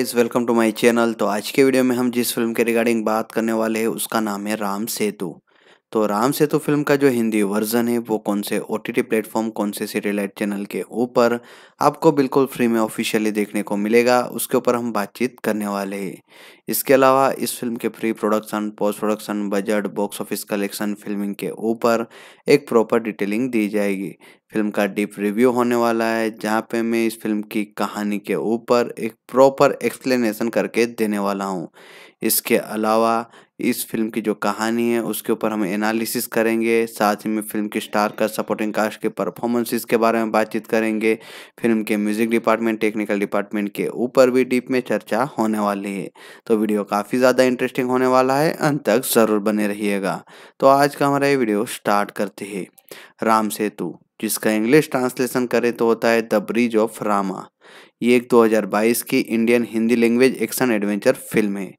Is welcome to my channel तो आज के वीडियो में हम जिस फिल्म के रिगार्डिंग बात करने वाले हैं उसका नाम है राम सेतु तो राम सेतु फिल्म का जो हिंदी वर्जन है वो कौन से ओ टी टी प्लेटफॉर्म कौन से सेटेलाइट चैनल के ऊपर आपको बिल्कुल फ्री में ऑफिशियली देखने को मिलेगा उसके ऊपर हम बातचीत करने वाले हैं इसके अलावा इस फिल्म के pre production post production budget box office collection filming के ऊपर एक प्रॉपर डिटेलिंग दी जाएगी फिल्म का डीप रिव्यू होने वाला है जहाँ पे मैं इस फिल्म की कहानी के ऊपर एक प्रॉपर एक्सप्लेनेशन करके देने वाला हूँ इसके अलावा इस फिल्म की जो कहानी है उसके ऊपर हम एनालिसिस करेंगे साथ ही में फिल्म के स्टार का सपोर्टिंग कास्ट के परफॉर्मेंसेस के बारे में बातचीत करेंगे फिल्म के म्यूजिक डिपार्टमेंट टेक्निकल डिपार्टमेंट के ऊपर भी डीप में चर्चा होने वाली है तो वीडियो काफ़ी ज़्यादा इंटरेस्टिंग होने वाला है अंत तक ज़रूर बने रहिएगा तो आज का हमारा ये वीडियो स्टार्ट करते हैं राम सेतु जिसका इंग्लिश ट्रांसलेशन करें तो होता है द ब्रिज ऑफ रामा ये एक 2022 की Indian Hindi language action adventure film है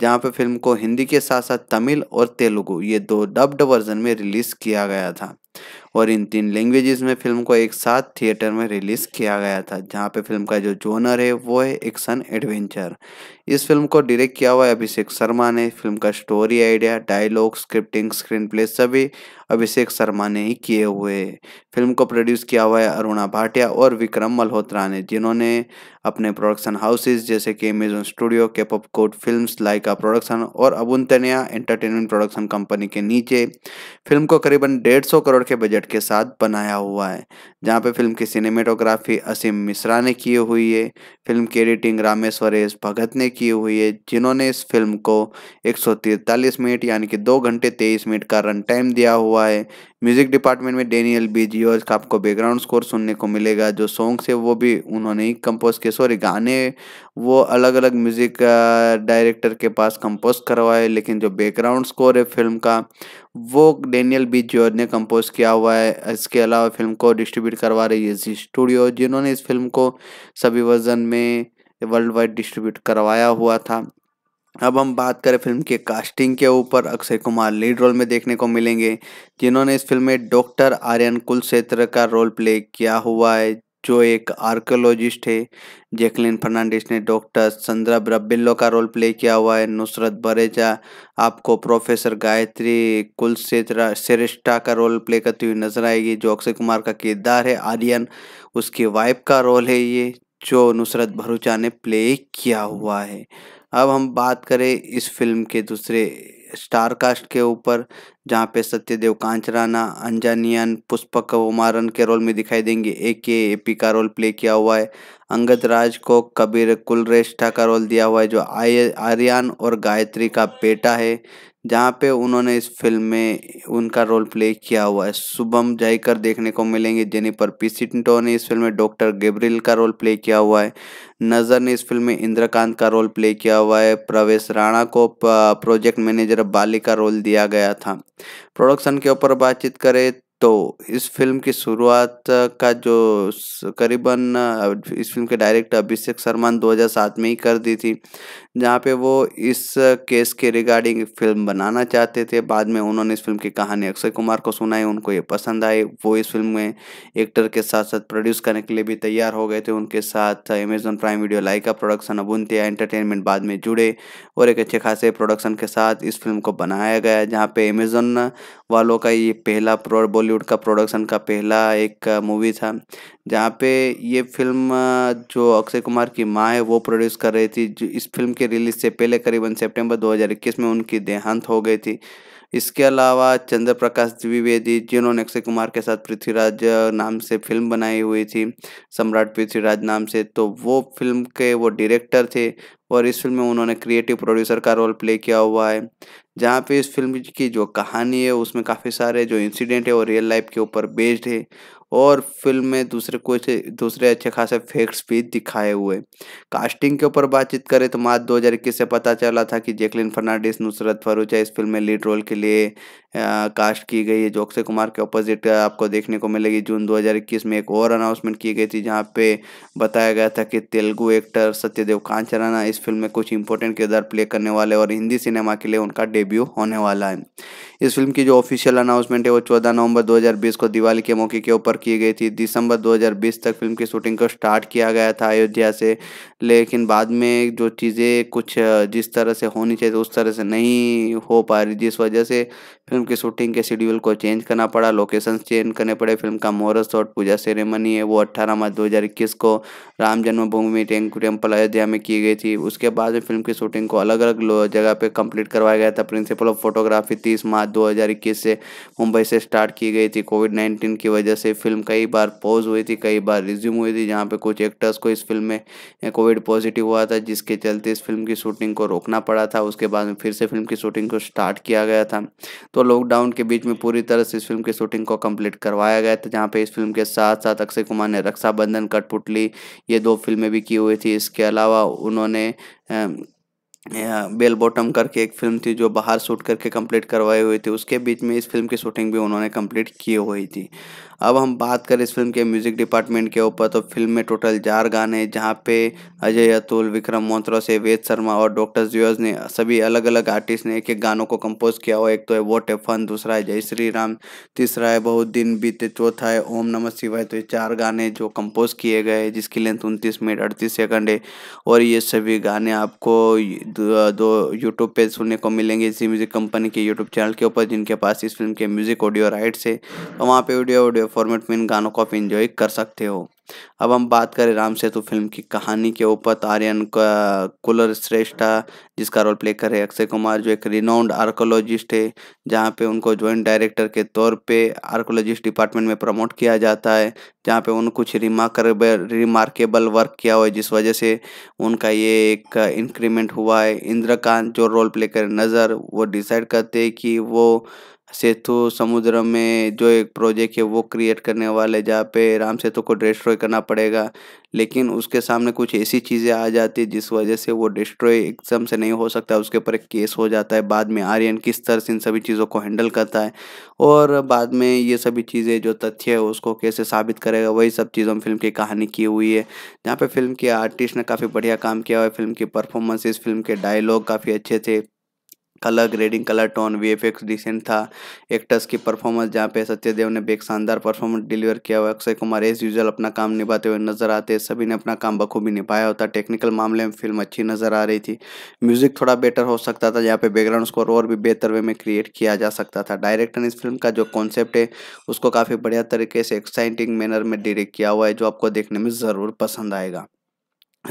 जहाँ पे फिल्म को हिंदी के साथ साथ तमिल और तेलुगु ये दो डब्ड वर्जन में रिलीज़ किया गया था और इन तीन लैंग्वेजेस में फिल्म को एक साथ थिएटर में रिलीज़ किया गया था जहाँ पे फिल्म का जो जोनर है वो है एक्शन एडवेंचर इस फिल्म को डायरेक्ट किया हुआ अभिषेक शर्मा ने फिल्म का story idea dialogue scripting screenplay सभी अभिषेक शर्मा ने ही किए हुए फिल्म को प्रोड्यूस किया हुआ है अरुणा भाटिया और विक्रम मल्होत्रा ने जिन्होंने अपने प्रोडक्शन हाउसेज जैसे कि अमेजोन स्टूडियो के पॉपकोट फिल्म लाइका प्रोडक्शन और अबुंतनिया एंटरटेनमेंट प्रोडक्शन कंपनी के नीचे फिल्म को करीबन डेढ़ सौ करोड़ के बजट के साथ बनाया हुआ है जहाँ पे फिल्म की सिनेमेटोग्राफी असीम मिश्रा ने की हुई है फिल्म की एडिटिंग रामेश्वरेश भगत ने की हुई है जिन्होंने इस फिल्म को एक मिनट यानी कि दो घंटे तेईस मिनट का रन टाइम दिया हुआ हुआ है म्यूज़िक डिपार्टमेंट में डेनियल बीजियोज का आपको बैकग्राउंड स्कोर सुनने को मिलेगा जो सॉन्ग्स है वो भी उन्होंने ही कंपोज किए सॉरी गाने वो अलग अलग म्यूज़िक डायरेक्टर के पास कंपोज करवाए लेकिन जो बैकग्राउंड स्कोर है फिल्म का वो डेनियल बी जॉर्ज ने कंपोज किया हुआ है इसके अलावा फिल्म को डिस्ट्रीब्यूट करवा रही है जी स्टूडियो जिन्होंने इस फिल्म को सभी वर्जन में वर्ल्ड वाइड डिस्ट्रीब्यूट करवाया हुआ था अब हम बात करें फिल्म के कास्टिंग के ऊपर अक्षय कुमार लीड रोल में देखने को मिलेंगे जिन्होंने इस फिल्म में डॉक्टर आर्यन कुलक्षेत्र का रोल प्ले किया हुआ है जो एक आर्कोलॉजिस्ट है जैकलिन फर्नांडिस ने डॉक्टर संद्रा ब्रबिल्लो का रोल प्ले किया हुआ है नुसरत बरेजा आपको प्रोफेसर गायत्री कुलक्षेत्र श्रेष्ठा का रोल प्ले करती हुई नजर आएगी जो अक्षय कुमार का किरदार है आर्यन उसकी वाइफ का रोल है ये जो नुसरत भरूचा ने प्ले किया हुआ है अब हम बात करें इस फिल्म के दूसरे स्टार कास्ट के ऊपर जहाँ पे सत्यदेव कांचराना अंजानियन पुष्पक उमारन के रोल में दिखाई देंगे ए के ए पी का रोल प्ले किया हुआ है अंगद राज को कबीर कुलरेष्ठा का रोल दिया हुआ है जो आर्यन और गायत्री का बेटा है जहाँ पे उन्होंने इस फिल्म में उनका रोल प्ले किया हुआ है शुभम जयकर देखने को मिलेंगे जेनिफर पीसीटो ने इस फिल्म में डॉक्टर गेब्रिल का रोल प्ले किया हुआ है नज़र ने इस फिल्म में इंद्रकांत का रोल प्ले किया हुआ है प्रवेश राणा को प्रोजेक्ट मैनेजर बाली का रोल दिया गया था प्रोडक्शन के ऊपर बातचीत करें तो इस फ़िल्म की शुरुआत का जो करीबन इस फ़िल्म के डायरेक्टर अभिषेक शर्मा ने दो में ही कर दी थी जहाँ पे वो इस केस के रिगार्डिंग फिल्म बनाना चाहते थे बाद में उन्होंने इस फिल्म की कहानी अक्षय कुमार को सुनाई उनको ये पसंद आई वो इस फिल्म में एक्टर के साथ साथ प्रोड्यूस करने के लिए भी तैयार हो गए थे उनके साथ अमेजन प्राइम वीडियो लाइका प्रोडक्शन अबुनतिया एंटरटेनमेंट बाद में जुड़े और एक अच्छे खासे प्रोडक्शन के साथ इस फिल्म को बनाया गया जहाँ पर अमेजन वालों का ये पहला प्रो बॉलीवुड का प्रोडक्शन का पहला एक मूवी था जहाँ पे ये फिल्म जो अक्षय कुमार की माँ है वो प्रोड्यूस कर रही थी जो इस फिल्म के रिलीज से पहले करीबन सितंबर 2021 में उनकी देहांत हो गई थी इसके अलावा चंद्र प्रकाश द्विवेदी जिन्होंने अक्षय कुमार के साथ पृथ्वीराज नाम से फिल्म बनाई हुई थी सम्राट पृथ्वीराज नाम से तो वो फिल्म के वो डायरेक्टर थे और इस फिल्म में उन्होंने क्रिएटिव प्रोड्यूसर का रोल प्ले किया हुआ है जहाँ पे इस फिल्म की जो कहानी है उसमें काफ़ी सारे जो इंसिडेंट है वो रियल लाइफ के ऊपर बेस्ड है और फिल्म में दूसरे कुछ दूसरे अच्छे खासे फैक्ट्स भी दिखाए हुए कास्टिंग के ऊपर बातचीत करें तो मार्च दो हज़ार इक्कीस से पता चला था कि जैकलिन फर्नांडिस नुसरत फरूचा इस फिल्म में लीड रोल के लिए कास्ट की गई है जो अक्षय कुमार के अपोजिट आपको देखने को मिलेगी जून 2021 में एक और अनाउंसमेंट की गई थी जहाँ पे बताया गया था कि तेलुगु एक्टर सत्यदेव कांचराना इस फिल्म में कुछ इंपॉर्टेंट किरदार प्ले करने वाले और हिंदी सिनेमा के लिए उनका डेब्यू होने वाला है इस फिल्म की जो ऑफिशियल अनाउंसमेंट है वो चौदह नवंबर दो को दिवाली के मौके के ऊपर की गई थी दिसंबर दो तक फिल्म की शूटिंग को स्टार्ट किया गया था अयोध्या से लेकिन बाद में जो चीज़ें कुछ जिस तरह से होनी चाहिए उस तरह से नहीं हो पा रही जिस वजह से फिल्म की शूटिंग के शेड्यूल को चेंज करना पड़ा लोकेशंस चेंज करने पड़े फिल्म का मोरस और पूजा सेरेमनी है वो 18 मार्च 2021 को राम जन्मभूमि टेम्पल अयोध्या में की गई थी उसके बाद में फिल्म की शूटिंग को अलग अलग जगह पर कंप्लीट करवाया गया था प्रिंसिपल ऑफ फोटोग्राफी तीस मार्च दो से मुंबई से स्टार्ट की गई थी कोविड नाइन्टीन की वजह से फिल्म कई बार पॉज हुई थी कई बार रिज्यूम हुई थी जहाँ पर कुछ एक्टर्स को इस फिल्म में कोविड पॉजिटिव हुआ था जिसके चलते इस फिल्म की शूटिंग को रोकना पड़ा था उसके बाद में फिर से फिल्म की शूटिंग को स्टार्ट किया गया था तो लोग लॉकडाउन के बीच में पूरी तरह से इस फिल्म की शूटिंग को कंप्लीट करवाया गया था जहाँ पे इस फिल्म के साथ साथ अक्षय कुमार ने रक्षाबंधन कटपुटली ये दो फिल्में भी की हुई थी इसके अलावा उन्होंने बेल बॉटम करके एक फिल्म थी जो बाहर शूट करके कंप्लीट करवाई हुई थी उसके बीच में इस फिल्म की शूटिंग भी उन्होंने कंप्लीट की हुई थी अब हम बात करें इस फिल्म के म्यूज़िक डिपार्टमेंट के ऊपर तो फिल्म में टोटल चार गाने जहाँ पे अजय अतुल विक्रम मोत्रा से वेद शर्मा और डॉक्टर जियोज ने सभी अलग अलग आर्टिस्ट ने एक एक गानों को कंपोज किया हुआ एक तो है वोट एफन फन दूसरा है जय श्री राम तीसरा है बहुत दिन बीते चौथा है ओम नमः शिवाय तो ये चार गाने जो कंपोज किए गए हैं जिसकी लेंथ उनतीस मिनट अड़तीस सेकंड है और ये सभी गाने आपको दो यूट्यूब पे सुनने को मिलेंगे इसी म्यूज़िक कंपनी के यूट्यूब चैनल के ऊपर जिनके पास इस फिल्म के म्यूज़िक ऑडियो राइट्स है तो वहाँ पर ऑडियो ऑडियो फॉर्मेट में इन गानों को आप इन्जॉय कर सकते हो अब हम बात करें राम सेतु फिल्म की कहानी के ऊपर तो आर्यन कुलर श्रेष्ठा जिसका रोल प्ले कर रहे अक्षय कुमार जो एक रिनाउंड आर्कोलॉजिस्ट है जहाँ पे उनको जॉइंट डायरेक्टर के तौर पे आर्कोलॉजिस्ट डिपार्टमेंट में प्रमोट किया जाता है जहाँ पे उन्होंने कुछ रिमार्केबल रिमार्केबल वर्क किया हुआ है जिस वजह से उनका ये एक इंक्रीमेंट हुआ है इंद्रकांत जो रोल प्ले करे नज़र वो डिसाइड करते हैं कि वो सेतु समुद्र में जो एक प्रोजेक्ट है वो क्रिएट करने वाले जहाँ पे राम सेतु को डिस्ट्रॉय करना पड़ेगा लेकिन उसके सामने कुछ ऐसी चीज़ें आ जाती है जिस वजह से वो डिस्ट्रॉय एकदम से नहीं हो सकता उसके ऊपर एक केस हो जाता है बाद में आर्यन किस तरह से इन सभी चीज़ों को हैंडल करता है और बाद में ये सभी चीज़ें जो तथ्य है उसको कैसे साबित करेगा वही सब चीज़ों फिल्म की कहानी की हुई है जहाँ पर फिल्म के आर्टिस्ट ने काफ़ी बढ़िया काम किया हुआ है फिल्म की परफॉर्मेंसेज फिल्म के डायलॉग काफ़ी अच्छे थे colour grading colour tone V F X decent था एक्टर्स की परफॉर्मेंस जहाँ पे सत्यदेव ने भी एक शानदार परफॉर्मेंस डिलीवर किया हुआ अक्षय कुमार एज यूजल अपना काम निभाते हुए नजर आते सभी ने अपना काम बखूबी निभाया होता टेक्निकल मामले में फिल्म अच्छी नजर आ रही थी म्यूजिक थोड़ा बेटर हो सकता था जहाँ पे बैकग्राउंड स्कोर और भी बेहतर वे में क्रिएट किया जा सकता था डायरेक्टर ने इस फिल्म का जो कॉन्सेप्ट है उसको काफ़ी बढ़िया तरीके से एक्साइटिंग मैनर में डिरेक्ट किया हुआ है जो आपको देखने में ज़रूर पसंद आएगा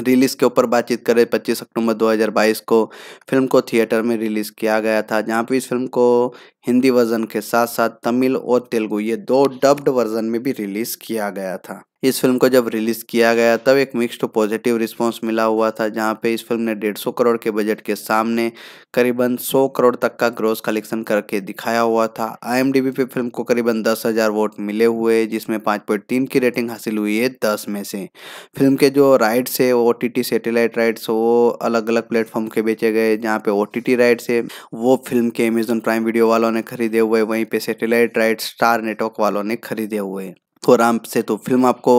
रिलीज़ के ऊपर बातचीत करें 25 अक्टूबर 2022 को फिल्म को थिएटर में रिलीज़ किया गया था जहाँ पे इस फिल्म को हिंदी वर्जन के साथ साथ तमिल और तेलुगु ये दो डब्ड वर्जन में भी रिलीज किया गया था इस फिल्म को जब रिलीज किया गया तब एक मिक्स्ड पॉजिटिव रिस्पांस मिला हुआ था जहां पे इस फिल्म ने डेढ़ सौ करोड़ के बजट के सामने करीबन सौ करोड़ तक का ग्रोस कलेक्शन करके दिखाया हुआ था आईएमडीबी पे फिल्म को करीबन दस हज़ार वोट मिले हुए जिसमें पॉइंट तीन की रेटिंग हासिल हुई है दस में से फिल्म के जो राइट्स है O T T satellite rights वो अलग अलग प्लेटफॉर्म के बेचे गए जहाँ पे ओ टी राइट्स है वो फिल्म के अमेजोन प्राइम वीडियो वालों ने खरीदे हुए वहीं पे सैटेलाइट राइट स्टार नेटवर्क वालों ने खरीदे हुए हैं और आराम से तो फिल्म आपको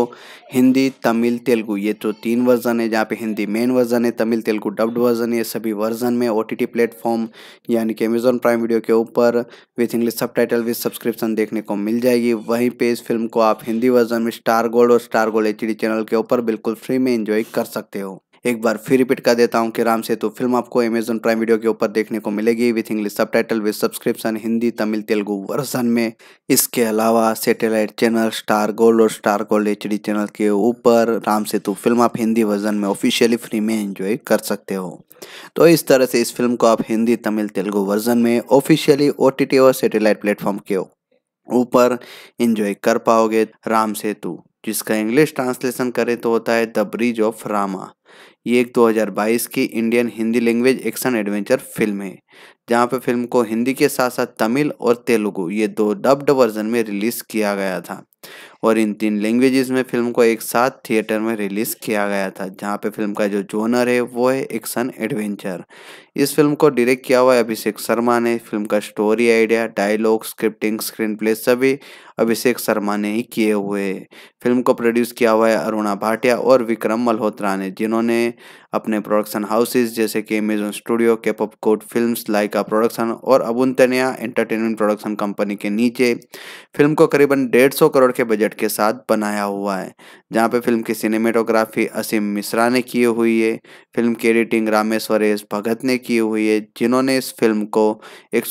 हिंदी तमिल तेलुगु ये तो तीन वर्जन है जहाँ पे हिंदी मेन वर्जन है तमिल तेलुगु डब्ड वर्जन है सभी वर्जन में ओ टी प्लेटफॉर्म यानी कि अमेजोन प्राइम वीडियो के ऊपर with English subtitle with subscription देखने को मिल जाएगी वहीं पे इस फिल्म को आप हिंदी वर्जन में स्टार गोल्ड और स्टार गोल्ड एच चैनल के ऊपर बिल्कुल फ्री में इंजॉय कर सकते हो एक बार फिर रिपीट कर देता हूँ कि राम से तो फिल्म आपको अमेजन प्राइम वीडियो के ऊपर देखने को मिलेगी with English subtitle with subscription Hindi Tamil Telugu version में इसके अलावा सेटेलाइट चैनल स्टार गोल्ड और स्टार गोल्ड एच चैनल के ऊपर राम से तो फिल्म आप हिंदी वर्जन में ऑफिशियली फ्री में इंजॉय कर सकते हो तो इस तरह से इस फिल्म को आप हिंदी तमिल तेलुगु वर्जन में ऑफिशियली ओ और सेटेलाइट प्लेटफॉर्म के ऊपर इंजॉय कर पाओगे राम सेतु जिसका इंग्लिश ट्रांसलेशन करें तो होता है द ब्रिज ऑफ रामा ये एक 2022 की Indian Hindi language action adventure film है जहाँ पे फिल्म को हिंदी के साथ साथ तमिल और तेलुगु ये दो डब्ड वर्जन में रिलीज़ किया गया था और इन तीन लैंग्वेजेस में फिल्म को एक साथ थिएटर में रिलीज़ किया गया था जहाँ पे फिल्म का जो जोनर है वो है एक्शन एडवेंचर इस फिल्म को डायरेक्ट किया हुआ है अभिषेक शर्मा ने फिल्म का story idea dialogue scripting screenplay सभी अभिषेक शर्मा ने ही किए हुए फिल्म को प्रोड्यूस किया हुआ है अरुणा भाटिया और विक्रम मल्होत्रा ने जिन्होंने अपने प्रोडक्शन हाउसेज जैसे कि Amazon studio केपअप coat film Lyca production और अबुंतनिया एंटरटेनमेंट प्रोडक्शन कंपनी के नीचे फिल्म को करीबन डेढ़ सौ करोड़ के बजट के साथ बनाया हुआ है जहाँ पे फिल्म की सिनेमेटोग्राफी असीम मिश्रा ने की हुई है फिल्म की एडिटिंग रामेश्वरेश भगत ने की हुई है जिन्होंने इस फिल्म को एक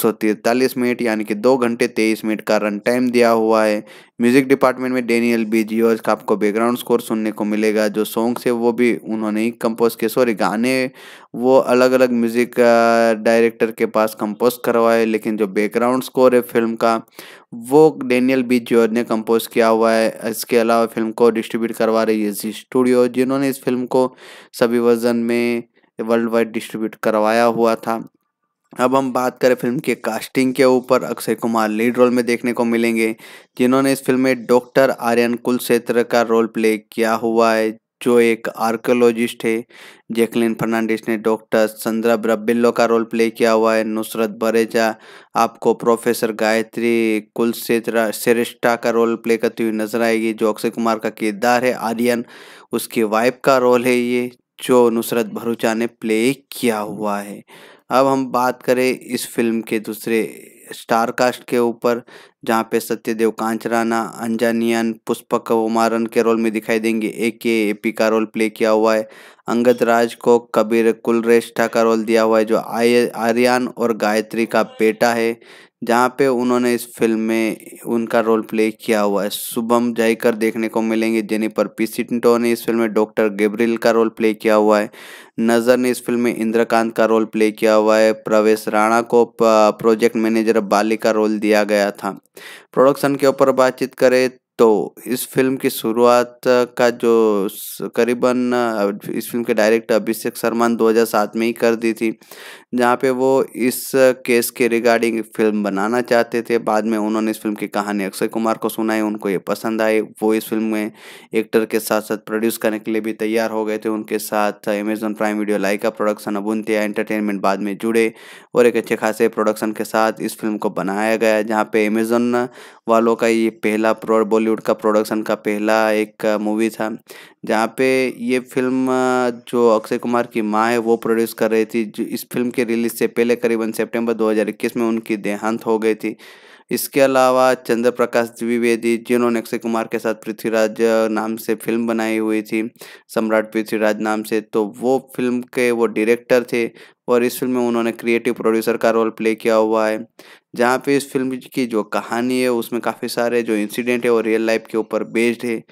मिनट यानी कि दो घंटे तेईस मिनट का रन टाइम दिया हुआ है म्यूजिक डिपार्टमेंट में डेनियल बी जियोज का आपको बैकग्राउंड स्कोर सुनने को मिलेगा जो सॉन्ग्स है वो भी उन्होंने ही कंपोज किए सॉरी गाने वो अलग अलग म्यूजिक डायरेक्टर के पास कंपोज करवाए लेकिन जो बैकग्राउंड स्कोर है फिल्म का वो डेनियल बी जॉर्ज ने कंपोज किया हुआ है इसके अलावा फिल्म को डिस्ट्रीब्यूट करवा रही है जी स्टूडियो जिन्होंने इस फिल्म को सभी वर्जन में वर्ल्ड वाइड डिस्ट्रीब्यूट करवाया हुआ था अब हम बात करें फिल्म के कास्टिंग के ऊपर अक्षय कुमार लीड रोल में देखने को मिलेंगे जिन्होंने इस फिल्म में डॉक्टर आर्यन कुलक्षेत्र का रोल प्ले किया हुआ है जो एक आर्कोलॉजिस्ट है जैकलिन फर्नांडिस ने डॉक्टर संद्रा ब्रबिल्लो का रोल प्ले किया हुआ है नुसरत बरेजा आपको प्रोफेसर गायत्री कुलक्षेत्र श्रेष्ठा का रोल प्ले करती हुई नजर आएगी जो अक्षय कुमार का किरदार है आर्यन उसकी वाइफ का रोल है ये जो नुसरत भरूचा ने प्ले किया हुआ है अब हम बात करें इस फिल्म के दूसरे स्टार कास्ट के ऊपर जहाँ पे सत्यदेव कांचराना अंजानियन पुष्पक कुमारन के रोल में दिखाई देंगे ए के ए पी का रोल प्ले किया हुआ है अंगद राज को कबीर कुलरेष्ठा का रोल दिया हुआ है जो आर्यन और गायत्री का बेटा है जहाँ पे उन्होंने इस फिल्म में उनका रोल प्ले किया हुआ है शुभम जयकर देखने को मिलेंगे जेनिपर पिसिंटो ने इस फिल्म में डॉक्टर गेब्रिल का रोल प्ले किया हुआ है नज़र ने इस फिल्म में इंद्रकांत का रोल प्ले किया हुआ है प्रवेश राणा को प्रोजेक्ट मैनेजर बाली का रोल दिया गया था प्रोडक्शन के ऊपर बातचीत करें तो इस फ़िल्म की शुरुआत का जो करीबन इस फ़िल्म के डायरेक्टर अभिषेक शर्मा ने सात में ही कर दी थी जहाँ पे वो इस केस के रिगार्डिंग फिल्म बनाना चाहते थे बाद में उन्होंने इस फिल्म की कहानी अक्षय कुमार को सुनाई उनको ये पसंद आई वो इस फिल्म में एक्टर के साथ साथ प्रोड्यूस करने के लिए भी तैयार हो गए थे उनके साथ अमेजन प्राइम वीडियो लाइका प्रोडक्शन अबुंतिया एंटरटेनमेंट बाद में जुड़े और एक अच्छे खासे प्रोडक्शन के साथ इस फिल्म को बनाया गया जहाँ पे अमेजन वालों का ये पहला बॉलीवुड का प्रोडक्शन का पहला एक मूवी था जहाँ पे ये फिल्म जो अक्षय कुमार की माँ है वो प्रोड्यूस कर रही थी जो इस फिल्म के रिलीज से पहले करीबन सितंबर 2021 में उनकी देहांत हो गई थी इसके अलावा चंद्र प्रकाश द्विवेदी जिन्होंने अक्षय कुमार के साथ पृथ्वीराज नाम से फिल्म बनाई हुई थी सम्राट पृथ्वीराज नाम से तो वो फिल्म के वो डायरेक्टर थे और इस फिल्म में उन्होंने क्रिएटिव प्रोड्यूसर का रोल प्ले किया हुआ है जहाँ पे इस फिल्म की जो कहानी है उसमें काफ़ी सारे जो इंसिडेंट है वो रियल लाइफ के ऊपर बेस्ड है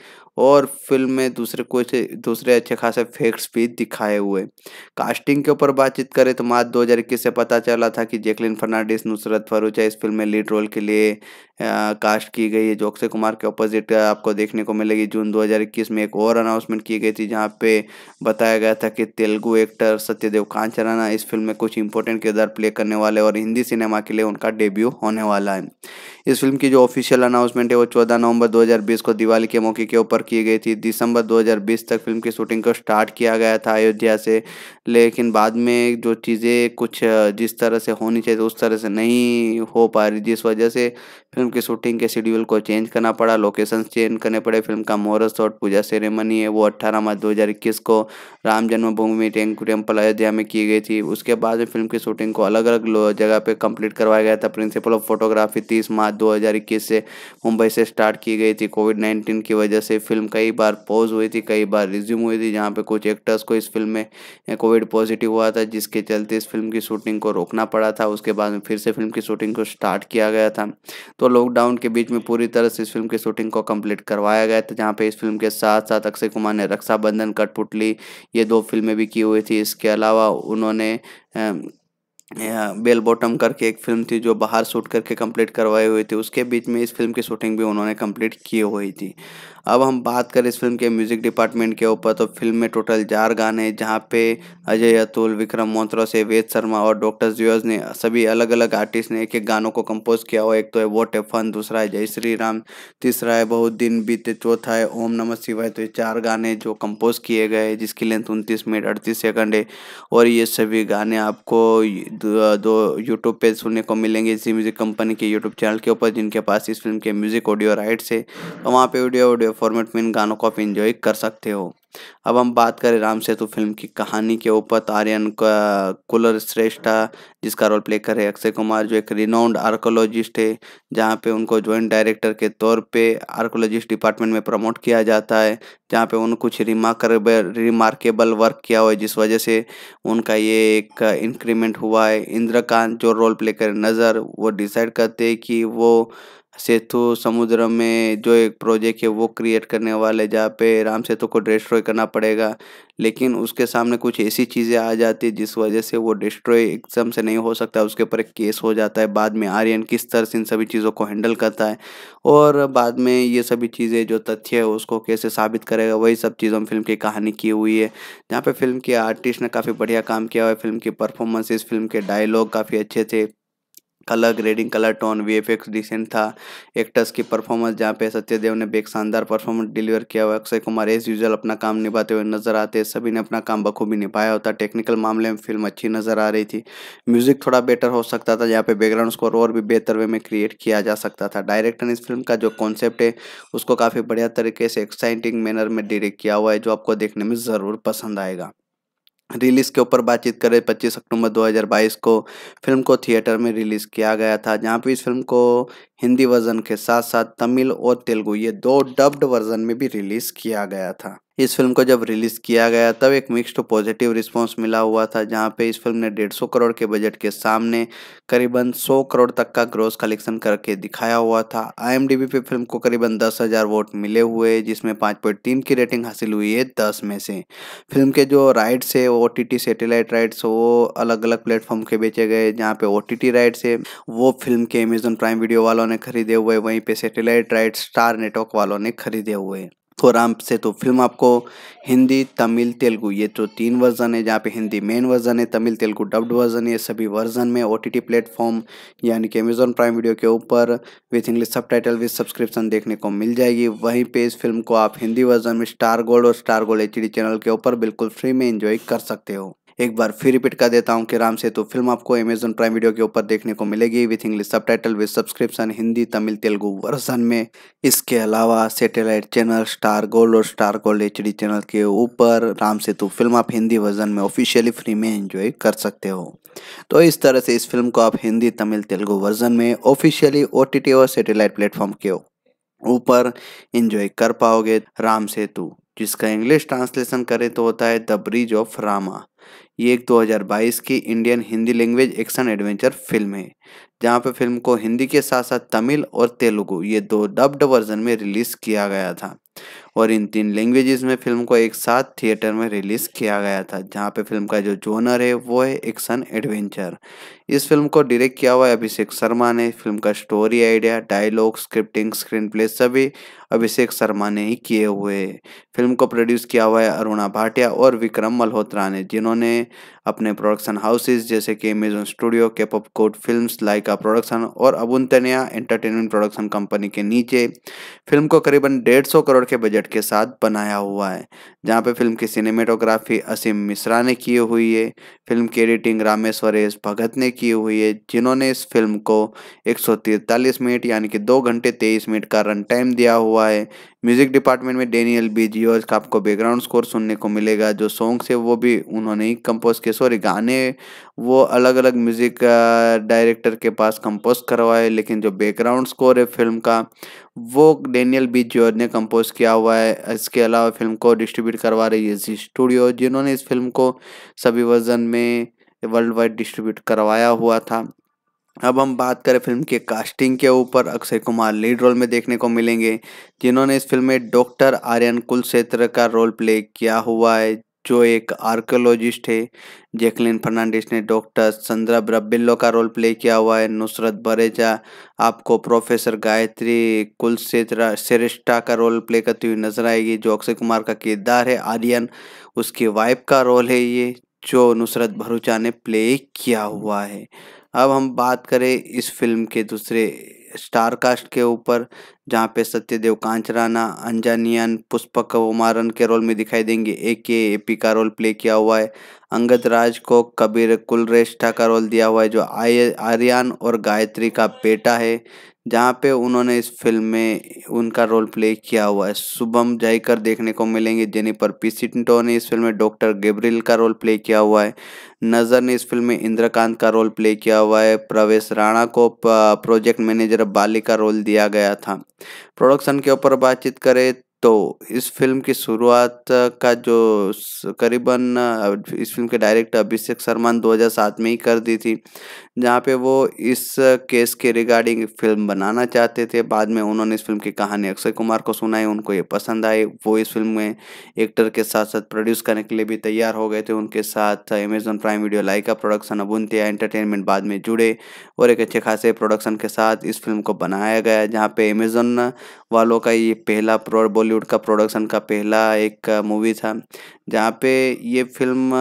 और फिल्म में दूसरे कुछ दूसरे अच्छे खासे फैक्ट्स भी दिखाए हुए कास्टिंग के ऊपर बातचीत करें तो मार्च दो से पता चला था कि जैकलिन फर्नांडिस नुसरत फरूचा इस फिल्म में लीड रोल के लिए आ, कास्ट की गई है जो अक्षय कुमार के अपोजिट आपको देखने को मिलेगी जून 2021 में एक और अनाउंसमेंट की गई थी जहाँ पे बताया गया था कि तेलुगु एक्टर सत्यदेव कांचराना इस फिल्म में कुछ इंपॉर्टेंट किरदार प्ले करने वाले और हिंदी सिनेमा के लिए उनका डेब्यू होने वाला है इस फिल्म की जो ऑफिशियल अनाउंसमेंट है वो 14 नवंबर 2020 को दिवाली के मौके के ऊपर की गई थी दिसंबर 2020 तक फिल्म की शूटिंग को स्टार्ट किया गया था अयोध्या से लेकिन बाद में जो चीज़ें कुछ जिस तरह से होनी चाहिए उस तरह से नहीं हो पा रही जिस वजह से फिल्म की शूटिंग के शेड्यूल को चेंज करना पड़ा लोकेशंस चेंज करने पड़े फिल्म का मोरस और पूजा सेरेमनी है वो 18 मार्च 2021 को राम जन्मभूमि टेम्पल अयोध्या में की गई थी उसके बाद में फिल्म की शूटिंग को अलग अलग जगह पर कंप्लीट करवाया गया था प्रिंसिपल ऑफ फोटोग्राफी तीस मार्च दो से मुंबई से स्टार्ट की गई थी कोविड नाइन्टीन की वजह से फिल्म कई बार पॉज हुई थी कई बार रिज्यूम हुई थी जहाँ पे कुछ एक्टर्स को इस फिल्म में कोविड कोविड पॉजिटिव हुआ था जिसके चलते इस फिल्म की शूटिंग को रोकना पड़ा था उसके बाद में फिर से फिल्म की शूटिंग को स्टार्ट किया गया था तो लॉकडाउन के बीच में पूरी तरह से इस फिल्म की शूटिंग को कम्प्लीट करवाया गया था जहाँ पे इस फिल्म के साथ साथ अक्षय कुमार ने रक्षाबंधन कटपुटली ये दो फिल्में भी की हुई थी इसके अलावा उन्होंने बेल बॉटम करके एक फिल्म थी जो बाहर शूट करके कंप्लीट करवाई हुई थी उसके बीच में इस फिल्म की शूटिंग भी उन्होंने कंप्लीट की हुई थी अब हम बात करें इस फिल्म के म्यूज़िक डिपार्टमेंट के ऊपर तो फिल्म में टोटल चार गाने जहाँ पे अजय अतुल विक्रम मोत्रो से वेद शर्मा और डॉक्टर जियोज ने सभी अलग अलग आर्टिस्ट ने एक एक गानों को कंपोज किया हुआ एक तो है वो टेफन दूसरा है जय श्री राम तीसरा है बहुत दिन बीते चौथा है ओम नमः शिवाय तो ये चार गाने जो कंपोज किए गए जिसकी लेंथ उनतीस मिनट अड़तीस सेकंड है और ये सभी गाने आपको दो यूट्यूब पे सुनने को मिलेंगे इसी म्यूज़िक कंपनी के यूट्यूब चैनल के ऊपर जिनके पास इस फिल्म के म्यूज़िक ऑडियो राइट्स है वहाँ पे ऑडियो ऑडियो फॉर्मेट में इन गानों को आप इंजॉय कर सकते हो अब हम बात करें राम सेतु फिल्म की कहानी के ऊपर तो आर्यन कुलर श्रेष्ठा जिसका रोल प्ले करे अक्षय कुमार जो एक रिनाउंड आर्कोलॉजिस्ट है जहाँ पे उनको जॉइंट डायरेक्टर के तौर पे आर्कोलॉजिस्ट डिपार्टमेंट में प्रमोट किया जाता है जहाँ पे उन्होंने कुछ रिमार्केबल रिमार्केबल वर्क किया हुआ है जिस वजह से उनका ये एक इंक्रीमेंट हुआ है इंद्रकांत जो रोल प्ले करे नज़र वो डिसाइड करते हैं कि वो सेतु समुद्र में जो एक प्रोजेक्ट है वो क्रिएट करने वाले जहाँ पे राम सेतु को डिस्ट्रॉय करना पड़ेगा लेकिन उसके सामने कुछ ऐसी चीज़ें आ जाती है जिस वजह से वो डिस्ट्रॉय एकदम से नहीं हो सकता उसके ऊपर एक केस हो जाता है बाद में आर्यन किस तरह से इन सभी चीज़ों को हैंडल करता है और बाद में ये सभी चीज़ें जो तथ्य है उसको कैसे साबित करेगा वही सब चीज़ों में फिल्म की कहानी की हुई है जहाँ पर फिल्म के आर्टिस्ट ने काफ़ी बढ़िया काम किया हुआ है फिल्म की परफॉर्मेंसेस फिल्म के डायलॉग काफ़ी अच्छे थे colour grading colour tone V F X decent था एक्टर्स की परफॉर्मेंस जहाँ पे सत्यदेव ने भी एक शानदार परफॉर्मेंस डिलीवर किया हुआ अक्षय कुमार एज यूजल अपना काम निभाते हुए नजर आते सभी ने अपना काम बखूबी निभाया होता टेक्निकल मामले में फिल्म अच्छी नजर आ रही थी म्यूजिक थोड़ा बेटर हो सकता था जहाँ पे बैकग्राउंड स्कोर और भी बेहतर वे में क्रिएट किया जा सकता था डायरेक्टर ने इस फिल्म का जो कॉन्सेप्ट है उसको काफ़ी बढ़िया तरीके से एक्साइटिंग मैनर में डिरेक्ट किया हुआ है जो आपको देखने में ज़रूर पसंद आएगा रिलीज के ऊपर बातचीत करें 25 अक्टूबर 2022 को फिल्म को थिएटर में रिलीज किया गया था जहां पे इस फिल्म को हिंदी वर्जन के साथ साथ तमिल और तेलुगु ये दो डब्ड वर्जन में भी रिलीज किया गया था इस फिल्म को जब रिलीज किया गया तब एक मिक्स्ड पॉजिटिव रिस्पांस मिला हुआ था जहां पे इस फिल्म ने डेढ़ सौ करोड़ के बजट के सामने करीबन सौ करोड़ तक का ग्रोस कलेक्शन करके दिखाया हुआ था आईएमडीबी पे फिल्म को करीबन दस हज़ार वोट मिले हुए जिसमें पाँच पॉइंट तीन की रेटिंग हासिल हुई है दस में से फिल्म के जो राइट्स है ओ टी सेटेलाइट राइट्स वो अलग अलग प्लेटफॉर्म के बेचे गए जहाँ पे ओ टी राइट्स है वो फिल्म के अमेजोन प्राइम वीडियो वालों ने खरीदे हुए वहीं पर सेटेलाइट राइट्स स्टार नेटवर्क वालों ने खरीदे हुए और आम से तो फिल्म आपको हिंदी तमिल तेलुगू ये तो तीन वर्जन है जहाँ पे हिंदी मेन वर्जन है तमिल तेलुगु डब्ड वर्जन ये सभी वर्जन में ओ टी प्लेटफॉर्म यानी कि अमेजोन प्राइम वीडियो के ऊपर with English subtitle with subscription देखने को मिल जाएगी वहीं पे इस फिल्म को आप हिंदी वर्जन में स्टार गोल्ड और स्टार गोल्ड एच चैनल के ऊपर बिल्कुल फ्री में इंजॉय कर सकते हो एक बार फिर रिपीट कर देता हूँ कि राम सेतु फिल्म आपको अमेजन प्राइम वीडियो के ऊपर देखने को मिलेगी with English subtitle with subscription Hindi Tamil Telugu version में इसके अलावा सेटेलाइट चैनल स्टार गोल्ड और स्टार गोल्ड एच चैनल के ऊपर राम सेतु फिल्म आप हिंदी वर्जन में ऑफिशियली फ्री में इंजॉय कर सकते हो तो इस तरह से इस फिल्म को आप हिंदी तमिल तेलुगु वर्जन में ऑफिशियली ओ और सेटेलाइट प्लेटफॉर्म के ऊपर इंजॉय कर पाओगे राम सेतु जिसका इंग्लिश ट्रांसलेशन करें तो होता है द ब्रिज ऑफ रामा ये एक 2022 की Indian Hindi language action adventure film है जहाँ पे फिल्म को हिंदी के साथ साथ तमिल और तेलुगु ये दो डब्ड वर्जन में रिलीज किया गया था और इन तीन लैंग्वेजेस में फिल्म को एक साथ थिएटर में रिलीज़ किया गया था जहाँ पे फिल्म का जो जोनर है वो है एक्शन एडवेंचर इस फिल्म को डायरेक्ट किया हुआ है अभिषेक शर्मा ने फिल्म का story idea dialogue scripting screenplay सभी अभिषेक शर्मा ने ही किए हुए हैं फिल्म को प्रोड्यूस किया हुआ है अरुणा भाटिया और विक्रम मल्होत्रा ने जिन्होंने अपने प्रोडक्शन हाउसेज जैसे कि अमेजोन स्टूडियो के पॉपकोट फिल्म लाइका प्रोडक्शन और अबुंतनिया एंटरटेनमेंट प्रोडक्शन कंपनी के नीचे फिल्म को करीबन डेढ़ सौ करोड़ के बजट बजट के साथ बनाया हुआ है जहाँ पे फिल्म की सिनेमेटोग्राफी असीम मिश्रा ने की हुई है फिल्म की एडिटिंग रामेश्वर एस भगत ने की हुई है जिन्होंने इस फिल्म को एक मिनट यानी कि दो घंटे 23 मिनट का रन टाइम दिया हुआ है म्यूज़िक डिपार्टमेंट में डेनियल बी जियोज का आपको बैकग्राउंड स्कोर सुनने को मिलेगा जो सॉन्ग्स है वो भी उन्होंने ही कंपोज किए सॉरी गाने वो अलग अलग म्यूज़िक डायरेक्टर के पास कंपोज करवाए लेकिन जो बैकग्राउंड स्कोर है फिल्म का वो डेनियल बी जॉर्ज ने कंपोज किया हुआ है इसके अलावा फिल्म को डिस्ट्रीब्यूट करवा रही है जी स्टूडियो जिन्होंने इस फिल्म को सभी वर्जन में वर्ल्ड वाइड डिस्ट्रीब्यूट करवाया हुआ था अब हम बात करें फिल्म के कास्टिंग के ऊपर अक्षय कुमार लीड रोल में देखने को मिलेंगे जिन्होंने इस फिल्म में डॉक्टर आर्यन कुलक्षेत्र का रोल प्ले किया हुआ है जो एक आर्कोलॉजिस्ट है जैकलिन फर्नांडिस ने डॉक्टर संद्रा ब्रबिल्लो का रोल प्ले किया हुआ है नुसरत बरेजा आपको प्रोफेसर गायत्री कुलक्षेत्रा श्रेष्ठा का रोल प्ले करती हुई नजर आएगी जो अक्षय कुमार का किरदार है आर्यन उसकी वाइफ का रोल है ये जो नुसरत भरूचा ने प्ले किया हुआ है अब हम बात करें इस फिल्म के दूसरे स्टार कास्ट के ऊपर जहाँ पे सत्यदेव कांचराना अंजानियन पुष्पक उमारन के रोल में दिखाई देंगे ए के ए पी का रोल प्ले किया हुआ है अंगद राज को कबीर कुलरेष्ठा का रोल दिया हुआ है जो आय आर्यन और गायत्री का बेटा है जहाँ पे उन्होंने इस फिल्म में उनका रोल प्ले किया हुआ है शुभम जयकर देखने को मिलेंगे जेनिपर पिसिंटो ने इस फिल्म में डॉक्टर गेब्रिल का रोल प्ले किया हुआ है नज़र ने इस फिल्म में इंद्रकांत का रोल प्ले किया हुआ है प्रवेश राणा को प्रोजेक्ट मैनेजर बाली का रोल दिया गया था प्रोडक्शन के ऊपर बातचीत करें तो इस फिल्म की शुरुआत का जो करीबन इस फिल्म के डायरेक्टर अभिषेक शर्मा ने दो में ही कर दी थी जहाँ पे वो इस केस के रिगार्डिंग फिल्म बनाना चाहते थे बाद में उन्होंने इस फिल्म की कहानी अक्षय कुमार को सुनाई उनको ये पसंद आई वो इस फिल्म में एक्टर के साथ साथ प्रोड्यूस करने के लिए भी तैयार हो गए थे उनके साथ अमेजोन प्राइम वीडियो लाइका प्रोडक्शन अबुनतिया एंटरटेनमेंट बाद में जुड़े और एक अच्छे खासे प्रोडक्शन के साथ इस फिल्म को बनाया गया जहाँ पे अमेजोन वालों का ये पहला बॉलीवुड बॉलीवुड का प्रोडक्शन का पहला एक मूवी था जहाँ पे ये फिल्म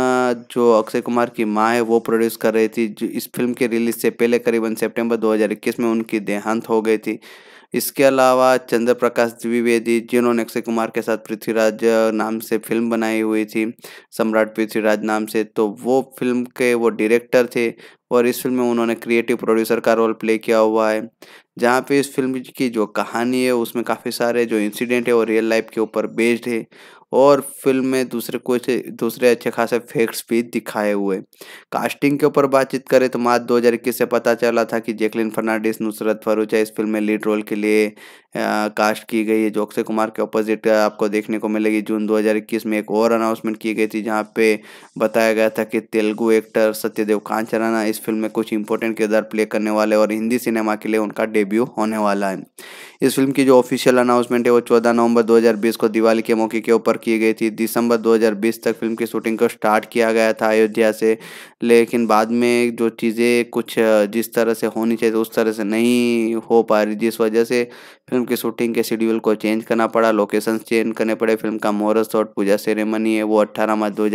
जो अक्षय कुमार की माँ है वो प्रोड्यूस कर रही थी जो इस फिल्म के रिलीज से पहले करीबन सितंबर 2021 में उनकी देहांत हो गई थी इसके अलावा चंद्र प्रकाश द्विवेदी जिन्होंने अक्षय कुमार के साथ पृथ्वीराज नाम से फिल्म बनाई हुई थी सम्राट पृथ्वीराज नाम से तो वो फिल्म के वो डायरेक्टर थे और इस फिल्म में उन्होंने क्रिएटिव प्रोड्यूसर का रोल प्ले किया हुआ है जहाँ पे इस फिल्म की जो कहानी है उसमें काफ़ी सारे जो इंसिडेंट है वो रियल लाइफ के ऊपर बेस्ड है और फिल्म में दूसरे कुछ दूसरे अच्छे खासे फैक्ट्स भी दिखाए हुए कास्टिंग के ऊपर बातचीत करें तो मार्च दो से पता चला था कि जैकलिन फर्नांडिस नुसरत फरूचा इस फिल्म में लीड रोल के लिए आ, कास्ट की गई है जो अक्षय कुमार के अपोजिट आपको देखने को मिलेगी जून 2021 में एक और अनाउंसमेंट की गई थी जहाँ पे बताया गया था कि तेलुगु एक्टर सत्यदेव कांचराना इस फिल्म में कुछ इंपॉर्टेंट किरदार प्ले करने वाले और हिंदी सिनेमा के लिए उनका डेब्यू होने वाला है इस फिल्म की जो ऑफिशियल अनाउंसमेंट है वो 14 नवंबर 2020 को दिवाली के मौके के ऊपर की गई थी दिसंबर 2020 तक फिल्म की शूटिंग को स्टार्ट किया गया था अयोध्या से लेकिन बाद में जो चीज़ें कुछ जिस तरह से होनी चाहिए उस तरह से नहीं हो पा रही जिस वजह से फिल्म की शूटिंग के शेड्यूल को चेंज करना पड़ा लोकेशन चेंज करने पड़े फिल्म का मोरस और पूजा सेरेमनी है वो अट्ठारह मार्च दो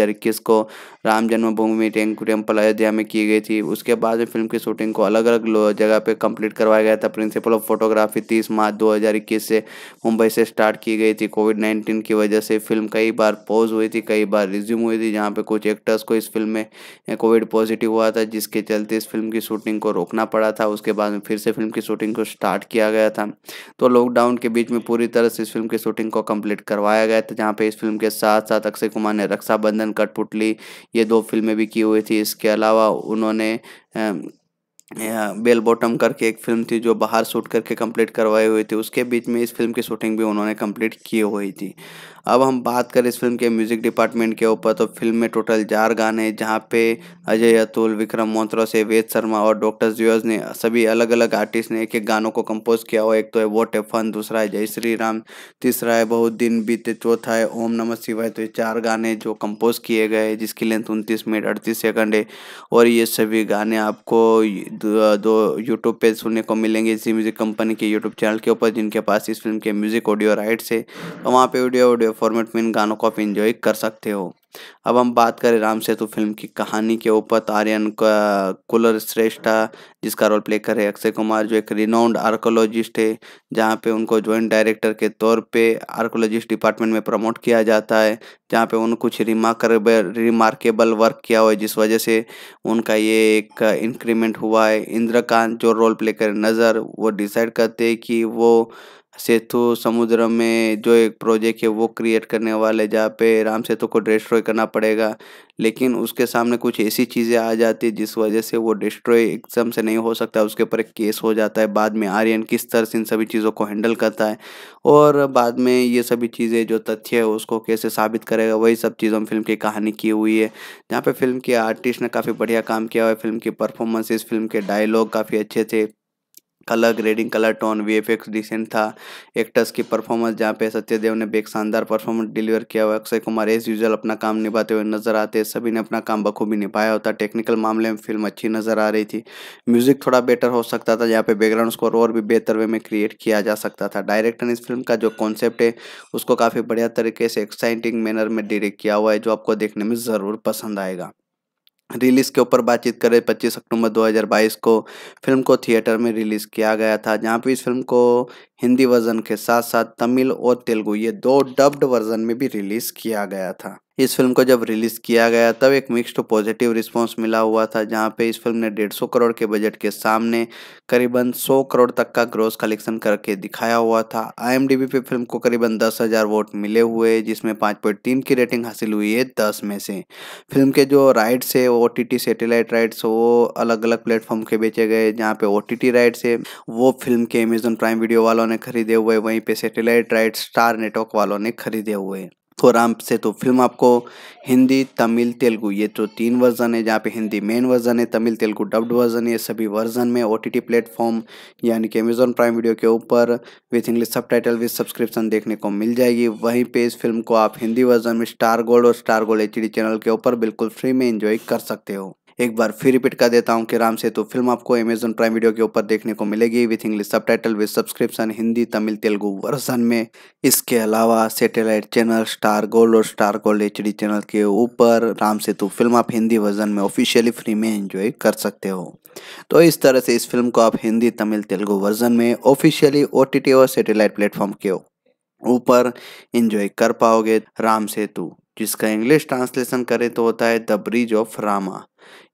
को राम जन्मभूमि टेंकू टेम्पल अयोध्या में की गई थी उसके बाद फिल्म की शूटिंग को अलग अलग जगह पर कंप्लीट करवाया गया था प्रिंसिपल ऑफ फोटोग्राफी तीस मार्च 2021 से मुंबई से स्टार्ट की गई थी कोविड 19 की वजह से फिल्म कई बार पॉज हुई थी कई बार रिज्यूम हुई थी जहाँ पे कुछ एक्टर्स को इस फिल्म में कोविड पॉजिटिव हुआ था जिसके चलते इस फिल्म की शूटिंग को रोकना पड़ा था उसके बाद में फिर से फिल्म की शूटिंग को स्टार्ट किया गया था तो लॉकडाउन के बीच में पूरी तरह से इस फिल्म की शूटिंग को कंप्लीट करवाया गया था जहाँ पे इस फिल्म के साथ साथ अक्षय कुमार ने रक्षाबंधन कठपुतली ये दो फिल्में भी की हुई थी इसके अलावा उन्होंने बेल बॉटम करके एक फिल्म थी जो बाहर शूट करके कंप्लीट करवाई हुई थी उसके बीच में इस फिल्म की शूटिंग भी उन्होंने कंप्लीट की हुई थी अब हम बात करें इस फिल्म के म्यूज़िक डिपार्टमेंट के ऊपर तो फिल्म में टोटल चार गाने जहाँ पे अजय अतुल विक्रम मोहत्रो से वेद शर्मा और डॉक्टर जियोज ने सभी अलग अलग आर्टिस्ट ने एक एक गानों को कंपोज किया हुआ एक तो है वोट एफन दूसरा है जय श्री राम तीसरा है बहुत दिन बीते चौथा है ओम नमः शिवाय तो ये चार गाने जो कंपोज किए गए जिसकी लेंथ उनतीस मिनट अड़तीस सेकंड है और ये सभी गाने आपको दो यूट्यूब पेज सुनने को मिलेंगे इसी म्यूज़िक कंपनी के यूट्यूब चैनल के ऊपर जिनके पास इस फिल्म के म्यूज़िक ऑडियो राइट्स है तो वहाँ पे ऑडियो ऑडियो फॉर्मेट में इन गानों को आप इन्जॉय कर सकते हो अब हम बात करें राम सेतु फिल्म की कहानी के ऊपर आर्यन कुलर श्रेष्ठा जिसका रोल प्ले करे अक्षय कुमार जो एक रिनाउंड आर्कोलॉजिस्ट है जहाँ पे उनको जॉइंट डायरेक्टर के तौर पे आर्कोलॉजिस्ट डिपार्टमेंट में प्रमोट किया जाता है जहाँ पे उन कुछ रिमार्केबल रिमार्केबल वर्क किया हुआ है जिस वजह से उनका ये एक इंक्रीमेंट हुआ है इंद्रकांत जो रोल प्ले करे नज़र वो डिसाइड करते हैं कि वो सेतु समुद्र में जो एक प्रोजेक्ट है वो क्रिएट करने वाले जहाँ पे राम सेतु को डिस्ट्रॉय करना पड़ेगा लेकिन उसके सामने कुछ ऐसी चीज़ें आ जाती है जिस वजह से वो डिस्ट्रॉय एकदम से नहीं हो सकता उसके ऊपर एक केस हो जाता है बाद में आर्यन किस तरह से इन सभी चीज़ों को हैंडल करता है और बाद में ये सभी चीज़ें जो तथ्य है उसको कैसे साबित करेगा वही सब चीज़ों में फिल्म की कहानी की हुई है जहाँ पर फिल्म के आर्टिस्ट ने काफ़ी बढ़िया काम किया हुआ है फिल्म की परफॉर्मेंसेज फिल्म के डायलॉग काफ़ी अच्छे थे colour grading colour tone V decent था एक्टर्स की परफॉर्मेंस जहाँ पे सत्यदेव ने भी एक शानदार परफॉर्मेंस डिलीवर किया हुआ अक्षय कुमार एज यूजल अपना काम निभाते हुए नजर आते सभी ने अपना काम बखूबी निभाया होता टेक्निकल मामले में फिल्म अच्छी नजर आ रही थी म्यूजिक थोड़ा बेटर हो सकता था यहाँ पे बैकग्राउंड स्कोर और भी बेहतर वे में क्रिएट किया जा सकता था डायरेक्टर ने इस फिल्म का जो कॉन्सेप्ट है उसको काफ़ी बढ़िया तरीके से एक्साइटिंग मैनर में डिरेक्ट किया हुआ है जो आपको देखने में ज़रूर पसंद आएगा रिलीज़ के ऊपर बातचीत करें 25 अक्टूबर 2022 को फिल्म को थिएटर में रिलीज़ किया गया था जहाँ पे इस फिल्म को हिंदी वर्जन के साथ साथ तमिल और तेलुगु ये दो डब्ड वर्जन में भी रिलीज किया गया था इस फिल्म को जब रिलीज किया गया तब एक मिक्स्ड पॉजिटिव रिस्पांस मिला हुआ था जहां पे इस फिल्म ने डेढ़ सौ करोड़ के बजट के सामने करीबन सौ करोड़ तक का ग्रोस कलेक्शन करके दिखाया हुआ था आई पे फिल्म को करीबन दस हजार वोट मिले हुए जिसमें पॉइंट तीन की रेटिंग हासिल हुई है दस में से फिल्म के जो राइट्स है ओ टी सेटेलाइट राइट्स वो अलग अलग प्लेटफॉर्म के बेचे गए जहाँ पे ओ टी राइट्स है वो फिल्म के अमेजोन प्राइम वीडियो वालों वालों ने खरीदे हुए वहीं पे सैटेलाइट राइट स्टार नेटवर्क वालों ने खरीदे हुए हैं और आराम से तो फिल्म आपको हिंदी तमिल तेलुगू ये तो तीन वर्जन है जहाँ पे हिंदी मेन वर्जन है तमिल तेलुगू डब्ड वर्जन है सभी वर्जन में ओ टी प्लेटफॉर्म यानी कि अमेजोन प्राइम वीडियो के ऊपर with English subtitle with subscription देखने को मिल जाएगी वहीं पे इस फिल्म को आप हिंदी वर्जन में स्टार गोल्ड और स्टार गोल्ड एच चैनल के ऊपर बिल्कुल फ्री में इंजॉय कर सकते हो एक बार फिर रिपीट कर देता हूँ कि राम से तो फिल्म आपको अमेजन प्राइम वीडियो के ऊपर देखने को मिलेगी with English subtitle with subscription Hindi Tamil Telugu version में इसके अलावा सेटेलाइट चैनल स्टार गोल्ड और स्टार गोल्ड एच चैनल के ऊपर राम सेतु फिल्म आप हिंदी वर्जन में ऑफिशियली फ्री में एंजॉय कर सकते हो तो इस तरह से इस फिल्म को आप हिंदी तमिल तेलुगु वर्जन में ऑफिशियली ओ और सेटेलाइट प्लेटफॉर्म के ऊपर इंजॉय कर पाओगे राम सेतु जिसका इंग्लिश ट्रांसलेशन करें तो होता है द ब्रिज ऑफ रामा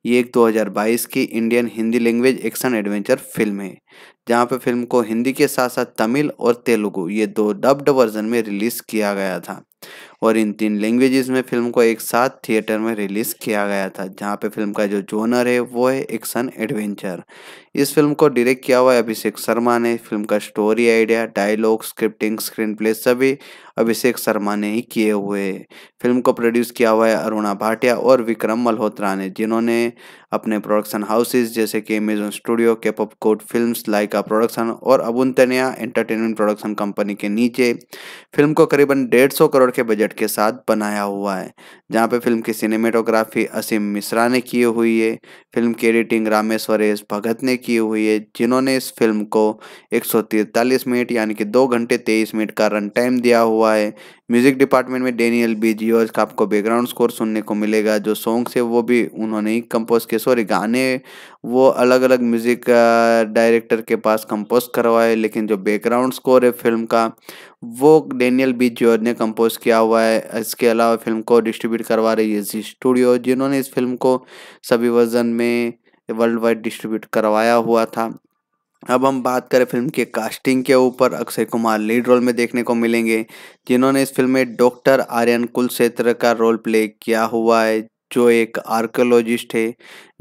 ये एक 2022 की Indian Hindi language action adventure film है जहाँ पे फिल्म को हिंदी के साथ साथ तमिल और तेलुगु ये दो डब्ड वर्जन में रिलीज़ किया गया था और इन तीन लैंग्वेजेस में फिल्म को एक साथ थिएटर में रिलीज़ किया गया था जहाँ पे फिल्म का जो जोनर है वो है एक्शन एडवेंचर इस फिल्म को डायरेक्ट किया हुआ है अभिषेक शर्मा ने फिल्म का story idea dialogue scripting screenplay सभी अभिषेक शर्मा ने ही किए हुए फिल्म को प्रोड्यूस किया हुआ है अरुणा भाटिया और विक्रम मल्होत्रा ने जिन्होंने अपने प्रोडक्शन हाउसेज जैसे कि अमेजोन स्टूडियो के पॉपकोट फिल्म लाइका प्रोडक्शन और अबुंतनिया एंटरटेनमेंट प्रोडक्शन कंपनी के नीचे फिल्म को करीबन डेढ़ सौ करोड़ के बजट के साथ बनाया हुआ है जहाँ पे फिल्म की सिनेमेटोग्राफी असीम मिश्रा ने की हुई है फिल्म की एडिटिंग रामेश्वर एस भगत ने की हुई है जिन्होंने इस फिल्म को एक मिनट यानी कि दो घंटे तेईस मिनट का रन टाइम दिया हुआ हुआ है म्यूज़िक डिपार्टमेंट में डेनियल बी जी का आपको बैकग्राउंड स्कोर सुनने को मिलेगा जो सॉन्ग्स है वो भी उन्होंने ही कंपोज किए सॉरी गाने वो अलग अलग म्यूज़िक डायरेक्टर के पास कंपोज करवाए लेकिन जो बैकग्राउंड स्कोर है फिल्म का वो डेनियल बी जॉर्ज ने कंपोज किया हुआ है इसके अलावा फिल्म को डिस्ट्रीब्यूट करवा रही है जी स्टूडियो जिन्होंने इस फिल्म को सभी वर्जन में वर्ल्ड वाइड डिस्ट्रीब्यूट करवाया हुआ था अब हम बात करें फिल्म के कास्टिंग के ऊपर अक्षय कुमार लीड रोल में देखने को मिलेंगे जिन्होंने इस फिल्म में डॉक्टर आर्यन कुलक्षेत्र का रोल प्ले किया हुआ है जो एक आर्कोलॉजिस्ट है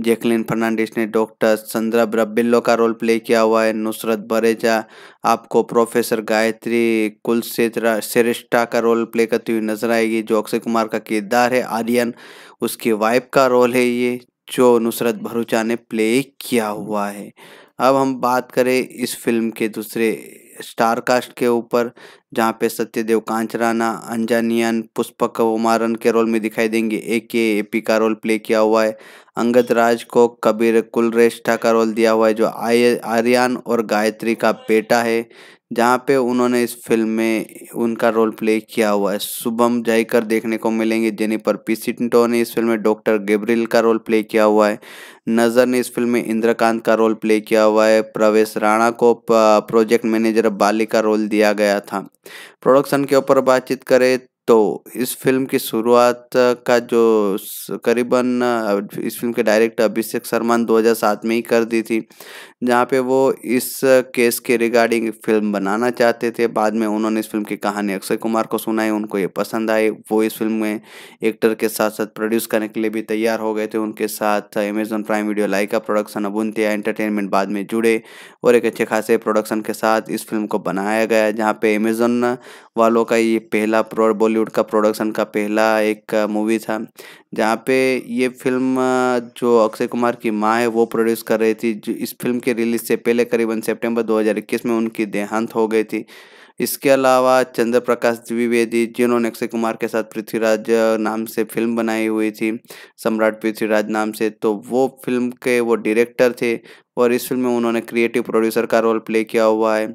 जैकलिन फर्नांडिस ने डॉक्टर संद्रा ब्रबिल्लो का रोल प्ले किया हुआ है नुसरत बरेजा आपको प्रोफेसर गायत्री कुलक्षेत्रा श्रेष्ठा का रोल प्ले करती हुई नजर आएगी जो अक्षय कुमार का किरदार है आर्यन उसकी वाइफ का रोल है ये जो नुसरत भरूचा ने प्ले किया हुआ है अब हम बात करें इस फिल्म के दूसरे स्टार कास्ट के ऊपर जहाँ पे सत्यदेव कांचराना अंजानियन पुष्पक उमारन के रोल में दिखाई देंगे ए के ए पी का रोल प्ले किया हुआ है अंगद राज को कबीर कुलरेष्ठा का रोल दिया हुआ है जो आय आर्यन और गायत्री का बेटा है जहाँ पे उन्होंने इस फिल्म में उनका रोल प्ले किया हुआ है शुभम जयकर देखने को मिलेंगे जेनिपर पिसिंटो ने इस फिल्म में डॉक्टर गेब्रिल का रोल प्ले किया हुआ है नज़र ने इस फिल्म में इंद्रकांत का रोल प्ले किया हुआ है प्रवेश राणा को प्रोजेक्ट मैनेजर बाली का रोल दिया गया था प्रोडक्शन के ऊपर बातचीत करें तो इस फिल्म की शुरुआत का जो करीबन इस फिल्म के डायरेक्टर अभिषेक शर्मा ने 2007 में ही कर दी थी जहाँ पे वो इस केस के रिगार्डिंग फिल्म बनाना चाहते थे बाद में उन्होंने इस फिल्म की कहानी अक्षय कुमार को सुनाई उनको ये पसंद आई वो इस फिल्म में एक्टर के साथ साथ प्रोड्यूस करने के लिए भी तैयार हो गए थे उनके साथ अमेज़न प्राइम वीडियो लाइका प्रोडक्शन अबुनतिया एंटरटेनमेंट बाद में जुड़े और एक अच्छे खासे प्रोडक्शन के साथ इस फिल्म को बनाया गया जहाँ पे अमेजन वालों का ये पहला बॉलीवुड का प्रोडक्शन का पहला एक मूवी था जहाँ पे ये फिल्म जो अक्षय कुमार की माँ है वो प्रोड्यूस कर रही थी जो इस फिल्म के रिलीज से पहले करीबन सितंबर 2021 में उनकी देहांत हो गई थी इसके अलावा चंद्र प्रकाश द्विवेदी जिन्होंने अक्षय कुमार के साथ पृथ्वीराज नाम से फिल्म बनाई हुई थी सम्राट पृथ्वीराज नाम से तो वो फिल्म के वो डायरेक्टर थे और इस फिल्म में उन्होंने क्रिएटिव प्रोड्यूसर का रोल प्ले किया हुआ है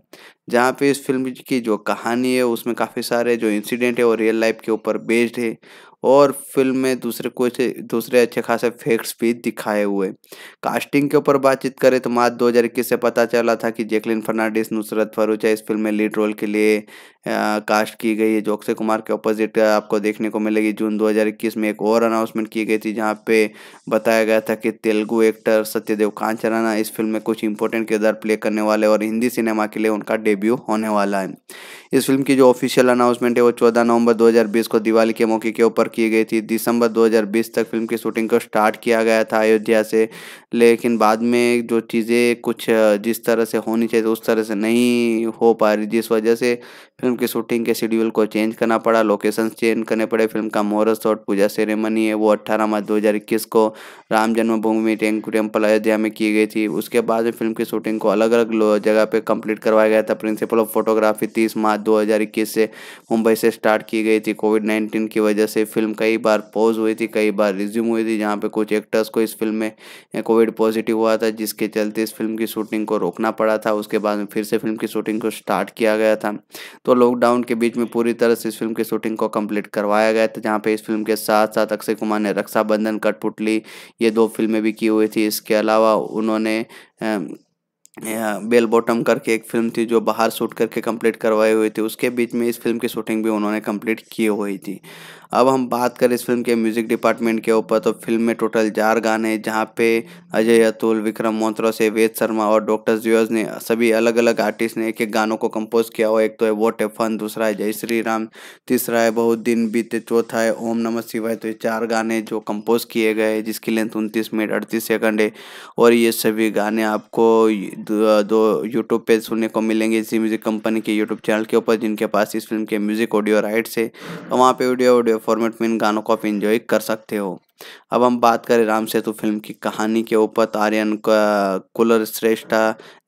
जहाँ पे इस फिल्म की जो कहानी है उसमें काफ़ी सारे जो इंसिडेंट है वो रियल लाइफ के ऊपर बेस्ड है और फिल्म में दूसरे कुछ दूसरे अच्छे खासे फेक्ट्स भी दिखाए हुए कास्टिंग के ऊपर बातचीत करें तो मार्च दो से पता चला था कि जैकलिन फर्नांडिस नुसरत फरूचा इस फिल्म में लीड रोल के लिए आ, कास्ट की गई है जो अक्षय कुमार के अपोजिट आपको देखने को मिलेगी जून 2021 में एक और अनाउंसमेंट की गई थी जहाँ पे बताया गया था कि तेलुगु एक्टर सत्यदेव कांचराना इस फिल्म में कुछ इंपॉर्टेंट किरदार प्ले करने वाले और हिंदी सिनेमा के लिए उनका डेब्यू होने वाला है इस फिल्म की जो ऑफिशियल अनाउंसमेंट है वो चौदह नवंबर दो को दिवाली के मौके के ऊपर ऑफर की गई थी दिसंबर 2020 तक फिल्म की शूटिंग को स्टार्ट किया गया था अयोध्या से लेकिन बाद में जो चीज़ें कुछ जिस तरह से होनी चाहिए तो उस तरह से नहीं हो पा रही जिस वजह से फिल्म की शूटिंग के शेड्यूल को चेंज करना पड़ा लोकेशंस चेंज करने पड़े फिल्म का मोहरस और पूजा सेरेमनी है वो अट्ठारह मार्च 2021 को राम जन्मभूमि टेम्पल अयोध्या में की गई थी उसके बाद में फिल्म की शूटिंग को अलग अलग जगह पर कंप्लीट करवाया गया था प्रिंसिपल ऑफ फोटोग्राफी तीस मार्च दो से मुंबई से स्टार्ट की गई थी कोविड नाइन्टीन की वजह से फिर फिल्म कई बार पॉज हुई थी कई बार रिज्यूम हुई थी जहाँ पे कुछ एक्टर्स को इस फिल्म में कोविड पॉजिटिव हुआ था जिसके चलते इस फिल्म की शूटिंग को रोकना पड़ा था उसके बाद में फिर से फिल्म की शूटिंग को स्टार्ट किया गया था तो लॉकडाउन के बीच में पूरी तरह से इस फिल्म की शूटिंग को कम्प्लीट करवाया गया था जहाँ पर इस फिल्म के साथ साथ अक्षय कुमार ने रक्षाबंधन कटपुटली ये दो फिल्में भी की हुई थी इसके अलावा उन्होंने बेल बॉटम करके एक फिल्म थी जो बाहर शूट करके कंप्लीट करवाई हुई थी उसके बीच में इस फिल्म की शूटिंग भी उन्होंने कंप्लीट की हुई थी अब हम बात करें इस फिल्म के म्यूज़िक डिपार्टमेंट के ऊपर तो फिल्म में टोटल चार गाने जहाँ पे अजय अतुल विक्रम मोहत्रा से वेद शर्मा और डॉक्टर जियोज ने सभी अलग अलग आर्टिस्ट ने एक एक गानों को कंपोज किया हुआ एक तो है वो टेफन फन दूसरा है जय श्री राम तीसरा है बहुत दिन बीते चौथा है ओम नमः शिवाय तो ये चार गाने जो कंपोज किए गए जिसकी लेंथ उनतीस मिनट अड़तीस सेकंड है और ये सभी गाने आपको दो यूट्यूब पे सुनने को मिलेंगे इसी म्यूज़िक कंपनी के यूट्यूब चैनल के ऊपर जिनके पास इस फिल्म के म्यूज़िक ऑडियो राइट्स है तो वहाँ पे ऑडियो ऑडियो फॉर्मेट में इन गानों को आप इन्जॉय कर सकते हो अब हम बात करें राम सेतु फिल्म की कहानी के ऊपर आर्यन कुलर श्रेष्ठा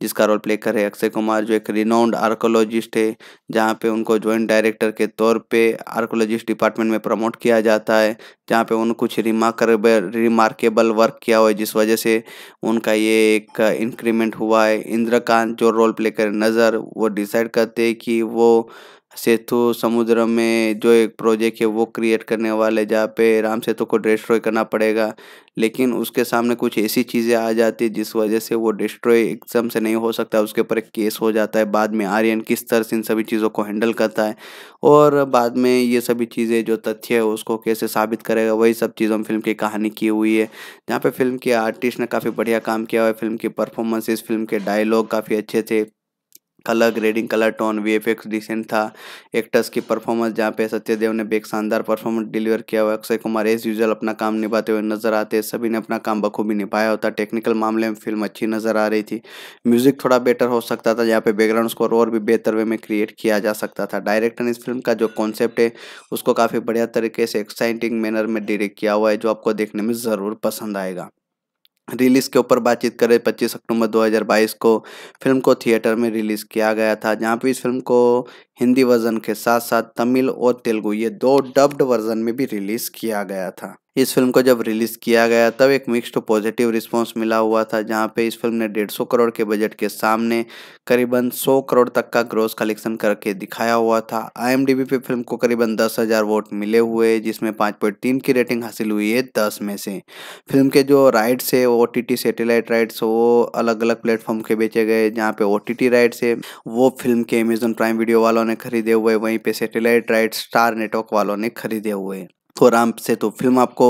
जिसका रोल प्ले कर रहे अक्षय कुमार जो एक रिनाउंड आर्कोलॉजिस्ट है जहाँ पे उनको जॉइंट डायरेक्टर के तौर पे आर्कोलॉजिस्ट डिपार्टमेंट में प्रमोट किया जाता है जहाँ पे उन्होंने कुछ रिमार्केबल रिमार्केबल वर्क किया हुआ है जिस वजह से उनका ये एक इंक्रीमेंट हुआ है इंद्रकांत जो रोल प्ले करे नज़र वो डिसाइड करते हैं कि वो सेतु समुद्र में जो एक प्रोजेक्ट है वो क्रिएट करने वाले जहाँ पे राम सेतु को डिस्ट्रॉय करना पड़ेगा लेकिन उसके सामने कुछ ऐसी चीज़ें आ जाती है जिस वजह से वो डिस्ट्रॉय एकदम से नहीं हो सकता उसके ऊपर एक केस हो जाता है बाद में आर्यन किस तरह से इन सभी चीज़ों को हैंडल करता है और बाद में ये सभी चीज़ें जो तथ्य है उसको कैसे साबित करेगा वही सब चीज़ों में फिल्म की कहानी की हुई है जहाँ पर फिल्म के आर्टिस्ट ने काफ़ी बढ़िया काम किया हुआ है फिल्म की परफॉर्मेंसेज फिल्म के डायलॉग काफ़ी अच्छे थे colour grading colour tone V F X decent था एक्टर्स की परफॉर्मेंस जहाँ पे सत्यदेव ने भी एक शानदार परफॉर्मेंस डिलीवर किया हुआ अक्षय कुमार एज यूजल अपना काम निभाते हुए नजर आते सभी ने अपना काम बखूबी निभाया होता टेक्निकल मामले में फिल्म अच्छी नजर आ रही थी म्यूजिक थोड़ा बेटर हो सकता था जहाँ पे बैकग्राउंड स्कोर और भी बेहतर वे में क्रिएट किया जा सकता था डायरेक्टर ने इस फिल्म का जो कॉन्सेप्ट है उसको काफ़ी बढ़िया तरीके से एक्साइटिंग मैनर में डिरेक्ट किया हुआ है जो आपको देखने में ज़रूर पसंद आएगा रिलीज़ के ऊपर बातचीत करें 25 अक्टूबर 2022 को फिल्म को थिएटर में रिलीज़ किया गया था जहां पे इस फिल्म को हिंदी वर्जन के साथ साथ तमिल और तेलुगु ये दो डब्ड वर्जन में भी रिलीज़ किया गया था इस फिल्म को जब रिलीज किया गया तब एक मिक्स्ड पॉजिटिव रिस्पांस मिला हुआ था जहां पे इस फिल्म ने डेढ़ सौ करोड़ के बजट के सामने करीबन सौ करोड़ तक का ग्रोस कलेक्शन करके दिखाया हुआ था आईएमडीबी पे फिल्म को करीबन दस हज़ार वोट मिले हुए जिसमें पाँच पॉइंट तीन की रेटिंग हासिल हुई है दस में से फिल्म के जो राइट्स है ओ टी सेटेलाइट राइट्स वो अलग अलग प्लेटफॉर्म के बेचे गए जहाँ पे ओ टी राइट्स है वो फिल्म के अमेजोन प्राइम वीडियो वालों ने खरीदे हुए वहीं पर सेटेलाइट राइट्स स्टार नेटवर्क वालों ने खरीदे हुए और से तो फिल्म आपको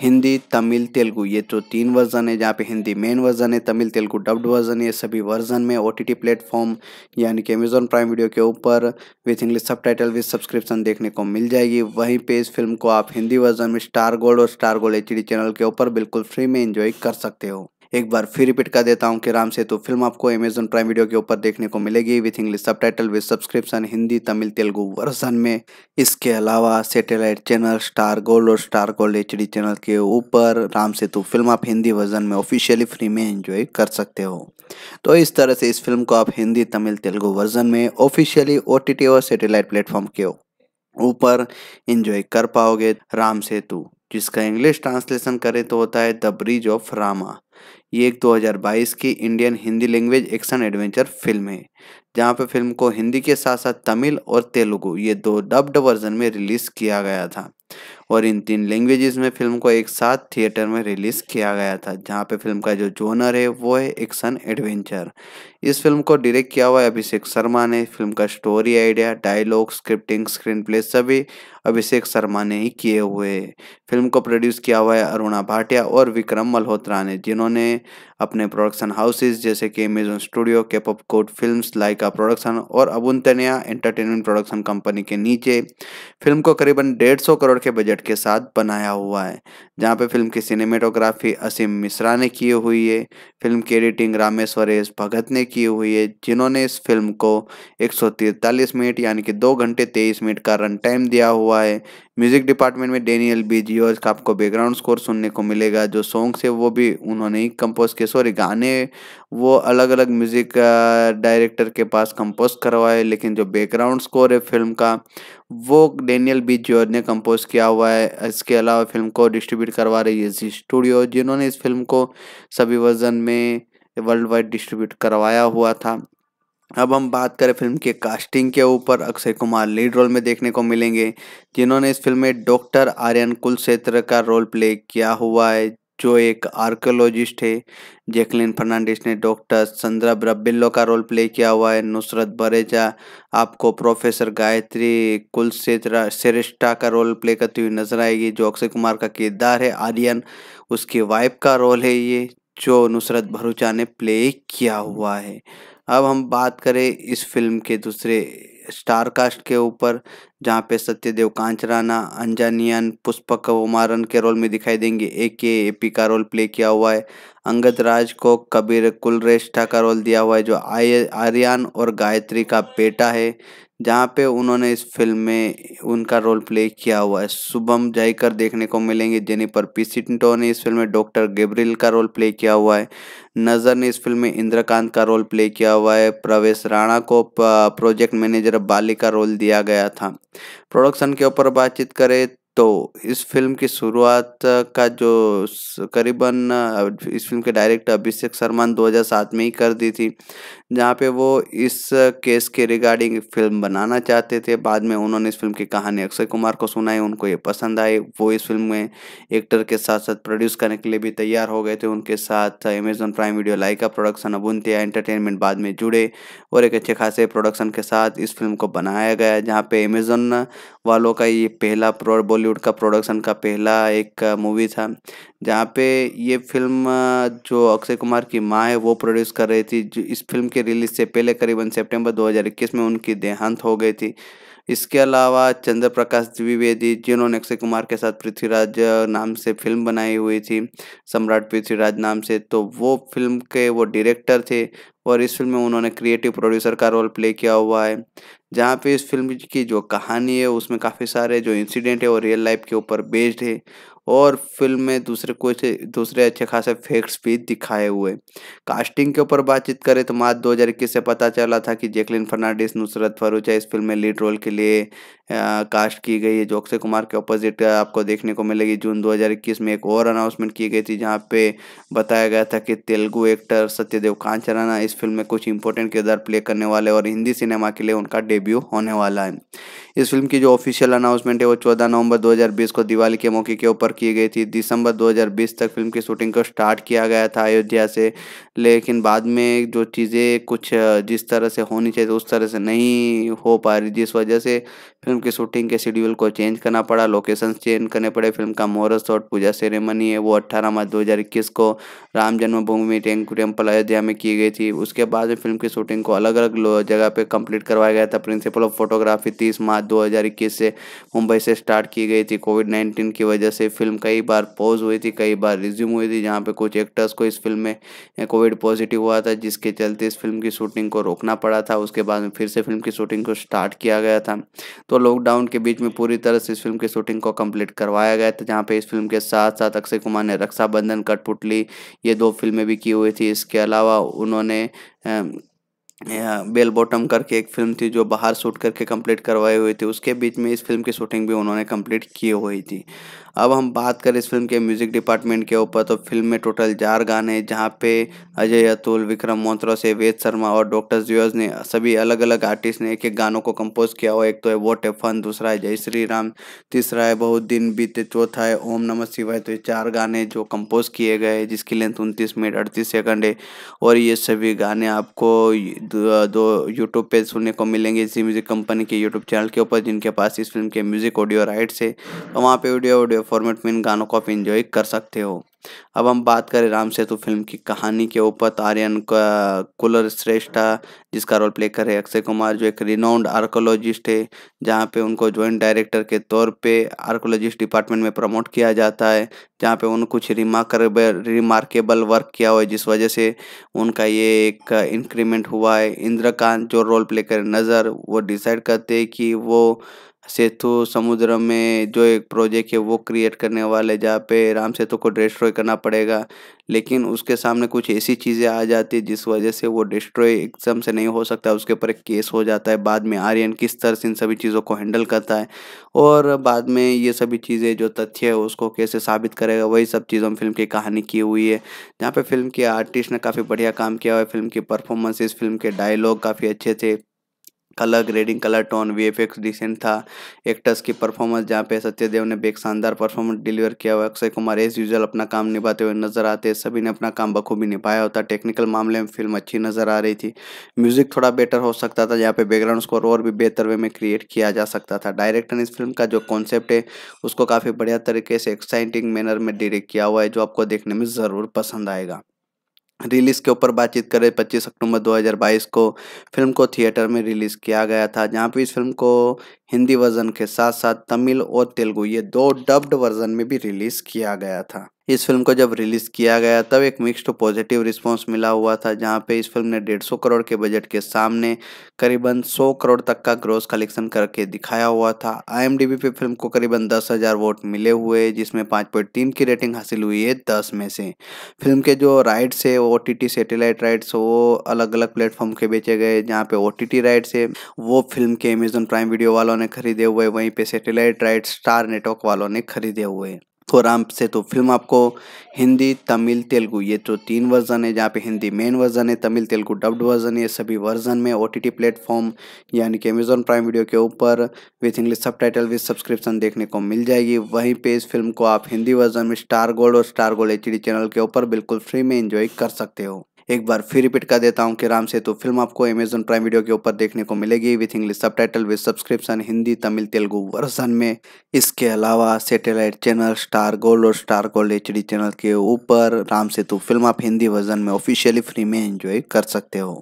हिंदी तमिल तेलुगु ये तो तीन वर्जन है जहाँ पे हिंदी मेन वर्जन है तमिल तेलुगु डब्ड वर्जन है सभी वर्जन में ओ टी प्लेटफॉर्म यानी कि अमेजोन प्राइम वीडियो के ऊपर with English subtitle with subscription देखने को मिल जाएगी वहीं पे इस फिल्म को आप हिंदी वर्जन में स्टार गोल्ड और स्टार गोल्ड एच चैनल के ऊपर बिल्कुल फ्री में इंजॉय कर सकते हो एक बार फिर रिपीट कर देता हूँ कि राम सेतु फिल्म आपको अमेजन प्राइम वीडियो के ऊपर देखने को मिलेगी with English subtitle with subscription Hindi Tamil Telugu version में इसके अलावा सेटेलाइट चैनल स्टार गोल्ड और स्टार गोल्ड एच चैनल के ऊपर राम सेतु फिल्म आप हिंदी वर्जन में ऑफिशियली फ्री में इंजॉय कर सकते हो तो इस तरह से इस फिल्म को आप हिंदी तमिल तेलुगु वर्जन में ऑफिशियली ओ और सेटेलाइट प्लेटफॉर्म के ऊपर इंजॉय कर पाओगे राम सेतु जिसका इंग्लिश ट्रांसलेशन करें तो होता है द ब्रिज ऑफ रामा ये एक 2022 की Indian Hindi language action adventure film है जहाँ पे फिल्म को हिंदी के साथ साथ तमिल और तेलुगु ये दो डब्ड वर्जन में रिलीज़ किया गया था और इन तीन लैंग्वेजेस में फिल्म को एक साथ थिएटर में रिलीज़ किया गया था जहाँ पे फिल्म का जो जोनर है वो है एक्शन एडवेंचर इस फिल्म को डायरेक्ट किया हुआ है अभिषेक शर्मा ने फिल्म का story idea dialogue scripting screenplay सभी अभिषेक शर्मा ने ही किए हुए हैं फिल्म को प्रोड्यूस किया हुआ है अरुणा भाटिया और विक्रम मल्होत्रा ने जिन्होंने अपने प्रोडक्शन हाउसेज जैसे कि Amazon studio केपअप coat film Lyca production और अबुंतनिया एंटरटेनमेंट प्रोडक्शन कंपनी के नीचे फिल्म को करीबन डेढ़ सौ करोड़ के बजट के साथ बनाया हुआ है जहाँ पे फिल्म की सिनेमेटोग्राफी असीम मिश्रा ने की हुई है फिल्म की एडिटिंग रामेश्वरेश भगत ने की की हुई है जिन्होंने इस फिल्म को एक मिनट यानी कि दो घंटे तेईस मिनट का रन टाइम दिया हुआ है म्यूजिक डिपार्टमेंट में डेनियल बी जियोज का आपको बैकग्राउंड स्कोर सुनने को मिलेगा जो सॉन्ग्स है वो भी उन्होंने ही कंपोज किए सॉरी गाने वो अलग अलग म्यूजिक डायरेक्टर के पास कंपोज करवाए लेकिन जो बैकग्राउंड स्कोर है फिल्म का वो डेनियल बी जॉर्ज ने कंपोज किया हुआ है इसके अलावा फिल्म को डिस्ट्रीब्यूट करवा रही है जी स्टूडियो जिन्होंने इस फिल्म को सभी वर्जन में वर्ल्ड वाइड डिस्ट्रीब्यूट करवाया हुआ था अब हम बात करें फिल्म के कास्टिंग के ऊपर अक्षय कुमार लीड रोल में देखने को मिलेंगे जिन्होंने इस फिल्म में डॉक्टर आर्यन कुलक्षेत्र का रोल प्ले किया हुआ है जो एक आर्कोलॉजिस्ट है जैकलिन फर्नांडिस ने डॉक्टर संद्रा ब्रबिल्लो का रोल प्ले किया हुआ है नुसरत बरेजा आपको प्रोफेसर गायत्री कुलसेत्रा सेरिस्टा का रोल प्ले करती हुई नजर आएगी जो अक्षय कुमार का किरदार है आर्यन उसकी वाइफ का रोल है ये जो नुसरत भरूचा ने प्ले किया हुआ है अब हम बात करें इस फिल्म के दूसरे स्टार कास्ट के ऊपर जहाँ पे सत्यदेव कांचराना अंजानियन पुष्पक उमारन के रोल में दिखाई देंगे ए के ए पी का रोल प्ले किया हुआ है अंगद राज को कबीर कुलरेष्ठा का रोल दिया हुआ है जो आय आर्यन और गायत्री का बेटा है जहाँ पे उन्होंने इस फिल्म में उनका रोल प्ले किया हुआ है शुभम जयकर देखने को मिलेंगे जेनिपर पिसिंटो ने इस फिल्म में डॉक्टर गेब्रिल का रोल प्ले किया हुआ है नज़र ने इस फिल्म में इंद्रकांत का रोल प्ले किया हुआ है प्रवेश राणा को प्रोजेक्ट मैनेजर बाली का रोल दिया गया था प्रोडक्शन के ऊपर बातचीत करें तो इस फिल्म की शुरुआत का जो करीबन इस फिल्म के डायरेक्टर अभिषेक शर्मा ने 2007 में ही कर दी थी जहाँ पे वो इस केस के रिगार्डिंग फिल्म बनाना चाहते थे बाद में उन्होंने इस फिल्म की कहानी अक्षय कुमार को सुनाई उनको ये पसंद आई वो इस फिल्म में एक्टर के साथ साथ प्रोड्यूस करने के लिए भी तैयार हो गए थे उनके साथ अमेजन प्राइम वीडियो लाइका प्रोडक्शन अबुनतिया एंटरटेनमेंट बाद में जुड़े और एक अच्छे खासे प्रोडक्शन के साथ इस फिल्म को बनाया गया जहाँ पे अमेजन वालों का ये पहला बॉलीवुड का प्रोडक्शन का पहला एक मूवी था जहाँ पे ये फिल्म जो अक्षय कुमार की माँ है वो प्रोड्यूस कर रही थी जो इस फिल्म के रिलीज से पहले करीबन सितंबर 2021 में उनकी देहांत हो गई थी इसके अलावा चंद्र प्रकाश द्विवेदी जिन्होंने अक्षय कुमार के साथ पृथ्वीराज नाम से फिल्म बनाई हुई थी सम्राट पृथ्वीराज नाम से तो वो फिल्म के वो डायरेक्टर थे और इस फिल्म में उन्होंने क्रिएटिव प्रोड्यूसर का रोल प्ले किया हुआ है जहाँ पे इस फिल्म की जो कहानी है उसमें काफ़ी सारे जो इंसिडेंट है वो रियल लाइफ के ऊपर बेस्ड है और फिल्म में दूसरे कुछ दूसरे अच्छे खासे फैक्ट्स भी दिखाए हुए कास्टिंग के ऊपर बातचीत करें तो मार्च दो से पता चला था कि जैकलिन फर्नांडिस नुसरत फरूचा इस फिल्म में लीड रोल के लिए आ, कास्ट की गई है जो अक्षय कुमार के अपोजिट आपको देखने को मिलेगी जून 2021 में एक और अनाउंसमेंट की गई थी जहाँ पे बताया गया था कि तेलुगु एक्टर सत्यदेव कांचराना इस फिल्म में कुछ इंपॉर्टेंट किरदार प्ले करने वाले और हिंदी सिनेमा के लिए उनका डेब्यू होने वाला है इस फिल्म की जो ऑफिशियल अनाउंसमेंट है वो चौदह नवंबर 2020 को दिवाली के मौके के ऊपर की गई थी दिसंबर 2020 तक फिल्म की शूटिंग को स्टार्ट किया गया था अयोध्या से लेकिन बाद में जो चीज़ें कुछ जिस तरह से होनी चाहिए उस तरह से नहीं हो पा रही जिस वजह से फिल्म की शूटिंग के शेड्यूल को चेंज करना पड़ा लोकेशन चेंज करने पड़े फिल्म का मुहूर्त शॉट पूजा सेरेमनी है वो अट्ठारह मार्च 2021 को राम जन्मभूमि टेम्पल अयोध्या में की गई थी उसके बाद में फिल्म की शूटिंग को अलग अलग जगह पर कंप्लीट करवाया गया था प्रिंसिपल ऑफ फोटोग्राफी तीस मार्च दो से मुंबई से स्टार्ट की गई थी कोविड नाइन्टीन की वजह से फिल्म कई बार पॉज हुई थी कई बार रिज्यूम हुई थी जहाँ पर कुछ एक्टर्स को इस फिल्म में कोविड पॉजिटिव हुआ था जिसके चलते इस फिल्म की शूटिंग को रोकना पड़ा था उसके बाद में फिर से फिल्म की शूटिंग को स्टार्ट किया गया था तो को लॉकडाउन के बीच में पूरी तरह से इस फिल्म की शूटिंग को कंप्लीट करवाया गया था जहाँ पे इस फिल्म के साथ साथ अक्षय कुमार ने रक्षाबंधन कटपुटली ये दो फिल्में भी की हुई थी इसके अलावा उन्होंने बेल बॉटम करके एक फिल्म थी जो बाहर शूट करके कंप्लीट करवाई हुई थी उसके बीच में इस फिल्म की शूटिंग भी उन्होंने कंप्लीट की हुई थी अब हम बात करें इस फिल्म के म्यूज़िक डिपार्टमेंट के ऊपर तो फिल्म में टोटल चार गाने जहाँ पे अजय अतुल विक्रम मोत्रो से वेद शर्मा और डॉक्टर जियोज ने सभी अलग अलग आर्टिस्ट ने एक एक गानों को कंपोज किया हुआ एक तो है वो टेफन दूसरा है जय श्री राम तीसरा है बहुत दिन बीते चौथा है ओम नमः शिवाय तो ये चार गाने जो कंपोज किए गए जिसकी लेंथ उनतीस मिनट अड़तीस सेकंड है और ये सभी गाने आपको दो, दो यूट्यूब पे सुनने को मिलेंगे इसी म्यूज़िक कंपनी के यूट्यूब चैनल के ऊपर जिनके पास इस फिल्म के म्यूज़िक ऑडियो राइट्स है तो वहाँ पर ऑडियो ऑडियो फॉर्मेट में इन गानों को आप इन्जॉय कर सकते हो अब हम बात करें राम सेतु फिल्म की कहानी के ऊपर तो आर्यन कुलर श्रेष्ठा जिसका रोल प्ले करे अक्षय कुमार जो एक रिनाउंड आर्कोलॉजिस्ट है जहाँ पे उनको जॉइंट डायरेक्टर के तौर पे आर्कोलॉजिस्ट डिपार्टमेंट में प्रमोट किया जाता है जहाँ पे उन्होंने कुछ रिमार्केबल रिमार्केबल वर्क किया हुआ है जिस वजह से उनका ये एक इंक्रीमेंट हुआ है इंद्रकांत जो रोल प्ले करे नज़र वो डिसाइड करते हैं कि वो सेतु समुद्र में जो एक प्रोजेक्ट है वो क्रिएट करने वाले जहाँ पे राम सेतु तो को डिस्ट्रॉय करना पड़ेगा लेकिन उसके सामने कुछ ऐसी चीज़ें आ जाती है जिस वजह से वो डिस्ट्रॉय एकदम से नहीं हो सकता उसके ऊपर एक केस हो जाता है बाद में आर्यन किस तरह से इन सभी चीज़ों को हैंडल करता है और बाद में ये सभी चीज़ें जो तथ्य है उसको कैसे साबित करेगा वही सब चीज़ों में फिल्म की कहानी की हुई है जहाँ पर फिल्म के आर्टिस्ट ने काफ़ी बढ़िया काम किया हुआ है फिल्म की परफॉर्मेंसेज फिल्म के डायलॉग काफ़ी अच्छे थे colour grading colour tone V F X decent था एक्टर्स की परफॉर्मेंस जहाँ पे सत्यदेव ने भी एक शानदार परफॉर्मेंस डिलीवर किया हुआ अक्षय कुमार एज यूजल अपना काम निभाते हुए नजर आते सभी ने अपना काम बखूबी निभाया होता टेक्निकल मामले में फिल्म अच्छी नजर आ रही थी म्यूजिक थोड़ा बेटर हो सकता था जहाँ पे बैकग्राउंड स्कोर और भी बेहतर वे में क्रिएट किया जा सकता था डायरेक्टर ने इस फिल्म का जो कॉन्सेप्ट है उसको काफ़ी बढ़िया तरीके से एक्साइटिंग मैनर में डिरेक्ट किया हुआ है जो आपको देखने में ज़रूर पसंद आएगा रिलीज़ के ऊपर बातचीत करें 25 अक्टूबर 2022 को फिल्म को थिएटर में रिलीज़ किया गया था जहां पे इस फिल्म को हिंदी वर्जन के साथ साथ तमिल और तेलुगु ये दो डब्ड वर्जन में भी रिलीज़ किया गया था इस फिल्म को जब रिलीज़ किया गया तब एक मिक्स्ड पॉजिटिव रिस्पांस मिला हुआ था जहां पे इस फिल्म ने डेढ़ सौ करोड़ के बजट के सामने करीबन सौ करोड़ तक का ग्रोस कलेक्शन करके दिखाया हुआ था आईएमडीबी पे फिल्म को करीबन दस हज़ार वोट मिले हुए जिसमें पाँच पॉइंट तीन की रेटिंग हासिल हुई है दस में से फिल्म के जो राइट्स है ओ टी सेटेलाइट राइट्स वो अलग अलग प्लेटफॉर्म के बेचे गए जहाँ पे ओ टी राइट्स है वो फिल्म के अमेजोन प्राइम वीडियो वालों ने खरीदे हुए वहीं पर सेटेलाइट राइट्स स्टार नेटवर्क वालों ने खरीदे हुए तो आराम से तो फिल्म आपको हिंदी तमिल तेलुगू ये तो तीन वर्जन है जहाँ पे हिंदी मेन वर्जन है तमिल तेलुगु डब्ड वर्जन ये सभी वर्जन में ओ टी प्लेटफॉर्म यानी कि अमेजोन प्राइम वीडियो के ऊपर with English subtitle with subscription देखने को मिल जाएगी वहीं पे इस फिल्म को आप हिंदी वर्जन में स्टार गोल्ड और स्टार गोल्ड एच चैनल के ऊपर बिल्कुल फ्री में इंजॉय कर सकते हो एक बार फिर रिपीट कर देता हूँ कि राम सेतु तो फिल्म आपको अमेजन प्राइम वीडियो के ऊपर देखने को मिलेगी with English subtitle with subscription Hindi Tamil Telugu version में इसके अलावा सेटेलाइट चैनल स्टार गोल्ड और स्टार गोल्ड एच चैनल के ऊपर राम सेतु फिल्म आप हिंदी वर्जन में ऑफिशियली फ्री में इंजॉय कर सकते हो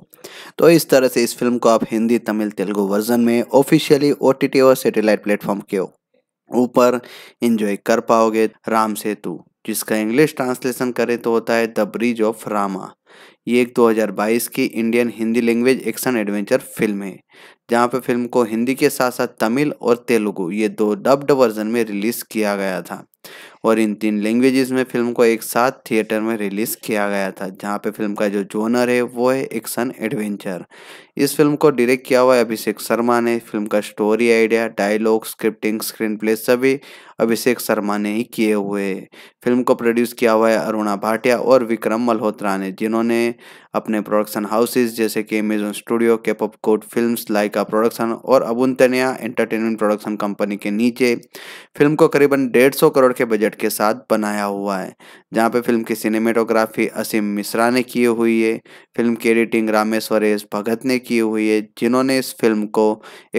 तो इस तरह से इस फिल्म को आप हिंदी तमिल तेलुगु वर्जन में ऑफिशियली ओ और सेटेलाइट प्लेटफॉर्म के ऊपर इंजॉय कर पाओगे राम सेतु जिसका इंग्लिश ट्रांसलेशन करें तो होता है द ब्रिज ऑफ रामा ये एक 2022 की Indian Hindi language action adventure film है जहाँ पे फिल्म को हिंदी के साथ साथ तमिल और तेलुगु ये दो डब्ड वर्जन में रिलीज़ किया गया था और इन तीन लैंग्वेजेस में फिल्म को एक साथ थिएटर में रिलीज़ किया गया था जहाँ पे फिल्म का जो जोनर है वो है एक्शन एडवेंचर इस फिल्म को डायरेक्ट किया हुआ है अभिषेक शर्मा ने फिल्म का story idea dialogue scripting screenplay सभी अभिषेक शर्मा ने ही किए हुए है फिल्म को प्रोड्यूस किया हुआ है अरुणा भाटिया और विक्रम मल्होत्रा ने जिन्होंने अपने प्रोडक्शन हाउसेज जैसे कि अमेजोन स्टूडियो के पॉपकोट फिल्म लाइका प्रोडक्शन और अबुंतनिया एंटरटेनमेंट प्रोडक्शन कंपनी के नीचे फिल्म को करीबन डेढ़ सौ करोड़ के बजट के साथ बनाया हुआ है जहाँ पे फिल्म की सिनेमेटोग्राफी असीम मिश्रा ने की हुई है फिल्म की एडिटिंग रामेश्वरेश भगत ने की हुई है जिन्होंने इस फिल्म को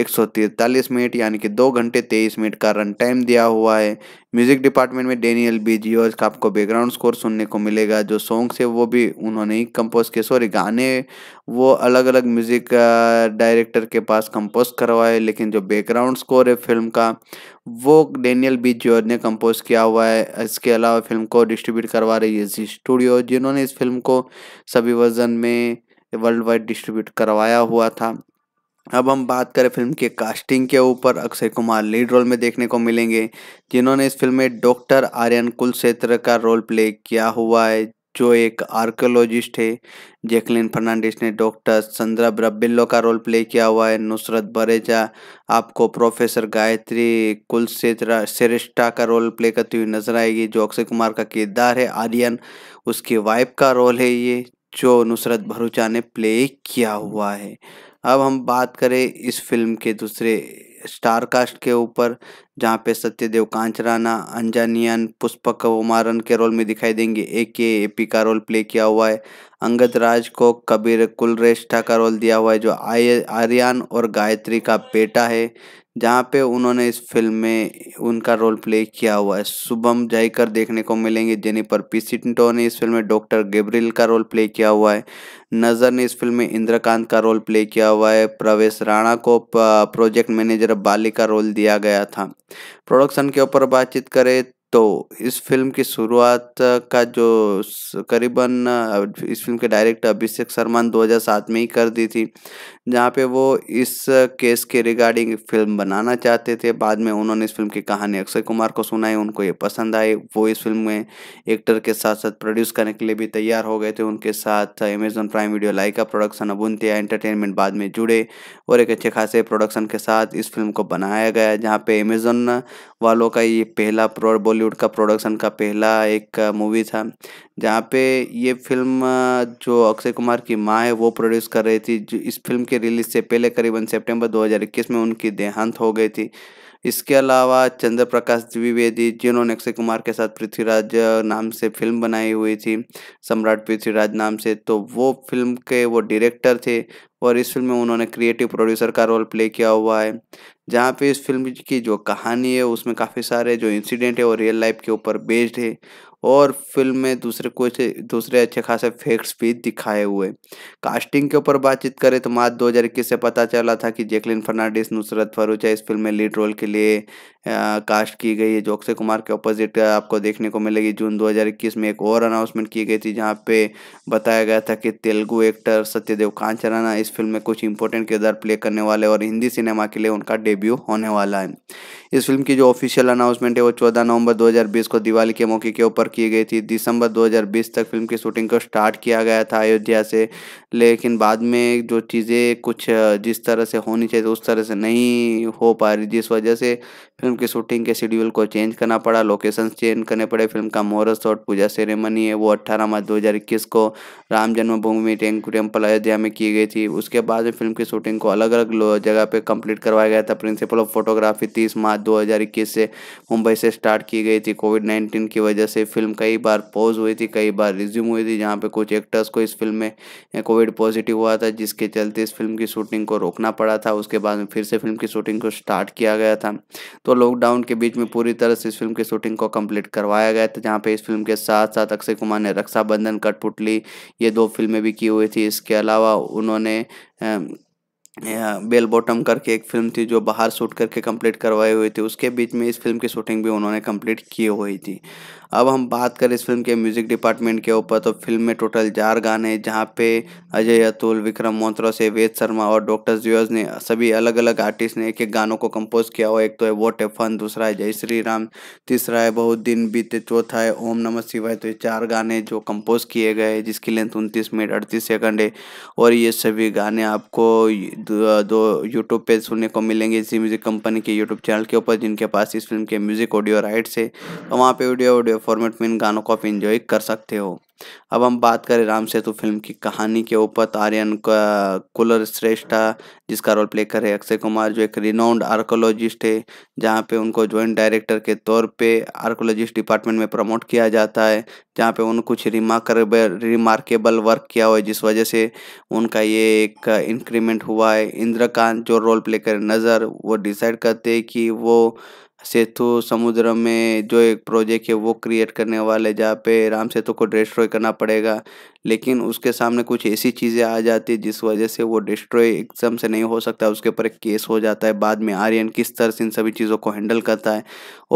एक मिनट यानी कि दो घंटे 23 मिनट का रन टाइम दिया हुआ है म्यूजिक डिपार्टमेंट में डेनियल बी जियोज का आपको बैकग्राउंड स्कोर सुनने को मिलेगा जो सॉन्ग्स है वो भी उन्होंने ही कंपोज किए सॉरी गाने वो अलग अलग म्यूजिक डायरेक्टर के पास कंपोज करवाए लेकिन जो बैकग्राउंड स्कोर है फिल्म का वो डेनियल बी जॉर्ज ने कंपोज किया हुआ है इसके अलावा फिल्म को डिस्ट्रीब्यूट करवा रही है जी स्टूडियो जिन्होंने इस फिल्म को सभी वर्जन में वर्ल्ड वाइड डिस्ट्रीब्यूट करवाया हुआ था अब हम बात करें फिल्म के कास्टिंग के ऊपर अक्षय कुमार लीड रोल में देखने को मिलेंगे जिन्होंने इस फिल्म में डॉक्टर आर्यन कुलक्षेत्र का रोल प्ले किया हुआ है जो एक आर्कोलॉजिस्ट है जैकलिन फर्नांडिस ने डॉक्टर संद्रा ब्रबिल्लो का रोल प्ले किया हुआ है नुसरत बरेजा आपको प्रोफेसर गायत्री कुलक्षेत्र श्रेष्ठा का रोल प्ले करती हुई नजर आएगी जो अक्षय कुमार का किरदार है आर्यन उसकी वाइफ का रोल है ये जो नुसरत भरूचा ने प्ले किया हुआ है अब हम बात करें इस फिल्म के दूसरे स्टार कास्ट के ऊपर जहाँ पे सत्यदेव कांचराना अंजानियान पुष्पक उमारन के रोल में दिखाई देंगे ए के एपी का रोल प्ले किया हुआ है अंगद राज को कबीर कुलरेष्ठा का रोल दिया हुआ है जो आय आर्यन और गायत्री का बेटा है जहाँ पे उन्होंने इस फिल्म में उनका रोल प्ले किया हुआ है शुभम जयकर देखने को मिलेंगे जेनिपर पिसिंटो ने इस फिल्म में डॉक्टर गेब्रिल का रोल प्ले किया हुआ है नज़र ने इस फिल्म में इंद्रकांत का रोल प्ले किया हुआ है प्रवेश राणा को प्रोजेक्ट मैनेजर बाली का रोल दिया गया था प्रोडक्शन के ऊपर बातचीत करें तो इस फिल्म की शुरुआत का जो करीबन इस फिल्म के डायरेक्टर अभिषेक शर्मा ने दो में ही कर दी थी जहाँ पे वो इस केस के रिगार्डिंग फिल्म बनाना चाहते थे बाद में उन्होंने इस फिल्म की कहानी अक्षय कुमार को सुनाई उनको ये पसंद आई वो इस फिल्म में एक्टर के साथ साथ प्रोड्यूस करने के लिए भी तैयार हो गए थे उनके साथ अमेजोन प्राइम वीडियो लाइका प्रोडक्शन अबुनतिया एंटरटेनमेंट बाद में जुड़े और एक अच्छे खासे प्रोडक्शन के साथ इस फिल्म को बनाया गया जहाँ पे अमेजोन वालों का ये पहला बॉलीवुड का प्रोडक्शन का पहला एक मूवी था जहाँ पे ये फिल्म जो अक्षय कुमार की माँ है वो प्रोड्यूस कर रही थी जो इस फिल्म के रिलीज से पहले करीबन सितंबर 2021 में उनकी देहांत हो गई थी इसके अलावा चंद्र प्रकाश द्विवेदी जिन्होंने अक्षय कुमार के साथ पृथ्वीराज नाम से फिल्म बनाई हुई थी सम्राट पृथ्वीराज नाम से तो वो फिल्म के वो डायरेक्टर थे और इस फिल्म में उन्होंने क्रिएटिव प्रोड्यूसर का रोल प्ले किया हुआ है जहाँ पे इस फिल्म की जो कहानी है उसमें काफ़ी सारे जो इंसिडेंट है वो रियल लाइफ के ऊपर बेस्ड है और फिल्म में दूसरे कुछ दूसरे अच्छे खासे फैक्ट्स भी दिखाए हुए कास्टिंग के ऊपर बातचीत करें तो मार्च दो से पता चला था कि जैकलिन फर्नांडिस नुसरत फरूचा इस फिल्म में लीड रोल के लिए आ, कास्ट की गई है जो अक्षय कुमार के अपोजिट आपको देखने को मिलेगी जून 2021 में एक और अनाउंसमेंट की गई थी जहाँ पे बताया गया था कि तेलुगु एक्टर सत्यदेव कांचराना इस फिल्म में कुछ इंपॉर्टेंट किरदार प्ले करने वाले और हिंदी सिनेमा के लिए उनका डेब्यू होने वाला है इस फिल्म की जो ऑफिशियल अनाउंसमेंट है वो चौदह नवंबर 2020 को दिवाली के मौके के ऊपर की गई थी दिसंबर 2020 तक फिल्म की शूटिंग को स्टार्ट किया गया था अयोध्या से लेकिन बाद में जो चीज़ें कुछ जिस तरह से होनी चाहिए उस तरह से नहीं हो पा रही जिस वजह से फिल्म की शूटिंग के शेड्यूल को चेंज करना पड़ा लोकेशन चेंज करने पड़े फिल्म का मोरस और पूजा सेरेमनी है वो अट्ठारह मार्च 2021 को राम जन्मभूमि टेंकू टेम्पल अयोध्या में की गई थी उसके बाद में फिल्म की शूटिंग को अलग अलग जगह पर कंप्लीट करवाया गया था प्रिंसिपल ऑफ फोटोग्राफी तीस मार्च दो से मुंबई से स्टार्ट की गई थी कोविड नाइन्टीन की वजह से फिल्म कई बार पॉज हुई थी कई बार रिज्यूम हुई थी जहाँ पर कुछ एक्टर्स को इस फिल्म में कोविड पॉजिटिव हुआ था जिसके चलते इस फिल्म की शूटिंग को रोकना पड़ा था उसके बाद में फिर से फिल्म की शूटिंग को स्टार्ट किया गया था तो लॉकडाउन के बीच में पूरी तरह से इस फिल्म की शूटिंग को कंप्लीट करवाया गया था जहाँ पे इस फिल्म के साथ साथ अक्षय कुमार ने रक्षाबंधन कटपुटली ये दो फिल्में भी की हुई थी इसके अलावा उन्होंने बेल बॉटम करके एक फिल्म थी जो बाहर शूट करके कंप्लीट करवाई हुई थी उसके बीच में इस फिल्म की शूटिंग भी उन्होंने कंप्लीट की हुई थी अब हम बात करें इस फिल्म के म्यूज़िक डिपार्टमेंट के ऊपर तो फिल्म में टोटल चार गाने जहाँ पे अजय अतुल विक्रम मोत्रा से वेद शर्मा और डॉक्टर जियोज ने सभी अलग अलग आर्टिस्ट ने एक एक गानों को कंपोज किया हुआ एक तो है वोट एफन दूसरा है जय श्री राम तीसरा है बहुत दिन बीते चौथा है ओम नम शिवाय तो ये चार गाने जो कंपोज किए गए हैं जिसकी लेंथ उनतीस मिनट अड़तीस सेकंड है और ये सभी गाने आपको दो यूट्यूब पे सुनने को मिलेंगे इसी म्यूज़िक कंपनी के यूट्यूब चैनल के ऊपर जिनके पास इस फिल्म के म्यूज़िक ऑडियो राइट्स है तो वहाँ पे ऑडियो ऑडियो वेव फॉर्मेट में इन गानों को आप इंजॉय कर सकते हो अब हम बात करें राम सेतु फिल्म की कहानी के ऊपर तो आर्यन कुलर श्रेष्ठा जिसका रोल प्ले कर रहे अक्षय कुमार जो एक रिनाउंड आर्कोलॉजिस्ट है जहाँ पे उनको जॉइंट डायरेक्टर के तौर पे आर्कोलॉजिस्ट डिपार्टमेंट में प्रमोट किया जाता है जहाँ पे उन्होंने कुछ रिमार्केबल रिमार्केबल वर्क किया हुआ है जिस वजह से उनका ये एक इंक्रीमेंट हुआ है इंद्रकांत जो रोल प्ले कर नज़र वो डिसाइड करते हैं कि वो सेतु समुद्र में जो एक प्रोजेक्ट है वो क्रिएट करने वाले जहाँ पे राम सेतु को डिस्ट्रॉय करना पड़ेगा लेकिन उसके सामने कुछ ऐसी चीज़ें आ जाती है जिस वजह से वो डिस्ट्रॉय एकदम से नहीं हो सकता उसके ऊपर एक केस हो जाता है बाद में आर्यन किस तरह से इन सभी चीज़ों को हैंडल करता है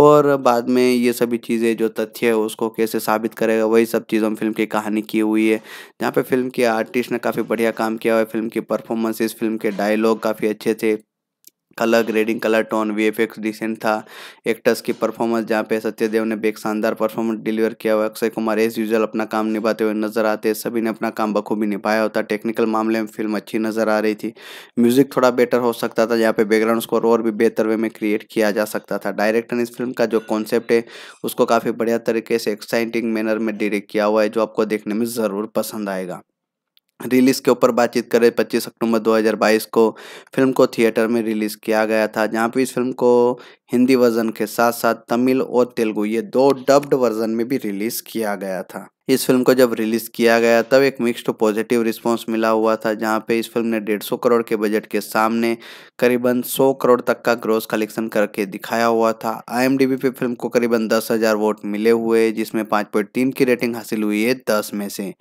और बाद में ये सभी चीज़ें जो तथ्य है उसको कैसे साबित करेगा वही सब चीज़ों में फिल्म की कहानी की हुई है जहाँ पर फिल्म के आर्टिस्ट ने काफ़ी बढ़िया काम किया हुआ है फिल्म की परफॉर्मेंसेज फिल्म के डायलॉग काफ़ी अच्छे थे colour grading colour tone V F decent था एक्टर्स की परफॉर्मेंस जहाँ पे सत्यदेव ने भी एक शानदार परफॉर्मेंस डिलीवर किया हुआ अक्षय कुमार एज यूजल अपना काम निभाते हुए नजर आते हैं सभी ने अपना काम बखूबी निभाया होता टेक्निकल मामले में फिल्म अच्छी नजर आ रही थी म्यूजिक थोड़ा बेटर हो सकता था यहाँ पे बैकग्राउंड स्कोर और भी बेहतर वे में क्रिएट किया जा सकता था डायरेक्टर ने इस फिल्म का जो कॉन्सेप्ट है उसको काफ़ी बढ़िया तरीके से एक्साइटिंग मैनर में डिरेक्ट किया हुआ है जो आपको देखने में ज़रूर पसंद आएगा रिलीज़ के ऊपर बातचीत करें 25 अक्टूबर 2022 को फिल्म को थिएटर में रिलीज़ किया गया था जहां पे इस फिल्म को हिंदी वर्जन के साथ साथ तमिल और तेलुगु ये दो डब्ड वर्जन में भी रिलीज़ किया गया था इस फिल्म को जब रिलीज़ किया गया तब एक मिक्स्ड तो पॉजिटिव रिस्पांस मिला हुआ था जहां पे इस फिल्म ने डेढ़ सौ करोड़ के बजट के सामने करीबन सौ करोड़ तक का ग्रोस कलेक्शन करके दिखाया हुआ था आई पे फिल्म को करीबन दस हज़ार वोट मिले हुए जिसमें पॉइंट तीन की रेटिंग हासिल हुई है दस में से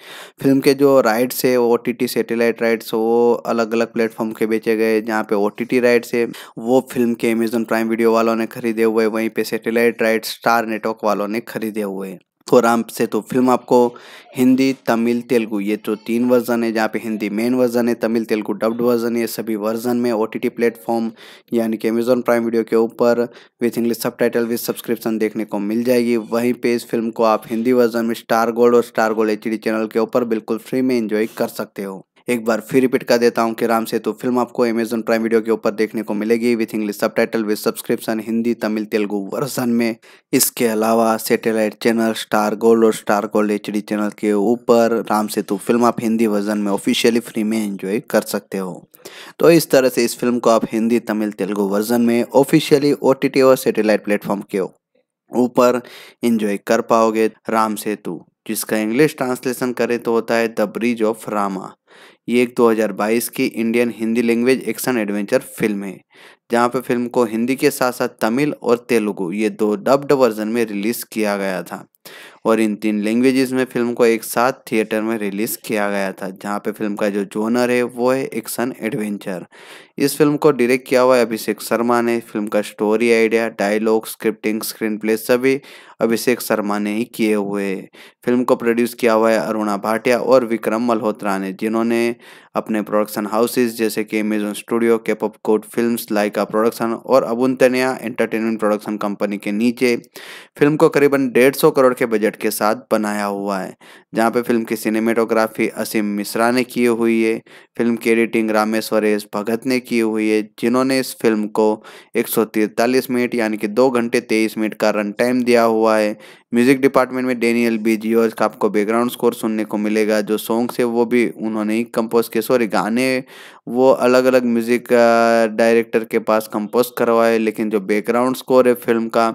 फिल्म के जो राइट्स है O T T satellite rights वो अलग अलग प्लेटफॉर्म के बेचे गए जहाँ पे ओ राइट्स है वो फिल्म के अमेजोन प्राइम वीडियो वालों ने खरीदे हुए वहीं पे सेटेलाइट राइट्स स्टार नेटवर्क वालों ने खरीदे हुए तो आराम से तो फिल्म आपको हिंदी तमिल तेलुगु ये तो तीन वर्जन है जहाँ पे हिंदी मेन वर्जन है तमिल तेलुगु डब्ड वर्जन है सभी वर्जन में ओ टी प्लेटफॉर्म यानी कि अमेजोन प्राइम वीडियो के ऊपर with English subtitle with subscription देखने को मिल जाएगी वहीं पे इस फिल्म को आप हिंदी वर्जन में स्टार गोल्ड और स्टार गोल्ड एच चैनल के ऊपर बिल्कुल फ्री में इंजॉय कर सकते हो एक बार फिर रिपीट कर देता हूँ कि राम सेतु फिल्म आपको अमेजोन प्राइम वीडियो के ऊपर देखने को मिलेगी with English subtitle with subscription Hindi Tamil Telugu version में इसके अलावा सेटेलाइट चैनल स्टार गोल्ड और स्टार गोल्ड एच चैनल के ऊपर राम सेतु फिल्म आप हिंदी वर्जन में ऑफिशियली फ्री में एंजॉय कर सकते हो तो इस तरह से इस फिल्म को आप हिंदी तमिल तेलुगु वर्जन में ऑफिशियली ओ और सेटेलाइट प्लेटफॉर्म के ऊपर इंजॉय कर पाओगे राम सेतु जिसका इंग्लिश ट्रांसलेशन करें तो होता है द ब्रिज ऑफ रामा ये एक 2022 की Indian Hindi language action adventure film है जहाँ पे फिल्म को हिंदी के साथ साथ तमिल और तेलुगु ये दो डब्ड वर्जन में रिलीज किया गया था और इन तीन लैंग्वेजेस में फिल्म को एक साथ थिएटर में रिलीज किया गया था जहाँ पे फिल्म का जो जोनर है वो है एक्शन एडवेंचर इस फिल्म को डायरेक्ट किया हुआ है अभिषेक शर्मा ने फिल्म का story idea dialogue scripting screenplay सभी अभिषेक शर्मा ने ही किए हुए फिल्म को प्रोड्यूस किया हुआ है अरुणा भाटिया और विक्रम मल्होत्रा ने जिन्होंने अपने प्रोडक्शन हाउसेज जैसे कि Amazon studio केपअप coat film Lyca production और अबुंतनिया एंटरटेनमेंट प्रोडक्शन कंपनी के नीचे फिल्म को करीबन डेढ़ सौ करोड़ के बजट बजट के साथ बनाया हुआ है जहाँ पे फिल्म की सिनेमेटोग्राफी असीम मिश्रा ने की हुई है फिल्म की एडिटिंग रामेश्वर एस भगत ने की हुई है जिन्होंने इस फिल्म को एक मिनट यानी कि दो घंटे तेईस मिनट का रन टाइम दिया हुआ है म्यूज़िक डिपार्टमेंट में डेनियल बीजियोज का आपको बैकग्राउंड स्कोर सुनने को मिलेगा जो सॉन्ग्स है वो भी उन्होंने ही कंपोज किए सॉरी गाने वो अलग अलग म्यूज़िक डायरेक्टर के पास कंपोज करवाए लेकिन जो बैकग्राउंड स्कोर है फिल्म का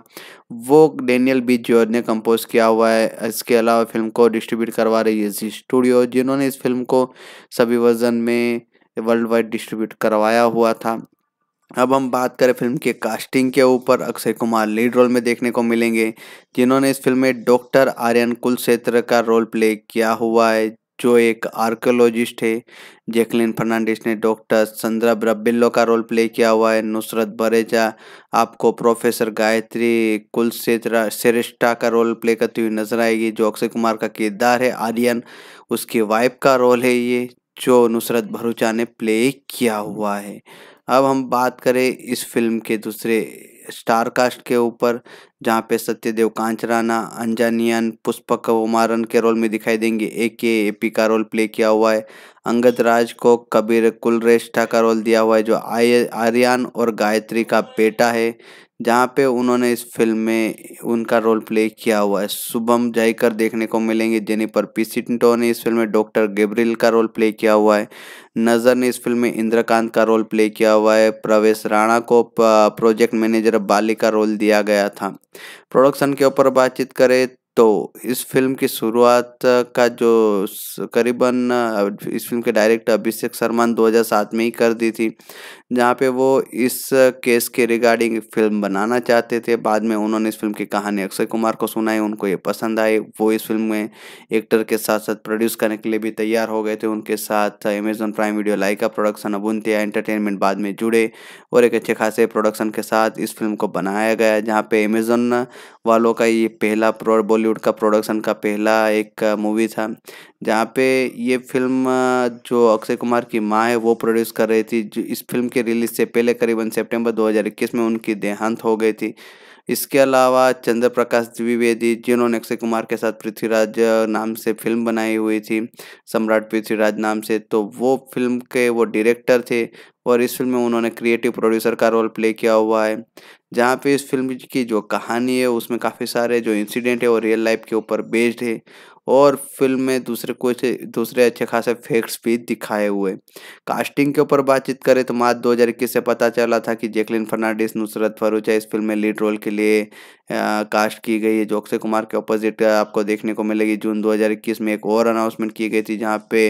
वो डेनियल बी जी ने कंपोज किया हुआ है इसके अलावा फिल्म को डिस्ट्रीब्यूट करवा रही है जी स्टूडियो जिन्होंने इस फिल्म को सभी वर्जन में वर्ल्ड वाइड डिस्ट्रीब्यूट करवाया हुआ था अब हम बात करें फिल्म के कास्टिंग के ऊपर अक्षय कुमार लीड रोल में देखने को मिलेंगे जिन्होंने इस फिल्म में डॉक्टर आर्यन कुलक्षेत्र का रोल प्ले किया हुआ है जो एक आर्कोलॉजिस्ट है जैकलिन फर्नांडिस ने डॉक्टर संद्रा ब्रबिल्लो का रोल प्ले किया हुआ है नुसरत बरेजा आपको प्रोफेसर गायत्री कुलसेत्रा श्रेष्ठा का रोल प्ले करती हुई नजर आएगी जो अक्षय कुमार का किरदार है आर्यन उसकी वाइफ का रोल है ये जो नुसरत भरूचा ने प्ले किया हुआ है अब हम बात करें इस फिल्म के दूसरे स्टार कास्ट के ऊपर जहाँ पे सत्यदेव कांचराना अंजानियन पुष्पक उमारन के रोल में दिखाई देंगे ए के ए पी का रोल प्ले किया हुआ है अंगद राज को कबीर कुलरेष्ठा का रोल दिया हुआ है जो आय आर्यन और गायत्री का बेटा है जहाँ पे उन्होंने इस फिल्म में उनका रोल प्ले किया हुआ है शुभम जयकर देखने को मिलेंगे जेनिपर पीसीटो ने इस फिल्म में डॉक्टर गेब्रिल का रोल प्ले किया हुआ है नज़र ने इस फिल्म में इंद्रकांत का रोल प्ले किया हुआ है प्रवेश राणा को प्रोजेक्ट मैनेजर बाली का रोल दिया गया था प्रोडक्शन के ऊपर बातचीत करें तो इस फ़िल्म की शुरुआत का जो करीबन इस फ़िल्म के डायरेक्टर अभिषेक शर्मा ने सात में ही कर दी थी जहाँ पे वो इस केस के रिगार्डिंग फिल्म बनाना चाहते थे बाद में उन्होंने इस फिल्म की कहानी अक्षय कुमार को सुनाई उनको ये पसंद आई वो इस फिल्म में एक्टर के साथ साथ प्रोड्यूस करने के लिए भी तैयार हो गए थे उनके साथ अमेजन प्राइम वीडियो लाइका प्रोडक्शन अबुंतिया एंटरटेनमेंट बाद में जुड़े और एक अच्छे खासे प्रोडक्शन के साथ इस फिल्म को बनाया गया जहाँ पे अमेजन वालों का ये पहला प्रो बॉलीवुड का प्रोडक्शन का पहला एक मूवी था जहाँ पे ये फिल्म जो अक्षय कुमार की माँ है वो प्रोड्यूस कर रही थी इस फिल्म के रिलीज से पहले करीबन सितंबर 2021 में उनकी देहांत हो गई थी इसके अलावा चंद्र प्रकाश द्विवेदी जिन्होंने अक्षय कुमार के साथ पृथ्वीराज नाम से फिल्म बनाई हुई थी सम्राट पृथ्वीराज नाम से तो वो फिल्म के वो डायरेक्टर थे और इस फिल्म में उन्होंने क्रिएटिव प्रोड्यूसर का रोल प्ले किया हुआ है जहाँ पे इस फिल्म की जो कहानी है उसमें काफ़ी सारे जो इंसिडेंट है वो रियल लाइफ के ऊपर बेस्ड है और फिल्म में दूसरे कुछ दूसरे अच्छे खासे फैक्ट्स भी दिखाए हुए कास्टिंग के ऊपर बातचीत करें तो मार्च दो से पता चला था कि जैकलिन फर्नांडिस नुसरत फरूचा इस फिल्म में लीड रोल के लिए आ, कास्ट की गई है जो अक्षय कुमार के अपोजिट आपको देखने को मिलेगी जून 2021 में एक और अनाउंसमेंट की गई थी जहाँ पे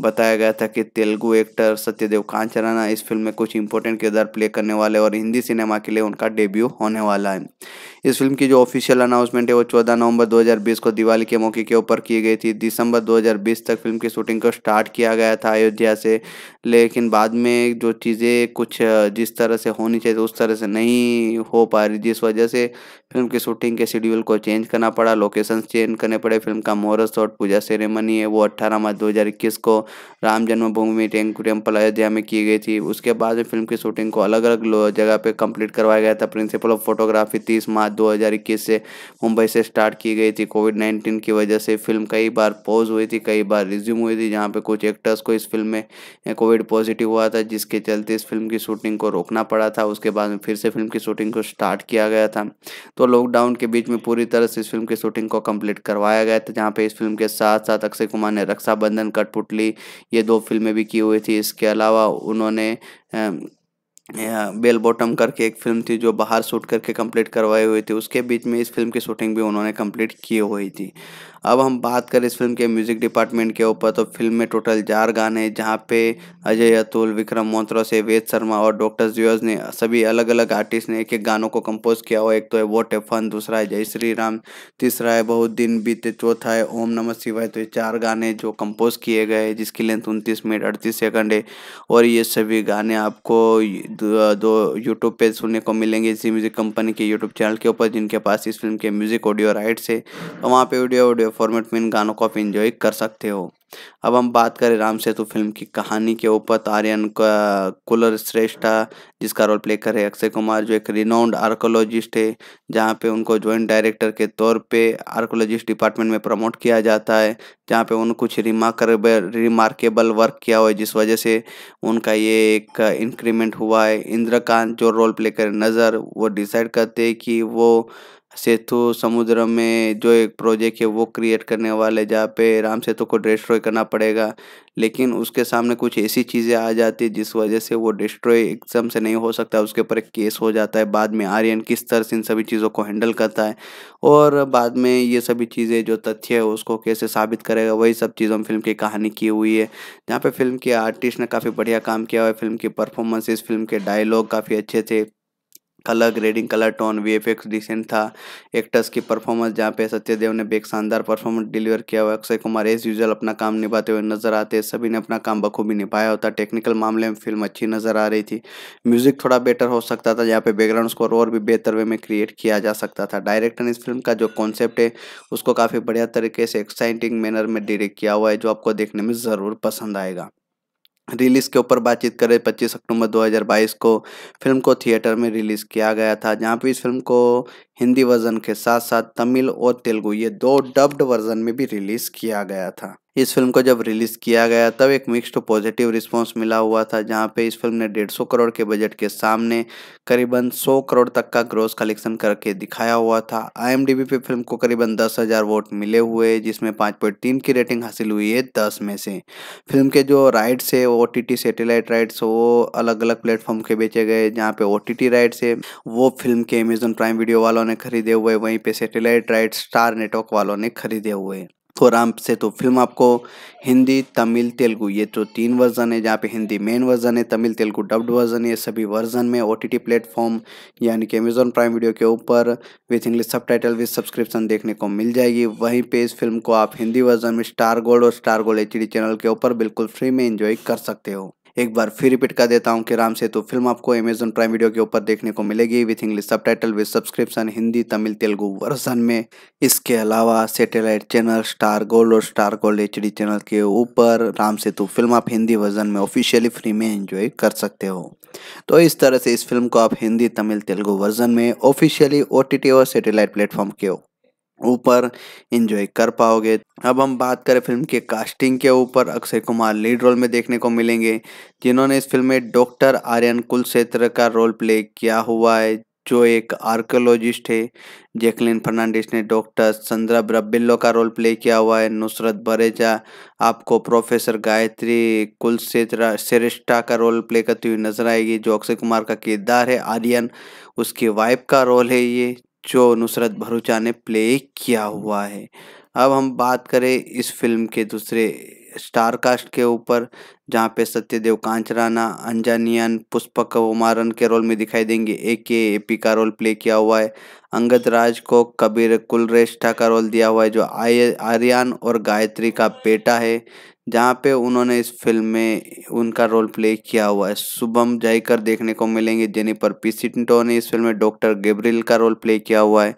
बताया गया था कि तेलुगु एक्टर सत्यदेव कांचराना इस फिल्म में कुछ इंपॉर्टेंट किरदार प्ले करने वाले और हिंदी सिनेमा के लिए उनका डेब्यू होने वाला है इस फिल्म की जो ऑफिशियल अनाउंसमेंट है वो 14 नवंबर 2020 को दिवाली के मौके के ऊपर की गई थी दिसंबर 2020 तक फिल्म की शूटिंग को स्टार्ट किया गया था अयोध्या से लेकिन बाद में जो चीज़ें कुछ जिस तरह से होनी चाहिए उस तरह से नहीं हो पा रही जिस वजह से फिल्म की शूटिंग के शेड्यूल को चेंज करना पड़ा लोकेशन चेंज करने पड़े फिल्म का मुहूर्त और पूजा सेरेमनी है वो अट्ठारह मार्च 2021 को राम जन्मभूमि टेम्पल अयोध्या में की गई थी उसके बाद फिल्म की शूटिंग को अलग अलग जगह पे कंप्लीट करवाया गया था प्रिंसिपल ऑफ फोटोग्राफी तीस मार्च 2021 से मुंबई से स्टार्ट की गई थी कोविड 19 की वजह से फिल्म कई बार पॉज हुई थी कई बार रिज्यूम हुई थी जहां पे कुछ एक्टर्स को इस फिल्म में कोविड पॉजिटिव हुआ था जिसके चलते इस फिल्म की शूटिंग को रोकना पड़ा था उसके बाद में फिर से फिल्म की शूटिंग को स्टार्ट किया गया था तो लॉकडाउन के बीच में पूरी तरह से इस फिल्म की शूटिंग को कम्प्लीट करवाया गया था जहाँ पर इस फिल्म के साथ साथ अक्षय कुमार ने रक्षाबंधन कठपुतली ये दो फिल्में भी की हुई थी इसके अलावा उन्होंने बेल बॉटम करके एक फिल्म थी जो बाहर शूट करके कंप्लीट करवाई हुई थी उसके बीच में इस फिल्म की शूटिंग भी उन्होंने कंप्लीट की हुई थी अब हम बात करें इस फिल्म के म्यूज़िक डिपार्टमेंट के ऊपर तो फिल्म में टोटल चार गाने जहाँ पे अजय अतुल विक्रम मोत्रा से वेद शर्मा और डॉक्टर जियोज ने सभी अलग अलग आर्टिस्ट ने एक एक गानों को कंपोज किया हुआ एक तो है वो टेफन दूसरा है जय श्री राम तीसरा है बहुत दिन बीते चौथा है ओम नमः शिवाय तो ये चार गाने जो कंपोज किए गए जिसकी लेंथ उनतीस मिनट अड़तीस सेकंड है और ये सभी गाने आपको दो यूट्यूब पे सुनने को मिलेंगे जी म्यूज़िक कंपनी के यूट्यूब चैनल के ऊपर जिनके पास इस फिल्म के म्यूज़िक ऑडियो राइट्स है तो वहाँ पे ऑडियो ऑडियो फॉर्मेट में इन गानों को आप इन्जॉय कर सकते हो अब हम बात करें राम सेतु फिल्म की कहानी के ऊपर आर्यन कुलर श्रेष्ठा जिसका रोल प्ले करे अक्षय कुमार जो एक रिनाउंड आर्कोलॉजिस्ट है जहाँ पे उनको जॉइंट डायरेक्टर के तौर पे आर्कोलॉजिस्ट डिपार्टमेंट में प्रमोट किया जाता है जहाँ पे उन्होंने कुछ रिमार्केबल रिमार्केबल वर्क किया हुआ है जिस वजह से उनका ये एक इंक्रीमेंट हुआ है इंद्रकांत जो रोल प्ले करे नज़र वो डिसाइड करते हैं कि वो सेतु समुद्र में जो एक प्रोजेक्ट है वो क्रिएट करने वाले जहाँ पे राम सेतु को डिस्ट्रॉय करना पड़ेगा लेकिन उसके सामने कुछ ऐसी चीज़ें आ जाती है जिस वजह से वो डिस्ट्रॉय एकदम से नहीं हो सकता उसके ऊपर एक केस हो जाता है बाद में आर्यन किस तरह से इन सभी चीज़ों को हैंडल करता है और बाद में ये सभी चीज़ें जो तथ्य है उसको कैसे साबित करेगा वही सब चीज़ों में फिल्म की कहानी की हुई है जहाँ पर फिल्म के आर्टिस्ट ने काफ़ी बढ़िया काम किया हुआ है फिल्म की परफॉर्मेंसेस फिल्म के डायलॉग काफ़ी अच्छे थे colour grading colour tone V F X decent था एक्टर्स की परफॉर्मेंस जहाँ पे सत्यदेव ने भी एक शानदार परफॉर्मेंस डिलीवर किया हुआ अक्षय कुमार एज यूजल अपना काम निभाते हुए नजर आते सभी ने अपना काम बखूबी निभाया होता टेक्निकल मामले में फिल्म अच्छी नजर आ रही थी म्यूजिक थोड़ा बेटर हो सकता था जहाँ पे बैकग्राउंड स्कोर और भी बेहतर वे में क्रिएट किया जा सकता था डायरेक्टर ने इस फिल्म का जो कॉन्सेप्ट है उसको काफ़ी बढ़िया तरीके से एक्साइटिंग मैनर में डिरेक्ट किया हुआ है जो आपको देखने में ज़रूर पसंद आएगा रिलीज़ के ऊपर बातचीत करें 25 अक्टूबर 2022 को फिल्म को थिएटर में रिलीज़ किया गया था जहाँ पे इस फिल्म को हिंदी वर्जन के साथ साथ तमिल और तेलुगु ये दो डब्ड वर्जन में भी रिलीज किया गया था इस फिल्म को जब रिलीज किया गया तब एक मिक्स्ड पॉजिटिव रिस्पांस मिला हुआ था जहां पे इस फिल्म ने डेढ़ सौ करोड़ के बजट के सामने करीबन सौ करोड़ तक का ग्रोस कलेक्शन करके दिखाया हुआ था आईएमडीबी पे फिल्म को करीबन दस हज़ार वोट मिले हुए जिसमें तीन की रेटिंग हासिल हुई है दस में से फिल्म के जो राइट्स है ओ टी सेटेलाइट राइट्स वो अलग अलग प्लेटफॉर्म के बेचे गए जहाँ पे ओ राइट्स है वो फिल्म के अमेजोन प्राइम वीडियो वालों वालों ने खरीदे हुए वहीं पे सैटेलाइट राइट स्टार नेटवर्क वालों ने खरीदे हुए तो और से तो फिल्म आपको हिंदी तमिल तेलुगू ये तो तीन वर्जन है जहाँ पे हिंदी मेन वर्जन है तमिल तेलुगु डब्ड वर्जन है सभी वर्जन में ओ टी प्लेटफॉर्म यानी कि अमेजोन प्राइम वीडियो के ऊपर with English subtitle with subscription देखने को मिल जाएगी वहीं पे इस फिल्म को आप हिंदी वर्जन में स्टार गोल्ड और स्टार गोल्ड एच चैनल के ऊपर बिल्कुल फ्री में इंजॉय कर सकते हो एक बार फिर रिपीट कर देता हूँ कि राम सेतु फिल्म आपको अमेजन प्राइम वीडियो के ऊपर देखने को मिलेगी with English subtitle with subscription Hindi Tamil Telugu version में इसके अलावा सेटेलाइट चैनल स्टार गोल्ड और स्टार गोल्ड एच चैनल के ऊपर राम सेतु फिल्म आप हिंदी वर्जन में ऑफिशियली फ्री में इंजॉय कर सकते हो तो इस तरह से इस फिल्म को आप हिंदी तमिल तेलुगु वर्जन में ऑफिशियली ओ और सेटेलाइट प्लेटफॉर्म के ऊपर इंजॉय कर पाओगे अब हम बात करें फिल्म के कास्टिंग के ऊपर अक्षय कुमार लीड रोल में देखने को मिलेंगे जिन्होंने इस फिल्म में डॉक्टर आर्यन कुलक्षेत्र का रोल प्ले किया हुआ है जो एक आर्कोलॉजिस्ट है जैकलिन फर्नांडिस ने डॉक्टर संद्रा ब्रबिल्लो का रोल प्ले किया हुआ है नुसरत बरेजा आपको प्रोफेसर गायत्री कुलक्षेत्र श्रेष्ठा का रोल प्ले करती हुई नजर आएगी जो अक्षय कुमार का किरदार है आर्यन उसकी वाइफ का रोल है ये जो नुसरत भरूचा ने प्ले किया हुआ है अब हम बात करें इस फिल्म के दूसरे स्टार कास्ट के ऊपर जहाँ पे सत्यदेव कांचराना अंजानियन पुष्पक उमारन के रोल में दिखाई देंगे ए के ए पी का रोल प्ले किया हुआ है अंगद राज को कबीर कुलरेष्ठा का रोल दिया हुआ है जो आय आर्यन और गायत्री का बेटा है जहाँ पे उन्होंने इस फिल्म में उनका रोल प्ले किया हुआ है शुभम जयकर देखने को मिलेंगे जेनिपर पिसिंटो ने इस फिल्म में डॉक्टर गेब्रिल का रोल प्ले किया हुआ है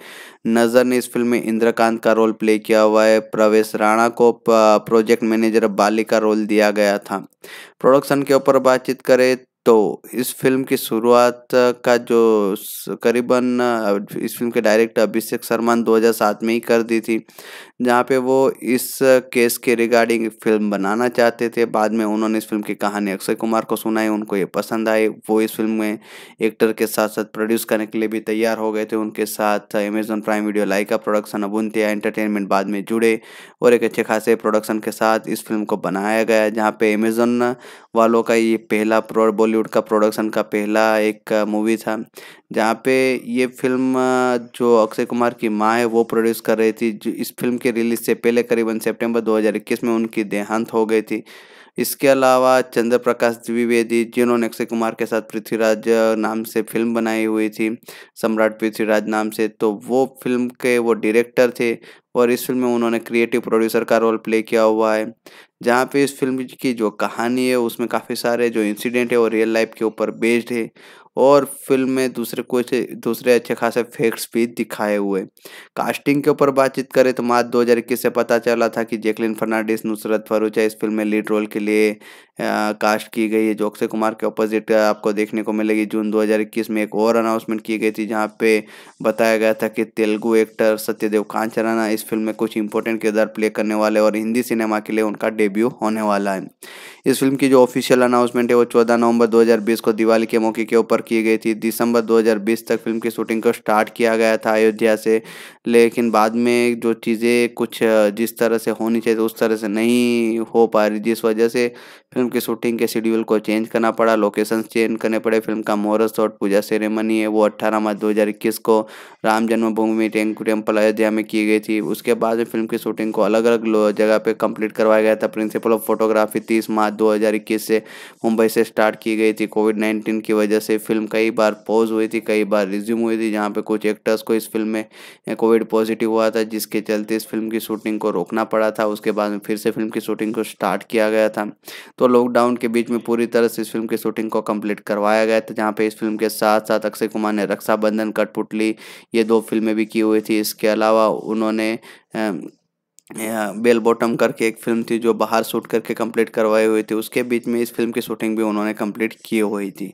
नज़र ने इस फिल्म में इंद्रकांत का रोल प्ले किया हुआ है प्रवेश राणा को प्रोजेक्ट मैनेजर बाली का रोल दिया गया था प्रोडक्शन के ऊपर बातचीत करें तो इस फ़िल्म की शुरुआत का जो करीबन इस फिल्म के डायरेक्टर अभिषेक शर्मा ने सात में ही कर दी थी जहाँ पे वो इस केस के रिगार्डिंग फिल्म बनाना चाहते थे बाद में उन्होंने इस फिल्म की कहानी अक्षय कुमार को सुनाई उनको ये पसंद आई वो इस फिल्म में एक्टर के साथ साथ प्रोड्यूस करने के लिए भी तैयार हो गए थे उनके साथ अमेजन प्राइम वीडियो लाइका प्रोडक्शन अबुंतिया एंटरटेनमेंट बाद में जुड़े और एक अच्छे खासे प्रोडक्शन के साथ इस फिल्म को बनाया गया जहाँ पे अमेज़न वालों का ये पहला बॉलीवुड का प्रोडक्शन का पहला एक मूवी था जहाँ पे ये फिल्म जो अक्षय कुमार की माँ है वो प्रोड्यूस कर रही थी जो इस फिल्म के रिलीज से पहले करीबन सितंबर 2021 में उनकी देहांत हो गई थी इसके अलावा चंद्र प्रकाश द्विवेदी जिन्होंने अक्षय कुमार के साथ पृथ्वीराज नाम से फिल्म बनाई हुई थी सम्राट पृथ्वीराज नाम से तो वो फिल्म के वो डायरेक्टर थे और इस फिल्म में उन्होंने क्रिएटिव प्रोड्यूसर का रोल प्ले किया हुआ है जहाँ पे इस फिल्म की जो कहानी है उसमें काफ़ी सारे जो इंसिडेंट है वो रियल लाइफ के ऊपर बेस्ड है और फिल्म में दूसरे कुछ दूसरे अच्छे खासे फैक्ट्स भी दिखाए हुए कास्टिंग के ऊपर बातचीत करें तो मार्च दो से पता चला था कि जैकलिन फर्नांडिस नुसरत फरूचा इस फिल्म में लीड रोल के लिए आ, कास्ट की गई है जो अक्षय कुमार के अपोजिट आपको देखने को मिलेगी जून 2021 में एक और अनाउंसमेंट की गई थी जहाँ पे बताया गया था कि तेलुगु एक्टर सत्यदेव कांचराना इस फिल्म में कुछ इंपॉर्टेंट किरदार प्ले करने वाले और हिंदी सिनेमा के लिए उनका डेब्यू होने वाला है इस फिल्म की जो ऑफिशियल अनाउंसमेंट है वो चौदह नवंबर दो को दिवाली के मौके के ऊपर की गई थी दिसंबर 2020 तक फिल्म की शूटिंग को स्टार्ट किया गया था अयोध्या से लेकिन बाद में जो चीज़ें कुछ जिस तरह से होनी चाहिए उस तरह से नहीं हो पा रही जिस वजह से फिल्म की शूटिंग के शेड्यूल को चेंज करना पड़ा लोकेशन चेंज करने पड़े फिल्म का मुहूर्त और पूजा सेरेमनी है वो 18 मार्च 2021 को राम जन्मभूमि टेम्पल अयोध्या में की गई थी उसके बाद में फिल्म की शूटिंग को अलग अलग जगह पर कंप्लीट करवाया गया था प्रिंसिपल ऑफ फोटोग्राफी तीस मार्च दो से मुंबई से स्टार्ट की गई थी कोविड नाइन्टीन की वजह से फिल्म कई बार पॉज हुई थी कई बार रिज्यूम हुई थी जहाँ पर कुछ एक्टर्स को इस फिल्म में कोविड कोविड पॉजिटिव हुआ था जिसके चलते इस फिल्म की शूटिंग को रोकना पड़ा था उसके बाद में फिर से फिल्म की शूटिंग को स्टार्ट किया गया था तो लॉकडाउन के बीच में पूरी तरह से इस फिल्म की शूटिंग को कंप्लीट करवाया गया था जहाँ पे इस फिल्म के साथ साथ अक्षय कुमार ने रक्षाबंधन कटपुटली ये दो फिल्में भी की हुई थी इसके अलावा उन्होंने बेल बॉटम करके एक फिल्म थी जो बाहर शूट करके कंप्लीट करवाई हुई थी उसके बीच में इस फिल्म की शूटिंग भी उन्होंने कंप्लीट की हुई थी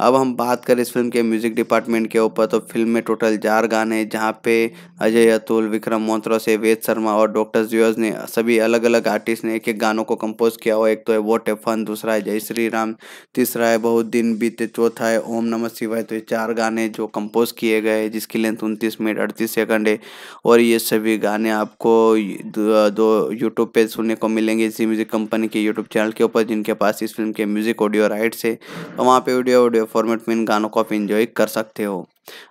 अब हम बात करें इस फिल्म के म्यूज़िक डिपार्टमेंट के ऊपर तो फिल्म में टोटल चार गाने जहाँ पे अजय अतुल विक्रम मोत्रा से वेद शर्मा और डॉक्टर जियोज ने सभी अलग अलग आर्टिस्ट ने एक एक गानों को कंपोज किया हुआ एक तो है वो टेफन दूसरा है जय श्री राम तीसरा है बहुत दिन बीते चौथा है ओम नमः शिवाय तो ये चार गाने जो कंपोज किए गए जिसकी लेंथ उनतीस मिनट अड़तीस सेकंड है और ये सभी गाने आपको दो यूट्यूब पे सुनने को मिलेंगे इसी म्यूज़िक कंपनी के यूट्यूब चैनल के ऊपर जिनके पास इस फिल्म के म्यूज़िक ऑडियो राइट्स है तो वहाँ पर ऑडियो ऑडियो फॉर्मेट में इन गानों को आप इन्जॉय कर सकते हो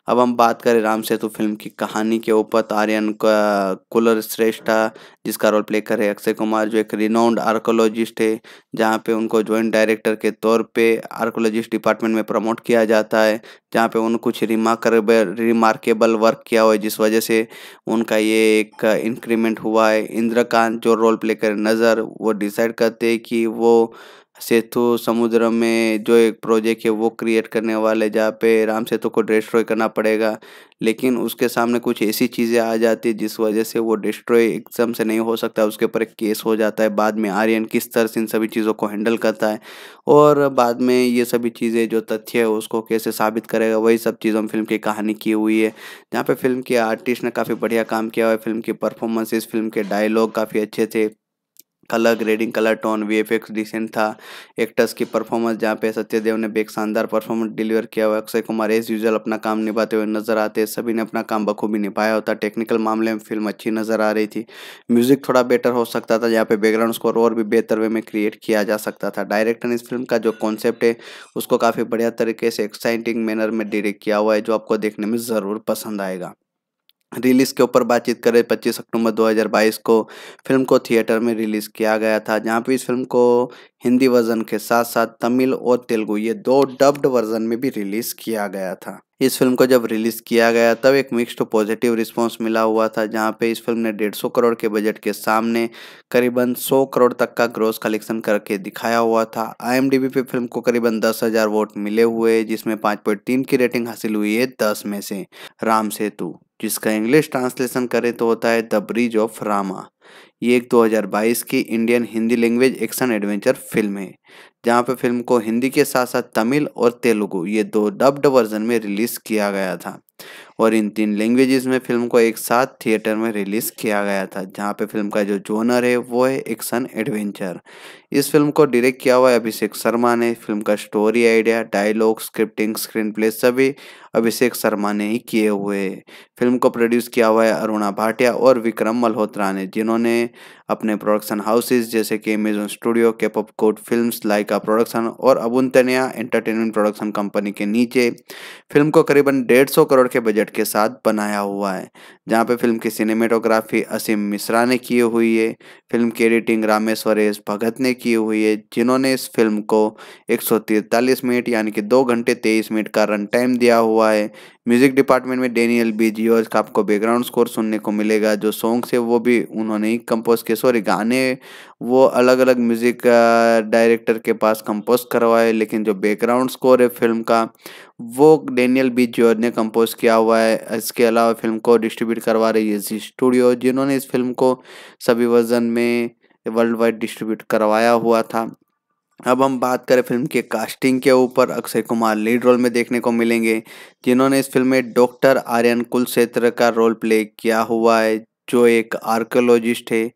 अब हम बात करें राम सेतु फिल्म की कहानी के ऊपर तो आर्यन कुलर श्रेष्ठा जिसका रोल प्ले करे अक्षय कुमार जो एक रिनाउंड आर्कोलॉजिस्ट है जहाँ पे उनको जॉइंट डायरेक्टर के तौर पे आर्कोलॉजिस्ट डिपार्टमेंट में प्रमोट किया जाता है जहाँ पे उन्होंने कुछ रिमार्केबल रिमार्केबल वर्क किया हुआ है जिस वजह से उनका ये एक इंक्रीमेंट हुआ है इंद्रकांत जो रोल प्ले करे नज़र वो डिसाइड करते हैं कि वो सेतु समुद्र में जो एक प्रोजेक्ट है वो क्रिएट करने वाले जहाँ पे राम सेतु को डिस्ट्रॉय करना पड़ेगा लेकिन उसके सामने कुछ ऐसी चीज़ें आ जाती है जिस वजह से वो डिस्ट्रॉय एकदम से नहीं हो सकता उसके ऊपर एक केस हो जाता है बाद में आर्यन किस तरह से इन सभी चीज़ों को हैंडल करता है और बाद में ये सभी चीज़ें जो तथ्य है उसको कैसे साबित करेगा वही सब चीज़ों में फिल्म की कहानी की हुई है जहाँ पर फिल्म के आर्टिस्ट ने काफ़ी बढ़िया काम किया हुआ है फिल्म की परफॉर्मेंसेस फिल्म के डायलॉग काफ़ी अच्छे थे colour grading colour tone V F X decent था एक्टर्स की परफॉर्मेंस जहाँ पे सत्यदेव ने भी एक शानदार परफॉर्मेंस डिलीवर किया हुआ अक्षय कुमार एज यूजल अपना काम निभाते हुए नजर आते सभी ने अपना काम बखूबी निभाया होता टेक्निकल मामले में फिल्म अच्छी नजर आ रही थी म्यूजिक थोड़ा बेटर हो सकता था जहाँ पे बैकग्राउंड स्कोर और भी बेहतर वे में क्रिएट किया जा सकता था डायरेक्टर ने इस फिल्म का जो कॉन्सेप्ट है उसको काफ़ी बढ़िया तरीके से एक्साइटिंग मैनर में डिरेक्ट किया हुआ है जो आपको देखने में ज़रूर पसंद आएगा रिलीज़ के ऊपर बातचीत करें 25 अक्टूबर 2022 को फिल्म को थिएटर में रिलीज़ किया गया था जहां पे इस फिल्म को हिंदी वर्जन के साथ साथ तमिल और तेलुगु ये दो डब्ड वर्जन में भी रिलीज़ किया गया था इस फिल्म को जब रिलीज़ किया गया तब एक मिक्स्ड पॉजिटिव रिस्पांस मिला हुआ था जहां पे इस फिल्म ने सौ करोड़ के बजट के सामने करीबन सौ करोड़ तक का ग्रोस कलेक्शन करके दिखाया हुआ था आईएमडीबी पे फिल्म को करीबन दस हजार वोट मिले हुए जिसमें तीन की रेटिंग हासिल हुई है दस में से राम सेतु जिसका इंग्लिश ट्रांसलेशन करें तो होता है द ब्रिज ऑफ रामा ये एक 2022 की Indian Hindi language action adventure film है जहाँ पे फिल्म को हिंदी के साथ साथ तमिल और तेलुगु ये दो डब्ड वर्जन में रिलीज़ किया गया था और इन तीन लैंग्वेजेस में फिल्म को एक साथ थिएटर में रिलीज़ किया गया था जहाँ पे फिल्म का जो जोनर है वो है एक्शन एडवेंचर इस फिल्म को डायरेक्ट किया हुआ है अभिषेक शर्मा ने फिल्म का story idea dialogue scripting screenplay सभी अभिषेक शर्मा ने ही किए हुए हैं फिल्म को प्रोड्यूस किया हुआ है अरुणा भाटिया और विक्रम मल्होत्रा ने जिन्होंने अपने प्रोडक्शन हाउसेज जैसे कि अमेजोन स्टूडियो के पॉपकोट फिल्म लाइका प्रोडक्शन और अबुंतनिया एंटरटेनमेंट प्रोडक्शन कंपनी के नीचे फिल्म को करीबन डेढ़ सौ करोड़ के बजट के साथ बनाया हुआ है जहाँ पे फिल्म की सिनेमेटोग्राफी असीम मिश्रा ने की हुई है फिल्म की एडिटिंग रामेश्वरेश भगत ने की हुई है जिन्होंने इस फिल्म को एक मिनट यानी कि दो घंटे तेईस मिनट का रन टाइम दिया हुआ है म्यूजिक डिपार्टमेंट में डेनियल बी जियोज का आपको बैकग्राउंड स्कोर सुनने को मिलेगा जो सॉन्ग्स है वो भी उन्होंने ही कंपोज किए सॉरी गाने वो अलग अलग म्यूजिक डायरेक्टर के पास कंपोज करवाए लेकिन जो बैकग्राउंड स्कोर है फिल्म का वो डेनियल बी जियो ने कंपोज किया हुआ है इसके अलावा फिल्म को डिस्ट्रीब्यूट करवा रही है जी स्टूडियो जिन्होंने इस फिल्म को सभी वर्जन में वर्ल्ड वाइड डिस्ट्रीब्यूट करवाया हुआ था अब हम बात करें फिल्म के कास्टिंग के ऊपर अक्षय कुमार लीड रोल में देखने को मिलेंगे जिन्होंने इस फिल्म में डॉक्टर आर्यन कुलक्षेत्र का रोल प्ले किया हुआ है जो एक आर्कोलॉजिस्ट है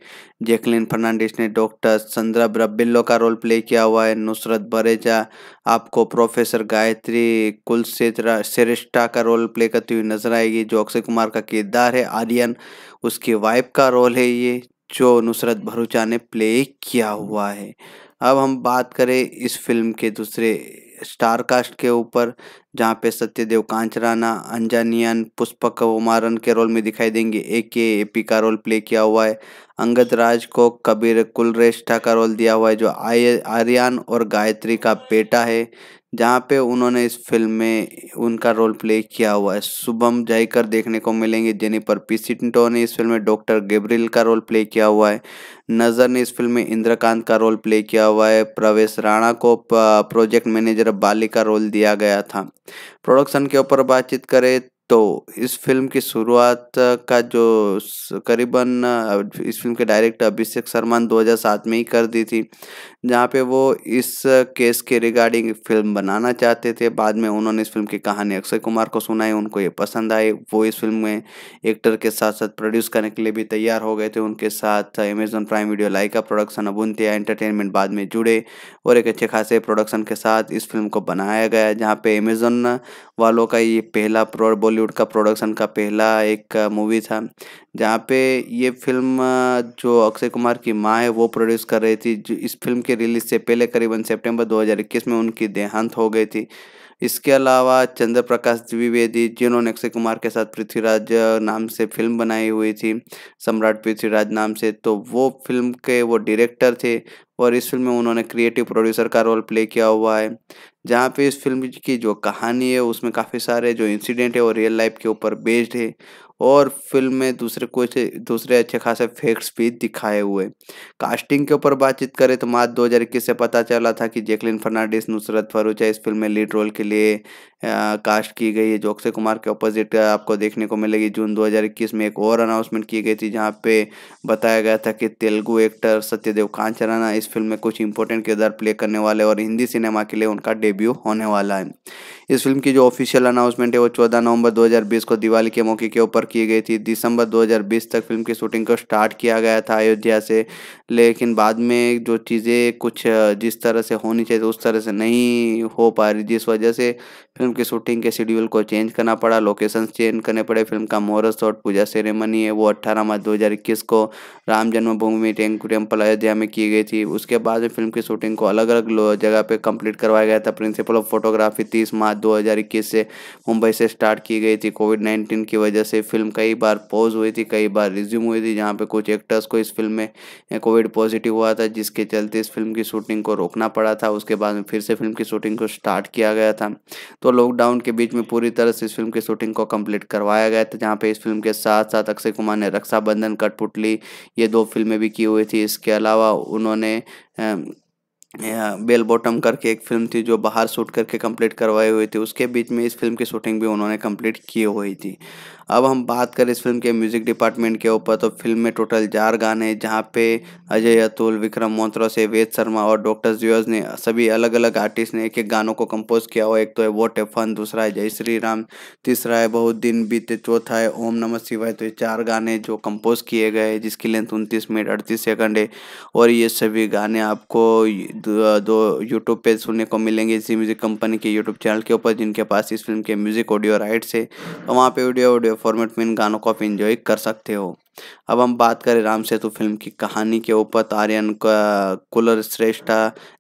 जैकलिन फर्नांडिस ने डॉक्टर संद्रा ब्रबिल्लो का रोल प्ले किया हुआ है नुसरत बरेजा आपको प्रोफेसर गायत्री कुलसेत्रा श्रेष्ठा का रोल प्ले करती हुई नजर आएगी जो अक्षय कुमार का किरदार है आर्यन उसकी वाइफ का रोल है ये जो नुसरत भरूचा ने प्ले किया हुआ है अब हम बात करें इस फिल्म के दूसरे स्टार कास्ट के ऊपर जहाँ पे सत्यदेव कांचराना अंजानियान पुष्पक उमारन के रोल में दिखाई देंगे ए के ए पी का रोल प्ले किया हुआ है अंगद राज को कबीर कुलरेष्ठा का रोल दिया हुआ है जो आय आर्यन और गायत्री का बेटा है जहाँ पे उन्होंने इस फिल्म में उनका रोल प्ले किया हुआ है शुभम जयकर देखने को मिलेंगे जेनिपर पिसिंटो ने इस फिल्म में डॉक्टर गेब्रिल का रोल प्ले किया हुआ है नज़र ने इस फिल्म में इंद्रकांत का रोल प्ले किया हुआ है प्रवेश राणा को प्रोजेक्ट मैनेजर बाली का रोल दिया गया था प्रोडक्शन के ऊपर बातचीत करें तो इस फिल्म की शुरुआत का जो करीबन इस फिल्म के डायरेक्टर अभिषेक शर्मा ने दो में ही कर दी थी जहाँ पे वो इस केस के रिगार्डिंग फिल्म बनाना चाहते थे बाद में उन्होंने इस फिल्म की कहानी अक्षय कुमार को सुनाई उनको ये पसंद आई वो इस फिल्म में एक्टर के साथ साथ प्रोड्यूस करने के लिए भी तैयार हो गए थे उनके साथ अमेजोन प्राइम वीडियो लाइका प्रोडक्शन अबुंतिया एंटरटेनमेंट बाद में जुड़े और एक अच्छे खासे प्रोडक्शन के साथ इस फिल्म को बनाया गया जहाँ पे अमेजोन वालों का ये पहला बॉलीवुड का प्रोडक्शन का पहला एक मूवी था जहाँ पे ये फिल्म जो अक्षय कुमार की माँ है वो प्रोड्यूस कर रही थी जो इस फिल्म के रिलीज से पहले करीबन सितंबर 2021 में उनकी देहांत हो गई थी इसके अलावा चंद्र प्रकाश द्विवेदी जिन्होंने अक्षय कुमार के साथ पृथ्वीराज नाम से फिल्म बनाई हुई थी सम्राट पृथ्वीराज नाम से तो वो फिल्म के वो डायरेक्टर थे और इस फिल्म में उन्होंने क्रिएटिव प्रोड्यूसर का रोल प्ले किया हुआ है जहाँ पे इस फिल्म की जो कहानी है उसमें काफ़ी सारे जो इंसिडेंट है वो रियल लाइफ के ऊपर बेस्ड है और फिल्म में दूसरे कुछ दूसरे अच्छे खासे फैक्ट्स भी दिखाए हुए कास्टिंग के ऊपर बातचीत करें तो मार्च दो से पता चला था कि जैकलिन फर्नांडिस नुसरत फरूचा इस फिल्म में लीड रोल के लिए आ, कास्ट की गई है जो अक्षय कुमार के अपोजिट आपको देखने को मिलेगी जून 2021 में एक और अनाउंसमेंट की गई थी जहाँ पे बताया गया था कि तेलुगु एक्टर सत्यदेव कांचराना इस फिल्म में कुछ इंपॉर्टेंट किरदार प्ले करने वाले और हिंदी सिनेमा के लिए उनका डेब्यू होने वाला है इस फिल्म की जो ऑफिशियल अनाउंसमेंट है वो 14 नवंबर 2020 को दिवाली के मौके के ऊपर की गई थी दिसंबर 2020 तक फिल्म की शूटिंग को स्टार्ट किया गया था अयोध्या से लेकिन बाद में जो चीज़ें कुछ जिस तरह से होनी चाहिए तो उस तरह से नहीं हो पा रही जिस वजह से फिल्म की शूटिंग के शेड्यूल को चेंज करना पड़ा लोकेशन चेंज करने पड़े फिल्म का मोहरस और पूजा सेरेमनी है वो अट्ठारह मार्च 2021 को राम जन्मभूमि टेम्पल अयोध्या में की गई थी उसके बाद में फिल्म की शूटिंग को अलग अलग जगह पर कंप्लीट करवाया गया था प्रिंसिपल ऑफ फोटोग्राफी तीस मार्च दो से मुंबई से स्टार्ट की गई थी कोविड नाइन्टीन की वजह से फिल्म कई बार पॉज हुई थी कई बार रिज्यूम हुई थी जहाँ पर कुछ एक्टर्स को इस फिल्म में कोविड पॉजिटिव हुआ था जिसके चलते इस फिल्म की शूटिंग को रोकना पड़ा था उसके बाद में फिर से फिल्म की शूटिंग को स्टार्ट किया गया था तो लॉकडाउन के बीच में पूरी तरह से इस फिल्म की शूटिंग को कंप्लीट करवाया गया था जहाँ पे इस फिल्म के साथ साथ अक्षय कुमार ने रक्षाबंधन कटपुटली ये दो फिल्में भी की हुई थी इसके अलावा उन्होंने बेल बॉटम करके एक फिल्म थी जो बाहर शूट करके कंप्लीट करवाई हुई थी उसके बीच में इस फिल्म की शूटिंग भी उन्होंने कंप्लीट की हुई थी अब हम बात करें इस फिल्म के म्यूज़िक डिपार्टमेंट के ऊपर तो फिल्म में टोटल चार गाने जहाँ पे अजय अतुल विक्रम मोत्रा से वेद शर्मा और डॉक्टर जियोज ने सभी अलग अलग आर्टिस्ट ने एक एक गानों को कंपोज किया हुआ एक तो है वोट टेफन दूसरा है जय श्री राम तीसरा है बहुत दिन बीते चौथा है ओम नमस् शिवाय तो ये चार गाने जो कंपोज किए गए जिसकी लेंथ उनतीस मिनट अड़तीस सेकंड है और ये सभी गाने आपको दो यूट्यूब पे सुनने को मिलेंगे इसी म्यूज़िक कंपनी के यूट्यूब चैनल के ऊपर जिनके पास इस फिल्म के म्यूज़िक ऑडियो राइट्स है तो वहाँ पे ऑडियो ऑडियो फॉर्मेट में इन गानों को आप इन्जॉय कर सकते हो अब हम बात करें राम सेतु फिल्म की कहानी के ऊपर तो आर्यन कुलर श्रेष्ठा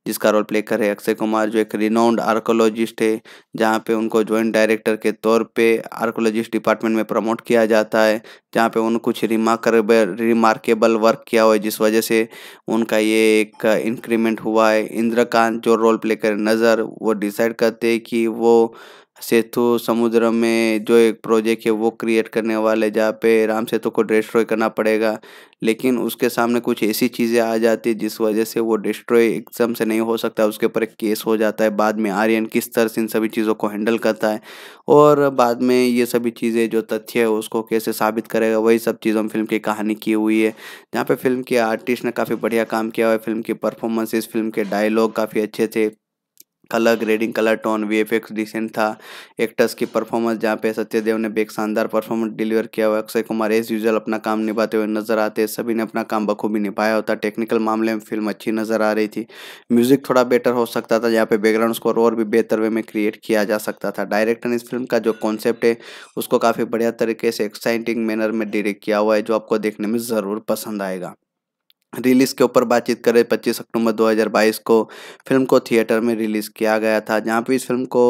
जिसका रोल प्ले करे अक्षय कुमार जो एक रिनाउंड आर्कोलॉजिस्ट है जहाँ पे उनको जॉइंट डायरेक्टर के तौर पे आर्कोलॉजिस्ट डिपार्टमेंट में प्रमोट किया जाता है जहाँ पे उन्होंने कुछ रिमार्केबल रिमार्केबल वर्क किया हुआ है जिस वजह से उनका ये एक इंक्रीमेंट हुआ है इंद्रकांत जो रोल प्ले करे नज़र वो डिसाइड करते हैं कि वो सेतु समुद्र में जो एक प्रोजेक्ट है वो क्रिएट करने वाले जहाँ पे राम सेतु को डिस्ट्रॉय करना पड़ेगा लेकिन उसके सामने कुछ ऐसी चीज़ें आ जाती है जिस वजह से वो डिस्ट्रॉय एकदम से नहीं हो सकता उसके ऊपर एक केस हो जाता है बाद में आर्यन किस तरह से इन सभी चीज़ों को हैंडल करता है और बाद में ये सभी चीज़ें जो तथ्य है उसको कैसे साबित करेगा वही सब चीज़ों में फिल्म की कहानी की हुई है जहाँ पर फिल्म के आर्टिस्ट ने काफ़ी बढ़िया काम किया हुआ है फिल्म की परफॉर्मेंसेस फिल्म के डायलॉग काफ़ी अच्छे थे colour grading colour tone V decent था एक्टर्स की परफॉर्मेंस जहाँ पे सत्यदेव ने भी एक शानदार परफॉर्मेंस डिलीवर किया हुआ अक्षय कुमार एज यूजल अपना काम निभाते हुए नजर आते सभी ने अपना काम बखूबी निभाया होता टेक्निकल मामले में फिल्म अच्छी नजर आ रही थी म्यूजिक थोड़ा बेटर हो सकता था यहाँ पे बैकग्राउंड स्कोर और भी बेहतर वे में क्रिएट किया जा सकता था डायरेक्टर ने इस फिल्म का जो कॉन्सेप्ट है उसको काफ़ी बढ़िया तरीके से एक्साइटिंग मैनर में डिरेक्ट किया हुआ है जो आपको देखने में ज़रूर पसंद आएगा रिलीज़ के ऊपर बातचीत करें 25 अक्टूबर 2022 को फिल्म को थिएटर में रिलीज़ किया गया था जहां पे इस फिल्म को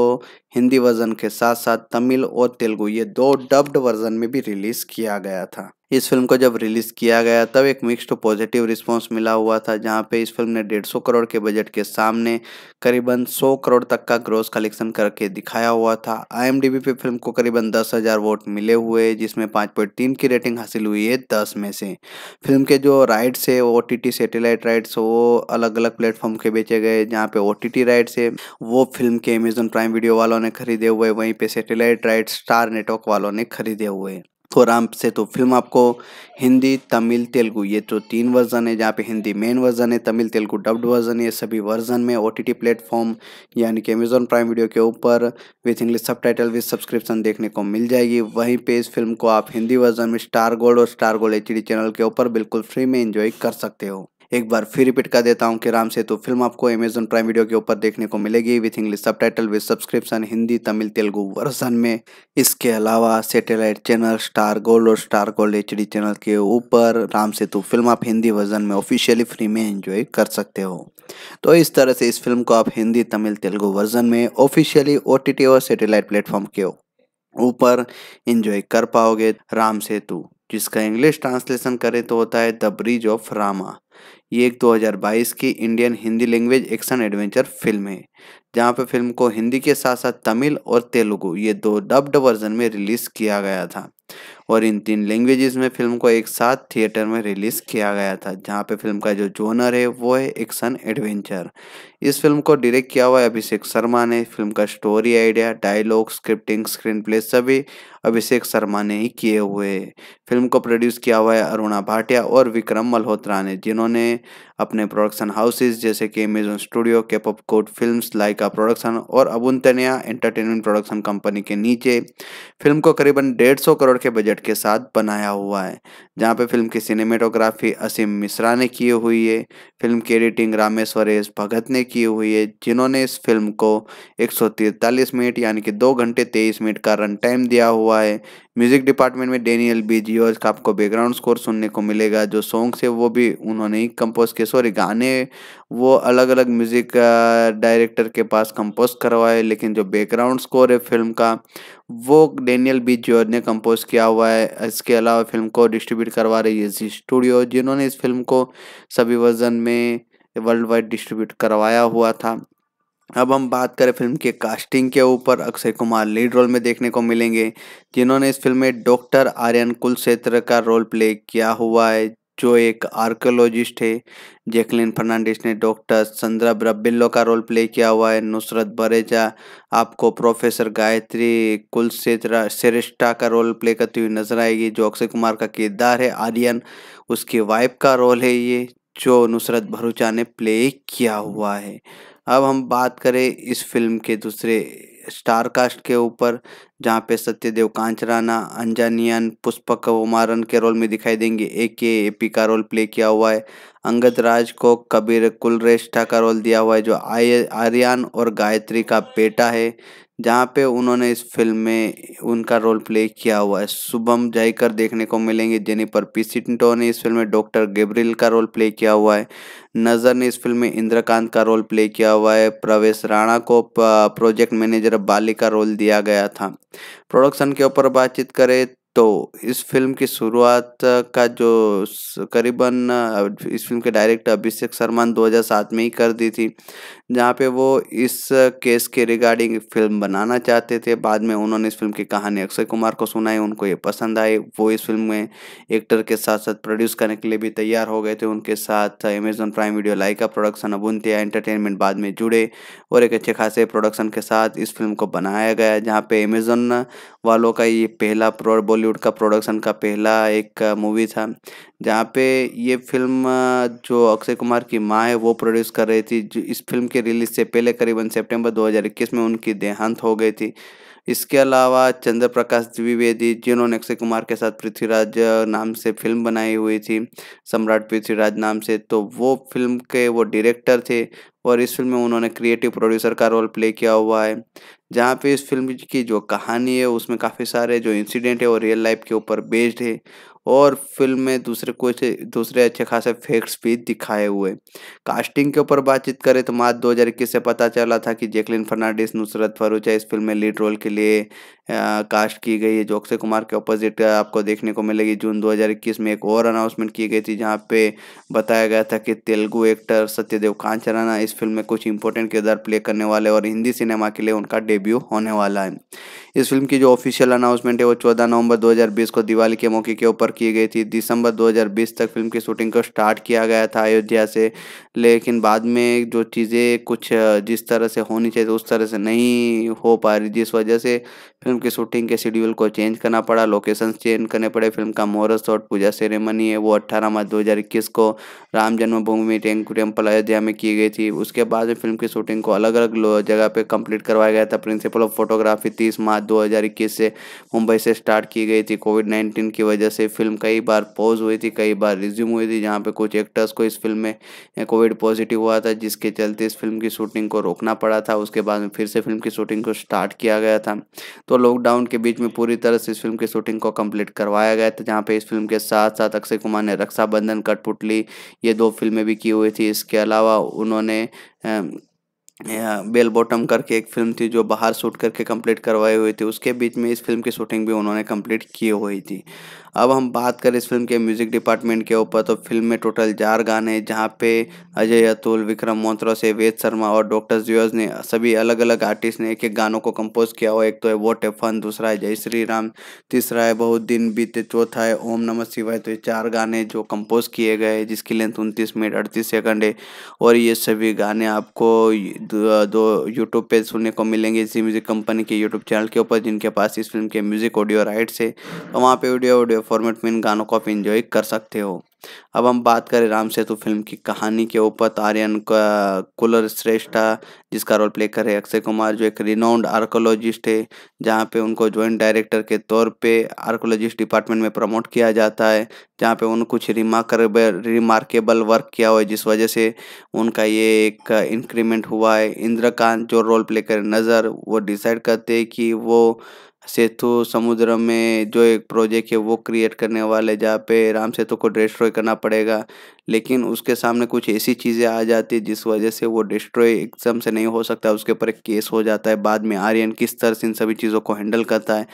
हिंदी वर्जन के साथ साथ तमिल और तेलुगु ये दो डब्ड वर्जन में भी रिलीज़ किया गया था इस फिल्म को जब रिलीज़ किया गया तब एक मिक्स्ड पॉजिटिव रिस्पांस मिला हुआ था जहां पे इस फिल्म ने डेढ़ सौ करोड़ के बजट के सामने करीबन सौ करोड़ तक का ग्रोस कलेक्शन करके दिखाया हुआ था आई पे फिल्म को करीबन दस हज़ार वोट मिले हुए जिसमें पाँच पॉइंट तीन की रेटिंग हासिल हुई है दस में से फिल्म के जो राइट्स है ओ टी सेटेलाइट राइट्स वो अलग अलग प्लेटफॉर्म के बेचे गए जहाँ पे ओ टी राइट्स है वो फिल्म के अमेजोन प्राइम वीडियो वालों ने खरीदे हुए वहीं पर सेटेलाइट राइट्स स्टार नेटवर्क वालों ने खरीदे हुए और आराम से तो फिल्म आपको हिंदी तमिल तेलुगू ये तो तीन वर्जन है जहाँ पे हिंदी मेन वर्जन है तमिल तेलुगू डब्ड वर्जन है सभी वर्जन में ओ टी प्लेटफॉर्म यानी कि अमेजोन प्राइम वीडियो के ऊपर with English subtitle with subscription देखने को मिल जाएगी वहीं पे इस फिल्म को आप हिंदी वर्जन में स्टार गोल्ड और स्टार गोल्ड एच चैनल के ऊपर बिल्कुल फ्री में इंजॉय कर सकते हो एक बार फिर रिपीट कर देता हूँ कि राम सेतु तो फिल्म आपको अमेजन प्राइम वीडियो के ऊपर देखने को मिलेगी with English subtitle with subscription Hindi Tamil Telugu version में इसके अलावा सेटेलाइट चैनल स्टार गोल्ड और स्टार गोल्ड एच चैनल के ऊपर राम सेतु फिल्म आप हिंदी वर्जन में ऑफिशियली फ्री में एंजॉय कर सकते हो तो इस तरह से इस फिल्म को आप हिंदी तमिल तेलुगु वर्जन में ऑफिशियली ओ और सेटेलाइट प्लेटफॉर्म के ऊपर इंजॉय कर पाओगे राम सेतु जिसका इंग्लिश ट्रांसलेशन करें तो होता है द ब्रिज ऑफ रामा ये एक 2022 की Indian Hindi language action adventure film है जहाँ पे फिल्म को हिंदी के साथ साथ तमिल और तेलुगु ये दो डब्ड वर्जन में रिलीज किया गया था और इन तीन लैंग्वेजेस में फिल्म को एक साथ थिएटर में रिलीज़ किया गया था जहाँ पे फिल्म का जो जोनर है वो है एक्शन एडवेंचर इस फिल्म को डायरेक्ट किया हुआ है अभिषेक शर्मा ने फिल्म का story idea dialogue scripting screenplay सभी अभिषेक शर्मा ने ही किए हुए फिल्म को प्रोड्यूस किया हुआ है अरुणा भाटिया और विक्रम मल्होत्रा ने जिन्होंने अपने प्रोडक्शन हाउसेज जैसे कि Amazon studio Cape of Good film Lyca production और अबुंतनिया एंटरटेनमेंट प्रोडक्शन कंपनी के नीचे फिल्म को करीबन डेढ़ सौ करोड़ के बजट के साथ बनाया हुआ है जहाँ पे फिल्म की सिनेमेटोग्राफी असीम मिश्रा ने की हुई है फिल्म की एडिटिंग रामेश्वर एस भगत ने की हुई है जिन्होंने इस फिल्म को एक मिनट यानी कि दो घंटे तेईस मिनट का रन टाइम दिया हुआ है म्यूज़िक डिपार्टमेंट में डेनियल बीजियोज का आपको बैकग्राउंड स्कोर सुनने को मिलेगा जो सॉन्ग्स है वो भी उन्होंने ही कंपोज किए सॉरी गाने वो अलग अलग म्यूज़िक डायरेक्टर के पास कंपोज करवाए लेकिन जो बैकग्राउंड स्कोर है फिल्म का वो डेनियल बीजियोज ने कंपोज किया हुआ है इसके अलावा फिल्म को डिस्ट्रीब्यूट करवा रही है जी स्टूडियो जिन्होंने इस फिल्म को सभी वर्जन में वर्ल्ड वाइड डिस्ट्रीब्यूट करवाया हुआ था अब हम बात करें फिल्म के कास्टिंग के ऊपर अक्षय कुमार लीड रोल में देखने को मिलेंगे जिन्होंने इस फिल्म में डॉक्टर आर्यन कुलक्षेत्र का रोल प्ले किया हुआ है जो एक आर्कोलॉजिस्ट है जैकलिन फर्नांडिस ने डॉक्टर संद्रा ब्रबिल्लो का रोल प्ले किया हुआ है नुसरत बरेजा आपको प्रोफेसर गायत्री कुलक्षेत्रा श्रेष्ठा का रोल प्ले करती हुई नजर आएगी जो अक्षय कुमार का किरदार है आर्यन उसकी वाइफ का रोल है ये जो नुसरत भरूचा ने प्ले किया हुआ है अब हम बात करें इस फिल्म के दूसरे स्टार कास्ट के ऊपर जहाँ पे सत्यदेव कांचराना अंजानियन पुष्पक उमारन के रोल में दिखाई देंगे ए के ए पी का रोल प्ले किया हुआ है अंगद राज को कबीर कुलरेष्ठा का रोल दिया हुआ है जो आय आर्यन और गायत्री का बेटा है जहाँ पे उन्होंने इस फिल्म में उनका रोल प्ले किया हुआ है शुभम जयकर देखने को मिलेंगे जेनिपर पिसिंटो ने इस फिल्म में डॉक्टर गेब्रिल का रोल प्ले किया हुआ है नज़र ने इस फिल्म में इंद्रकांत का रोल प्ले किया हुआ है प्रवेश राणा को प्रोजेक्ट मैनेजर बाली का रोल दिया गया था प्रोडक्शन के ऊपर बातचीत करें तो इस फ़िल्म की शुरुआत का जो करीबन इस फ़िल्म के डायरेक्टर अभिषेक शर्मा ने दो में ही कर दी थी जहाँ पे वो इस केस के रिगार्डिंग फिल्म बनाना चाहते थे बाद में उन्होंने इस फिल्म की कहानी अक्षय कुमार को सुनाई उनको ये पसंद आई वो इस फिल्म में एक्टर के साथ साथ प्रोड्यूस करने के लिए भी तैयार हो गए थे उनके साथ अमेजन प्राइम वीडियो लाइका प्रोडक्शन अबुनतिया एंटरटेनमेंट बाद में जुड़े और एक अच्छे खासे प्रोडक्शन के साथ इस फिल्म को बनाया गया जहाँ पे अमेजोन वालों का ये पहला प्रो बॉलीवुड का प्रोडक्शन का पहला एक मूवी था जहाँ पे ये फिल्म जो अक्षय कुमार की माँ है वो प्रोड्यूस कर रही थी जो इस फिल्म के रिलीज से पहले करीबन सितंबर 2021 में उनकी देहांत हो गई थी इसके अलावा चंद्र प्रकाश द्विवेदी जिन्होंने अक्षय कुमार के साथ पृथ्वीराज नाम से फिल्म बनाई हुई थी सम्राट पृथ्वीराज नाम से तो वो फिल्म के वो डायरेक्टर थे और इस फिल्म में उन्होंने क्रिएटिव प्रोड्यूसर का रोल प्ले किया हुआ है जहाँ पे इस फिल्म की जो कहानी है उसमें काफ़ी सारे जो इंसिडेंट है वो रियल लाइफ के ऊपर बेस्ड है और फिल्म में दूसरे कुछ दूसरे अच्छे खासे फेक्स भी दिखाए हुए कास्टिंग के ऊपर बातचीत करें तो मार्च दो से पता चला था कि जैकलिन फर्नांडिस नुसरत फरूचा इस फिल्म में लीड रोल के लिए आ, कास्ट की गई है जो अक्षय कुमार के अपोजिट आपको देखने को मिलेगी जून 2021 में एक और अनाउंसमेंट की गई थी जहाँ पे बताया गया था कि तेलुगु एक्टर सत्यदेव कांचराना इस फिल्म में कुछ इंपॉर्टेंट किरदार प्ले करने वाले और हिंदी सिनेमा के लिए उनका डेब्यू होने वाला है इस फिल्म की जो ऑफिशियल अनाउंसमेंट है वो 14 नवंबर 2020 को दिवाली के मौके के ऊपर की गई थी दिसंबर 2020 तक फिल्म की शूटिंग को स्टार्ट किया गया था अयोध्या से लेकिन बाद में जो चीज़ें कुछ जिस तरह से होनी चाहिए तो उस तरह से नहीं हो पा रही जिस वजह से फिल्म की शूटिंग के शेड्यूल को चेंज करना पड़ा लोकेशंस चेंज करने पड़े फिल्म का मोहरस और पूजा सेरेमनी है वो अट्ठारह मार्च 2021 को राम जन्मभूमि टेम्पल अयोध्या में की गई थी उसके बाद फिल्म की शूटिंग को अलग अलग जगह पर कंप्लीट करवाया गया था प्रिंसिपल ऑफ फोटोग्राफी तीस मार्च बाद 2021 से मुंबई से स्टार्ट की गई थी कोविड 19 की वजह से फिल्म कई बार पॉज हुई थी कई बार रिज्यूम हुई थी जहाँ पे कुछ एक्टर्स को इस फिल्म में कोविड पॉजिटिव हुआ था जिसके चलते इस फिल्म की शूटिंग को रोकना पड़ा था उसके बाद में फिर से फिल्म की शूटिंग को स्टार्ट किया गया था तो लॉकडाउन के बीच में पूरी तरह से इस फिल्म की शूटिंग को कम्प्लीट करवाया गया था जहाँ पे इस फिल्म के साथ साथ अक्षय कुमार ने रक्षाबंधन कठपुतली ये दो फिल्में भी की हुई थी इसके अलावा उन्होंने बेल बॉटम करके एक फिल्म थी जो बाहर शूट करके कंप्लीट करवाई हुई थी उसके बीच में इस फिल्म की शूटिंग भी उन्होंने कंप्लीट की हुई थी अब हम बात करें इस फिल्म के म्यूज़िक डिपार्टमेंट के ऊपर तो फिल्म में टोटल चार गाने जहाँ पे अजय अतुल विक्रम मोहत्रा से वेद शर्मा और डॉक्टर जियोज ने सभी अलग अलग आर्टिस्ट ने एक एक गानों को कंपोज किया हुआ एक तो है वो टेफन फन दूसरा है जय श्री राम तीसरा है बहुत दिन बीते चौथा है ओम नमः शिवाय तो ये चार गाने जो कंपोज किए गए जिसकी लेंथ उनतीस मिनट अड़तीस सेकंड है और ये सभी गाने आपको दो यूट्यूब पे सुनने को मिलेंगे इसी म्यूज़िक कंपनी के यूट्यूब चैनल के ऊपर जिनके पास इस फिल्म के म्यूज़िक ऑडियो राइट्स है तो वहाँ पे ऑडियो ऑडियो फॉर्मेट में इन गानों को आप इन्जॉय कर सकते हो अब हम बात करें राम सेतु फिल्म की कहानी के ऊपर आर्यन कुलर श्रेष्ठा जिसका रोल प्ले कर रहे अक्षय कुमार जो एक रिनाउंड आर्कोलॉजिस्ट है जहाँ पे उनको जॉइंट डायरेक्टर के तौर पे आर्कोलॉजिस्ट डिपार्टमेंट में प्रमोट किया जाता है जहाँ पे उन्होंने कुछ रिमार्केबल रिमार्केबल वर्क किया हुआ है जिस वजह से उनका ये एक इंक्रीमेंट हुआ है इंद्रकांत जो रोल प्ले करे नज़र वो डिसाइड करते हैं कि वो सेतु समुद्र में जो एक प्रोजेक्ट है वो क्रिएट करने वाले जहाँ पे राम सेतु को डिस्ट्रॉय करना पड़ेगा लेकिन उसके सामने कुछ ऐसी चीज़ें आ जाती है जिस वजह से वो डिस्ट्रॉय एकदम से नहीं हो सकता उसके ऊपर एक केस हो जाता है बाद में आर्यन किस तरह से इन सभी चीज़ों को हैंडल करता है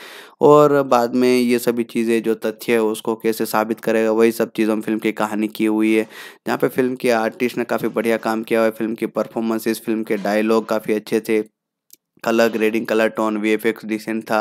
और बाद में ये सभी चीज़ें जो तथ्य है उसको कैसे साबित करेगा वही सब चीज़ों में फिल्म की कहानी की हुई है जहाँ पर फिल्म के आर्टिस्ट ने काफ़ी बढ़िया काम किया हुआ है फिल्म की परफॉर्मेंसेज फिल्म के डायलॉग काफ़ी अच्छे थे colour grading colour tone V F X decent था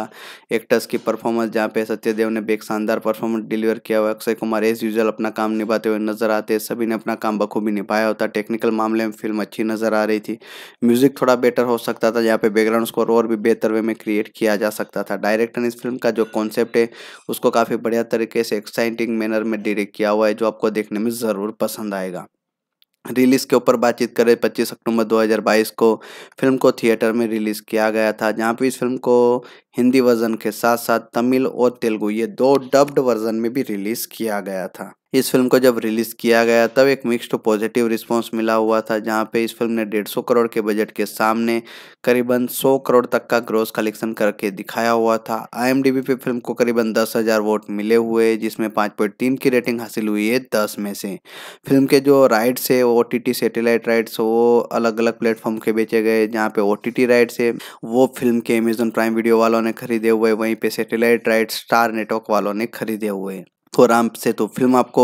एक्टर्स की परफॉर्मेंस जहाँ पे सत्यदेव ने भी एक शानदार परफॉर्मेंस डिलीवर किया हुआ अक्षय कुमार एज यूजल अपना काम निभाते हुए नजर आते सभी ने अपना काम बखूबी निभाया होता टेक्निकल मामले में फिल्म अच्छी नजर आ रही थी म्यूजिक थोड़ा बेटर हो सकता था जहाँ पे बैकग्राउंड स्कोर और भी बेहतर वे में क्रिएट किया जा सकता था डायरेक्टर ने इस फिल्म का जो कॉन्सेप्ट है उसको काफ़ी बढ़िया तरीके से एक्साइटिंग मैनर में डिरेक्ट किया हुआ है जो आपको देखने में ज़रूर पसंद आएगा रिलीज़ के ऊपर बातचीत करें 25 अक्टूबर 2022 को फिल्म को थिएटर में रिलीज़ किया गया था जहाँ पे इस फिल्म को हिंदी वर्जन के साथ साथ तमिल और तेलुगु ये दो डब्ड वर्जन में भी रिलीज किया गया था इस फिल्म को जब रिलीज किया गया तब एक मिक्स्ड पॉजिटिव रिस्पांस मिला हुआ था जहां पे इस फिल्म ने 150 करोड़ के बजट के सामने करीबन 100 करोड़ तक का ग्रोस कलेक्शन करके दिखाया हुआ था आईएमडीबी पे फिल्म को करीबन दस हज़ार वोट मिले हुए जिसमें 5.3 की रेटिंग हासिल हुई है दस में से फिल्म के जो राइट्स है ओ टी सेटेलाइट राइट्स वो अलग अलग प्लेटफॉर्म के बेचे गए जहाँ पे ओ टी राइट्स है वो फिल्म के अमेजन प्राइम वीडियो वालों ने खरीदे हुए वहीं पे सैटेलाइट राइट स्टार नेटवर्क वालों ने खरीदे हुए हैं और आम से तो फिल्म आपको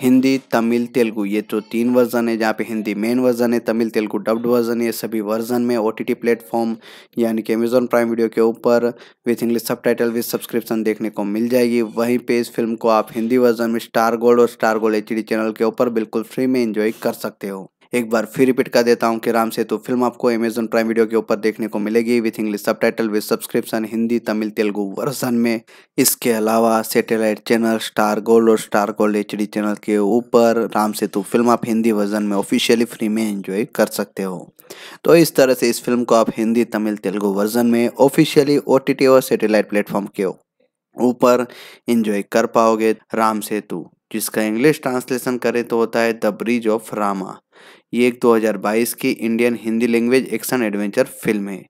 हिंदी तमिल तेलुगु ये तो तीन वर्जन है जहाँ पे हिंदी मेन वर्जन है तमिल तेलुगु डब्ड वर्जन है सभी वर्जन में ओ टी प्लेटफॉर्म यानी कि अमेजोन प्राइम वीडियो के ऊपर with English subtitle with subscription देखने को मिल जाएगी वहीं पे इस फिल्म को आप हिंदी वर्जन में स्टार गोल्ड और स्टार गोल्ड एच चैनल के ऊपर बिल्कुल फ्री में इंजॉय कर सकते हो एक बार फिर रिपीट कर देता हूँ कि राम सेतु फिल्म आपको अमेजन प्राइम वीडियो के ऊपर देखने को मिलेगी with English subtitle with subscription Hindi Tamil Telugu version में इसके अलावा सेटेलाइट चैनल स्टार गोल्ड और स्टार गोल्ड एच चैनल के ऊपर राम सेतु फिल्म आप हिंदी वर्जन में ऑफिशियली फ्री में इंजॉय कर सकते हो तो इस तरह से इस फिल्म को आप हिंदी तमिल तेलुगु वर्जन में ऑफिशियली ओ और सेटेलाइट प्लेटफॉर्म के ऊपर इंजॉय कर पाओगे राम सेतु जिसका इंग्लिश ट्रांसलेशन करें तो होता है द ब्रिज ऑफ रामा ये एक 2022 की Indian Hindi language action adventure film है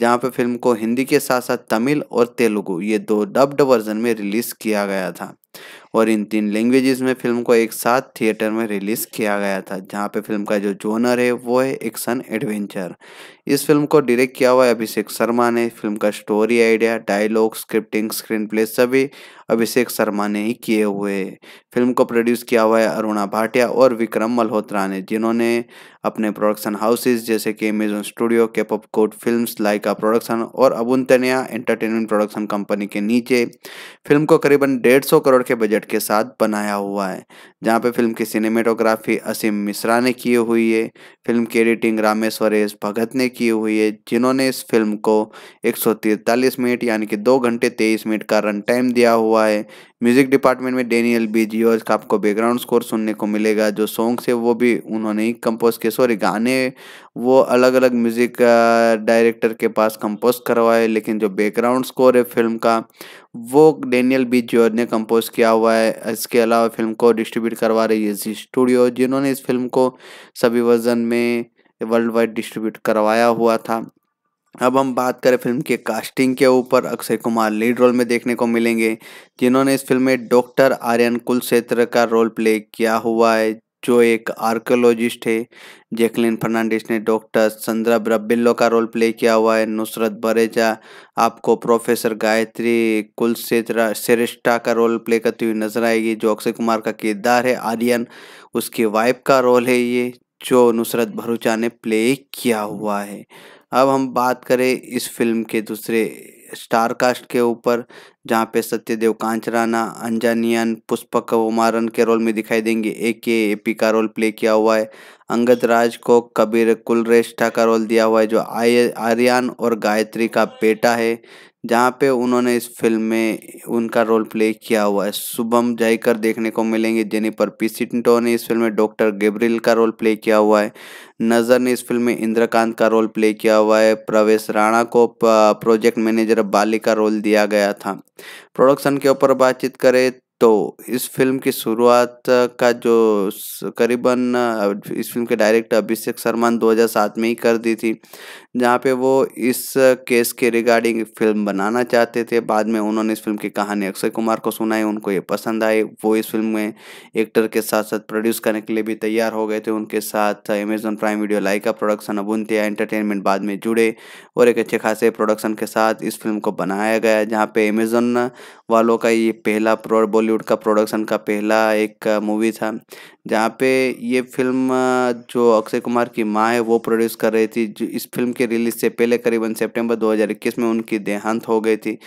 जहाँ पे फिल्म को हिंदी के साथ साथ तमिल और तेलुगु ये दो डब्ड वर्जन में रिलीज़ किया गया था और इन तीन लैंग्वेजेस में फिल्म को एक साथ थिएटर में रिलीज़ किया गया था जहाँ पे फिल्म का जो जोनर है वो है एक्शन एडवेंचर इस फिल्म को डायरेक्ट किया हुआ है अभिषेक शर्मा ने फिल्म का story idea dialogue scripting screenplay सभी अभिषेक शर्मा ने ही किए हुए फिल्म को प्रोड्यूस किया हुआ है अरुणा भाटिया और विक्रम मल्होत्रा ने जिन्होंने अपने प्रोडक्शन हाउसेज जैसे कि अमेजोन स्टूडियो के कोट फिल्म लाइका प्रोडक्शन और अबुंतनिया एंटरटेनमेंट प्रोडक्शन कंपनी के नीचे फिल्म को करीबन डेढ़ सौ करोड़ के बजट के साथ बनाया हुआ है जहाँ पे फिल्म की सिनेमेटोग्राफी असीम मिश्रा ने की हुई है फिल्म की एडिटिंग रामेश्वरेश भगत ने की हुई है जिन्होंने इस फिल्म को एक मिनट यानी कि दो घंटे तेईस मिनट का रन टाइम दिया हुआ हुआ है म्यूज़िक डिपार्टमेंट में डेनियल बीजियोज का आपको बैकग्राउंड स्कोर सुनने को मिलेगा जो सॉन्ग्स है वो भी उन्होंने ही कंपोज किए सॉरी गाने वो अलग अलग म्यूज़िक डायरेक्टर के पास कंपोज करवाए लेकिन जो बैकग्राउंड स्कोर है फिल्म का वो डेनियल बी जियोज ने कंपोज किया हुआ है इसके अलावा फिल्म को डिस्ट्रीब्यूट करवा रही है जी स्टूडियो जिन्होंने इस फिल्म को सभी वर्जन में वर्ल्ड वाइड डिस्ट्रीब्यूट करवाया हुआ था अब हम बात करें फिल्म के कास्टिंग के ऊपर अक्षय कुमार लीड रोल में देखने को मिलेंगे जिन्होंने इस फिल्म में डॉक्टर आर्यन कुलक्षेत्र का रोल प्ले किया हुआ है जो एक आर्कोलॉजिस्ट है जैकलिन फर्नांडिस ने डॉक्टर संद्रा ब्रबिल्लो का रोल प्ले किया हुआ है नुसरत बरेजा आपको प्रोफेसर गायत्री कुलसेत्रा श्रेष्ठा का रोल प्ले करती हुई नजर आएगी जो अक्षय कुमार का किरदार है आर्यन उसकी वाइफ का रोल है ये जो नुसरत भरूचा ने प्ले किया हुआ है अब हम बात करें इस फिल्म के दूसरे स्टार कास्ट के ऊपर जहाँ पे सत्यदेव कांचराना अंजानियन पुष्पक उमारन के रोल में दिखाई देंगे ए के ए पी का रोल प्ले किया हुआ है अंगद राज को कबीर कुलरेष्ठा का रोल दिया हुआ है जो आय आर्यन और गायत्री का बेटा है जहाँ पे उन्होंने इस फिल्म में उनका रोल प्ले किया हुआ है शुभम जयकर देखने को मिलेंगे जेनिपर पिसिंटो ने इस फिल्म में डॉक्टर गेब्रिल का रोल प्ले किया हुआ है नज़र ने इस फिल्म में इंद्रकांत का रोल प्ले किया हुआ है प्रवेश राणा को प्रोजेक्ट मैनेजर बाली का रोल दिया गया था प्रोडक्शन के ऊपर बातचीत करें तो इस फिल्म की शुरुआत का जो करीबन इस फिल्म के डायरेक्टर अभिषेक शर्मा ने 2007 में ही कर दी थी जहाँ पे वो इस केस के रिगार्डिंग फिल्म बनाना चाहते थे बाद में उन्होंने इस फिल्म की कहानी अक्षय कुमार को सुनाई उनको ये पसंद आई वो इस फिल्म में एक्टर के साथ साथ प्रोड्यूस करने के लिए भी तैयार हो गए थे उनके साथ अमेजन प्राइम वीडियो लाइका प्रोडक्शन अबुनतिया एंटरटेनमेंट बाद में जुड़े और एक अच्छे खासे प्रोडक्शन के साथ इस फिल्म को बनाया गया जहाँ पे अमेजन वालों का ये पहला बॉलीवुड का प्रोडक्शन का पहला एक मूवी था जहाँ पे ये फिल्म जो अक्षय कुमार की माँ है वो प्रोड्यूस कर रही थी जो इस फिल्म के रिलीज से पहले करीबन सितंबर 2021 में उनकी देहांत हो गई थी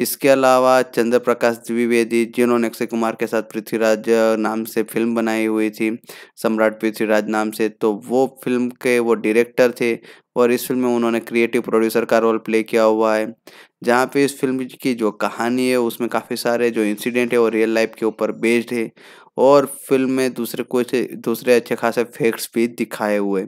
इसके अलावा चंद्र प्रकाश द्विवेदी जिन्होंने अक्षय कुमार के साथ पृथ्वीराज नाम से फिल्म बनाई हुई थी सम्राट पृथ्वीराज नाम से तो वो फिल्म के वो डायरेक्टर थे और इस फिल्म में उन्होंने क्रिएटिव प्रोड्यूसर का रोल प्ले किया हुआ है जहाँ पे इस फिल्म की जो कहानी है उसमें काफ़ी सारे जो इंसिडेंट है वो रियल लाइफ के ऊपर बेस्ड है और फिल्म में दूसरे कुछ दूसरे अच्छे खासे फैक्ट्स भी दिखाए हुए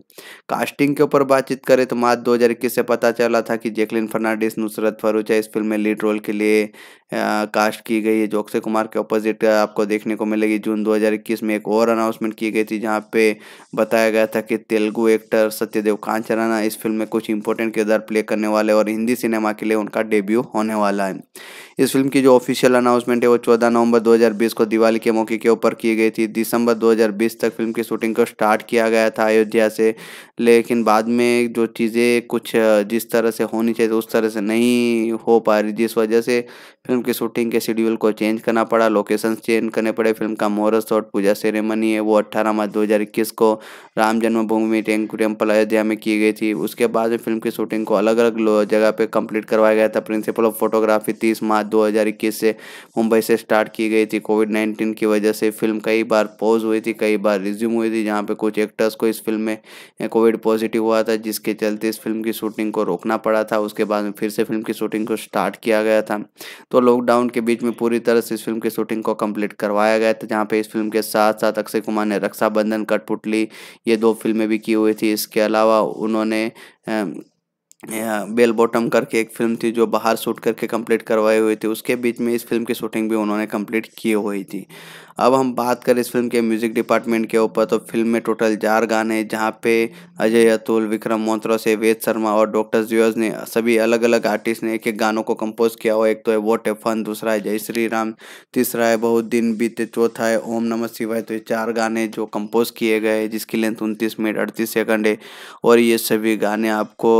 कास्टिंग के ऊपर बातचीत करें तो मार्च 2021 से पता चला था कि जैकलिन फर्नांडिस नुसरत फरूचा इस फिल्म में लीड रोल के लिए कास्ट की गई है जो अक्षय कुमार के अपोजिट आपको देखने को मिलेगी जून 2021 में एक और अनाउंसमेंट की गई थी जहाँ पे बताया गया था कि तेलुगु एक्टर सत्यदेव कांचराना इस फिल्म में कुछ इंपॉर्टेंट किरदार प्ले करने वाले और हिंदी सिनेमा के लिए उनका डेब्यू होने वाला है इस फिल्म की जो ऑफिशियल अनाउंसमेंट है वो चौदह नवंबर दो को दिवाली के मौके के ऊपर की गई थी दिसंबर दो तक फिल्म की शूटिंग को स्टार्ट किया गया था अयोध्या से लेकिन बाद में जो चीज़ें कुछ जिस तरह से होनी चाहिए उस तरह से नहीं हो पा रही जिस वजह से फिल्म फिल्म की शूटिंग के शेड्यूल को चेंज करना पड़ा लोकेशन चेंज करने पड़े फिल्म का मुहूर्त शॉट पूजा सेरेमनी है वो अट्ठारह मार्च 2021 को राम जन्मभूमि टेम्पल अयोध्या में की गई थी उसके बाद में फिल्म की शूटिंग को अलग अलग जगह पर कंप्लीट करवाया गया था प्रिंसिपल ऑफ फोटोग्राफी तीस मार्च दो से मुंबई से स्टार्ट की गई थी कोविड नाइन्टीन की वजह से फिल्म कई बार पॉज हुई थी कई बार रिज्यूम हुई थी जहाँ पे कुछ एक्टर्स को इस फिल्म में कोविड पॉजिटिव हुआ था जिसके चलते इस फिल्म की शूटिंग को रोकना पड़ा था उसके बाद में फिर से फिल्म की शूटिंग को स्टार्ट किया गया था तो लॉकडाउन के बीच में पूरी तरह से इस फिल्म की शूटिंग को कंप्लीट करवाया गया था जहाँ पे इस फिल्म के साथ साथ अक्षय कुमार ने रक्षाबंधन कठपुतली ये दो फिल्में भी की हुई थी इसके अलावा उन्होंने बेल बॉटम करके एक फिल्म थी जो बाहर शूट करके कंप्लीट करवाई हुई थी उसके बीच में इस फिल्म की शूटिंग भी उन्होंने कंप्लीट की हुई थी अब हम बात करें इस फिल्म के म्यूज़िक डिपार्टमेंट के ऊपर तो फिल्म में टोटल चार गाने जहाँ पे अजय अतुल विक्रम मोत्रा से वेद शर्मा और डॉक्टर जियोज ने सभी अलग अलग आर्टिस्ट ने एक एक गानों को कंपोज किया हुआ एक तो है वो टेफन दूसरा है जय श्री राम तीसरा है बहुत दिन बीते चौथा है ओम नमः शिवाय तो ये चार गाने जो कंपोज किए गए जिसकी लेंथ उनतीस मिनट अड़तीस सेकंड है और ये सभी गाने आपको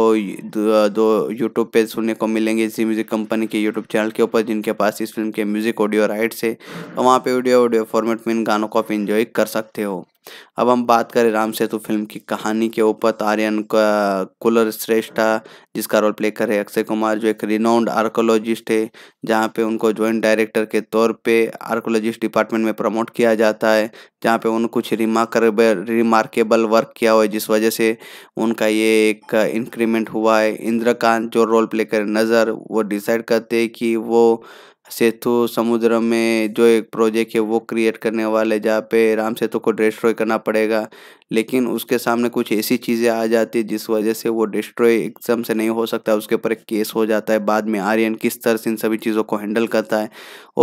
दो, यूट्यूब पे सुनने को मिलेंगे जी म्यूज़िक कंपनी के यूट्यूब चैनल के ऊपर जिनके पास इस फिल्म के म्यूज़िक ऑडियो राइट्स है तो वहाँ पे ऑडियो ऑडियो फॉर्मेट में इन गानों को आप इन्जॉय कर सकते हो अब हम बात करें राम सेतु फिल्म की कहानी के ऊपर तो आर्यन कुलर श्रेष्ठा जिसका रोल प्ले करे अक्षय कुमार जो एक रिनाउंड आर्कोलॉजिस्ट है जहाँ पे उनको जॉइंट डायरेक्टर के तौर पे आर्कोलॉजिस्ट डिपार्टमेंट में प्रमोट किया जाता है जहाँ पे उन कुछ रिमार्केबल रिमार्केबल वर्क किया हुआ है जिस वजह से उनका ये एक इंक्रीमेंट हुआ है इंद्रकांत जो रोल प्ले करे नज़र वो डिसाइड करते हैं कि वो सेतु समुद्र में जो एक प्रोजेक्ट है वो क्रिएट करने वाले जहाँ पे राम सेतु तो को डिस्ट्रॉय करना पड़ेगा लेकिन उसके सामने कुछ ऐसी चीज़ें आ जाती है जिस वजह से वो डिस्ट्रॉय एकदम से नहीं हो सकता उसके ऊपर एक केस हो जाता है बाद में आर्यन किस तरह से इन सभी चीज़ों को हैंडल करता है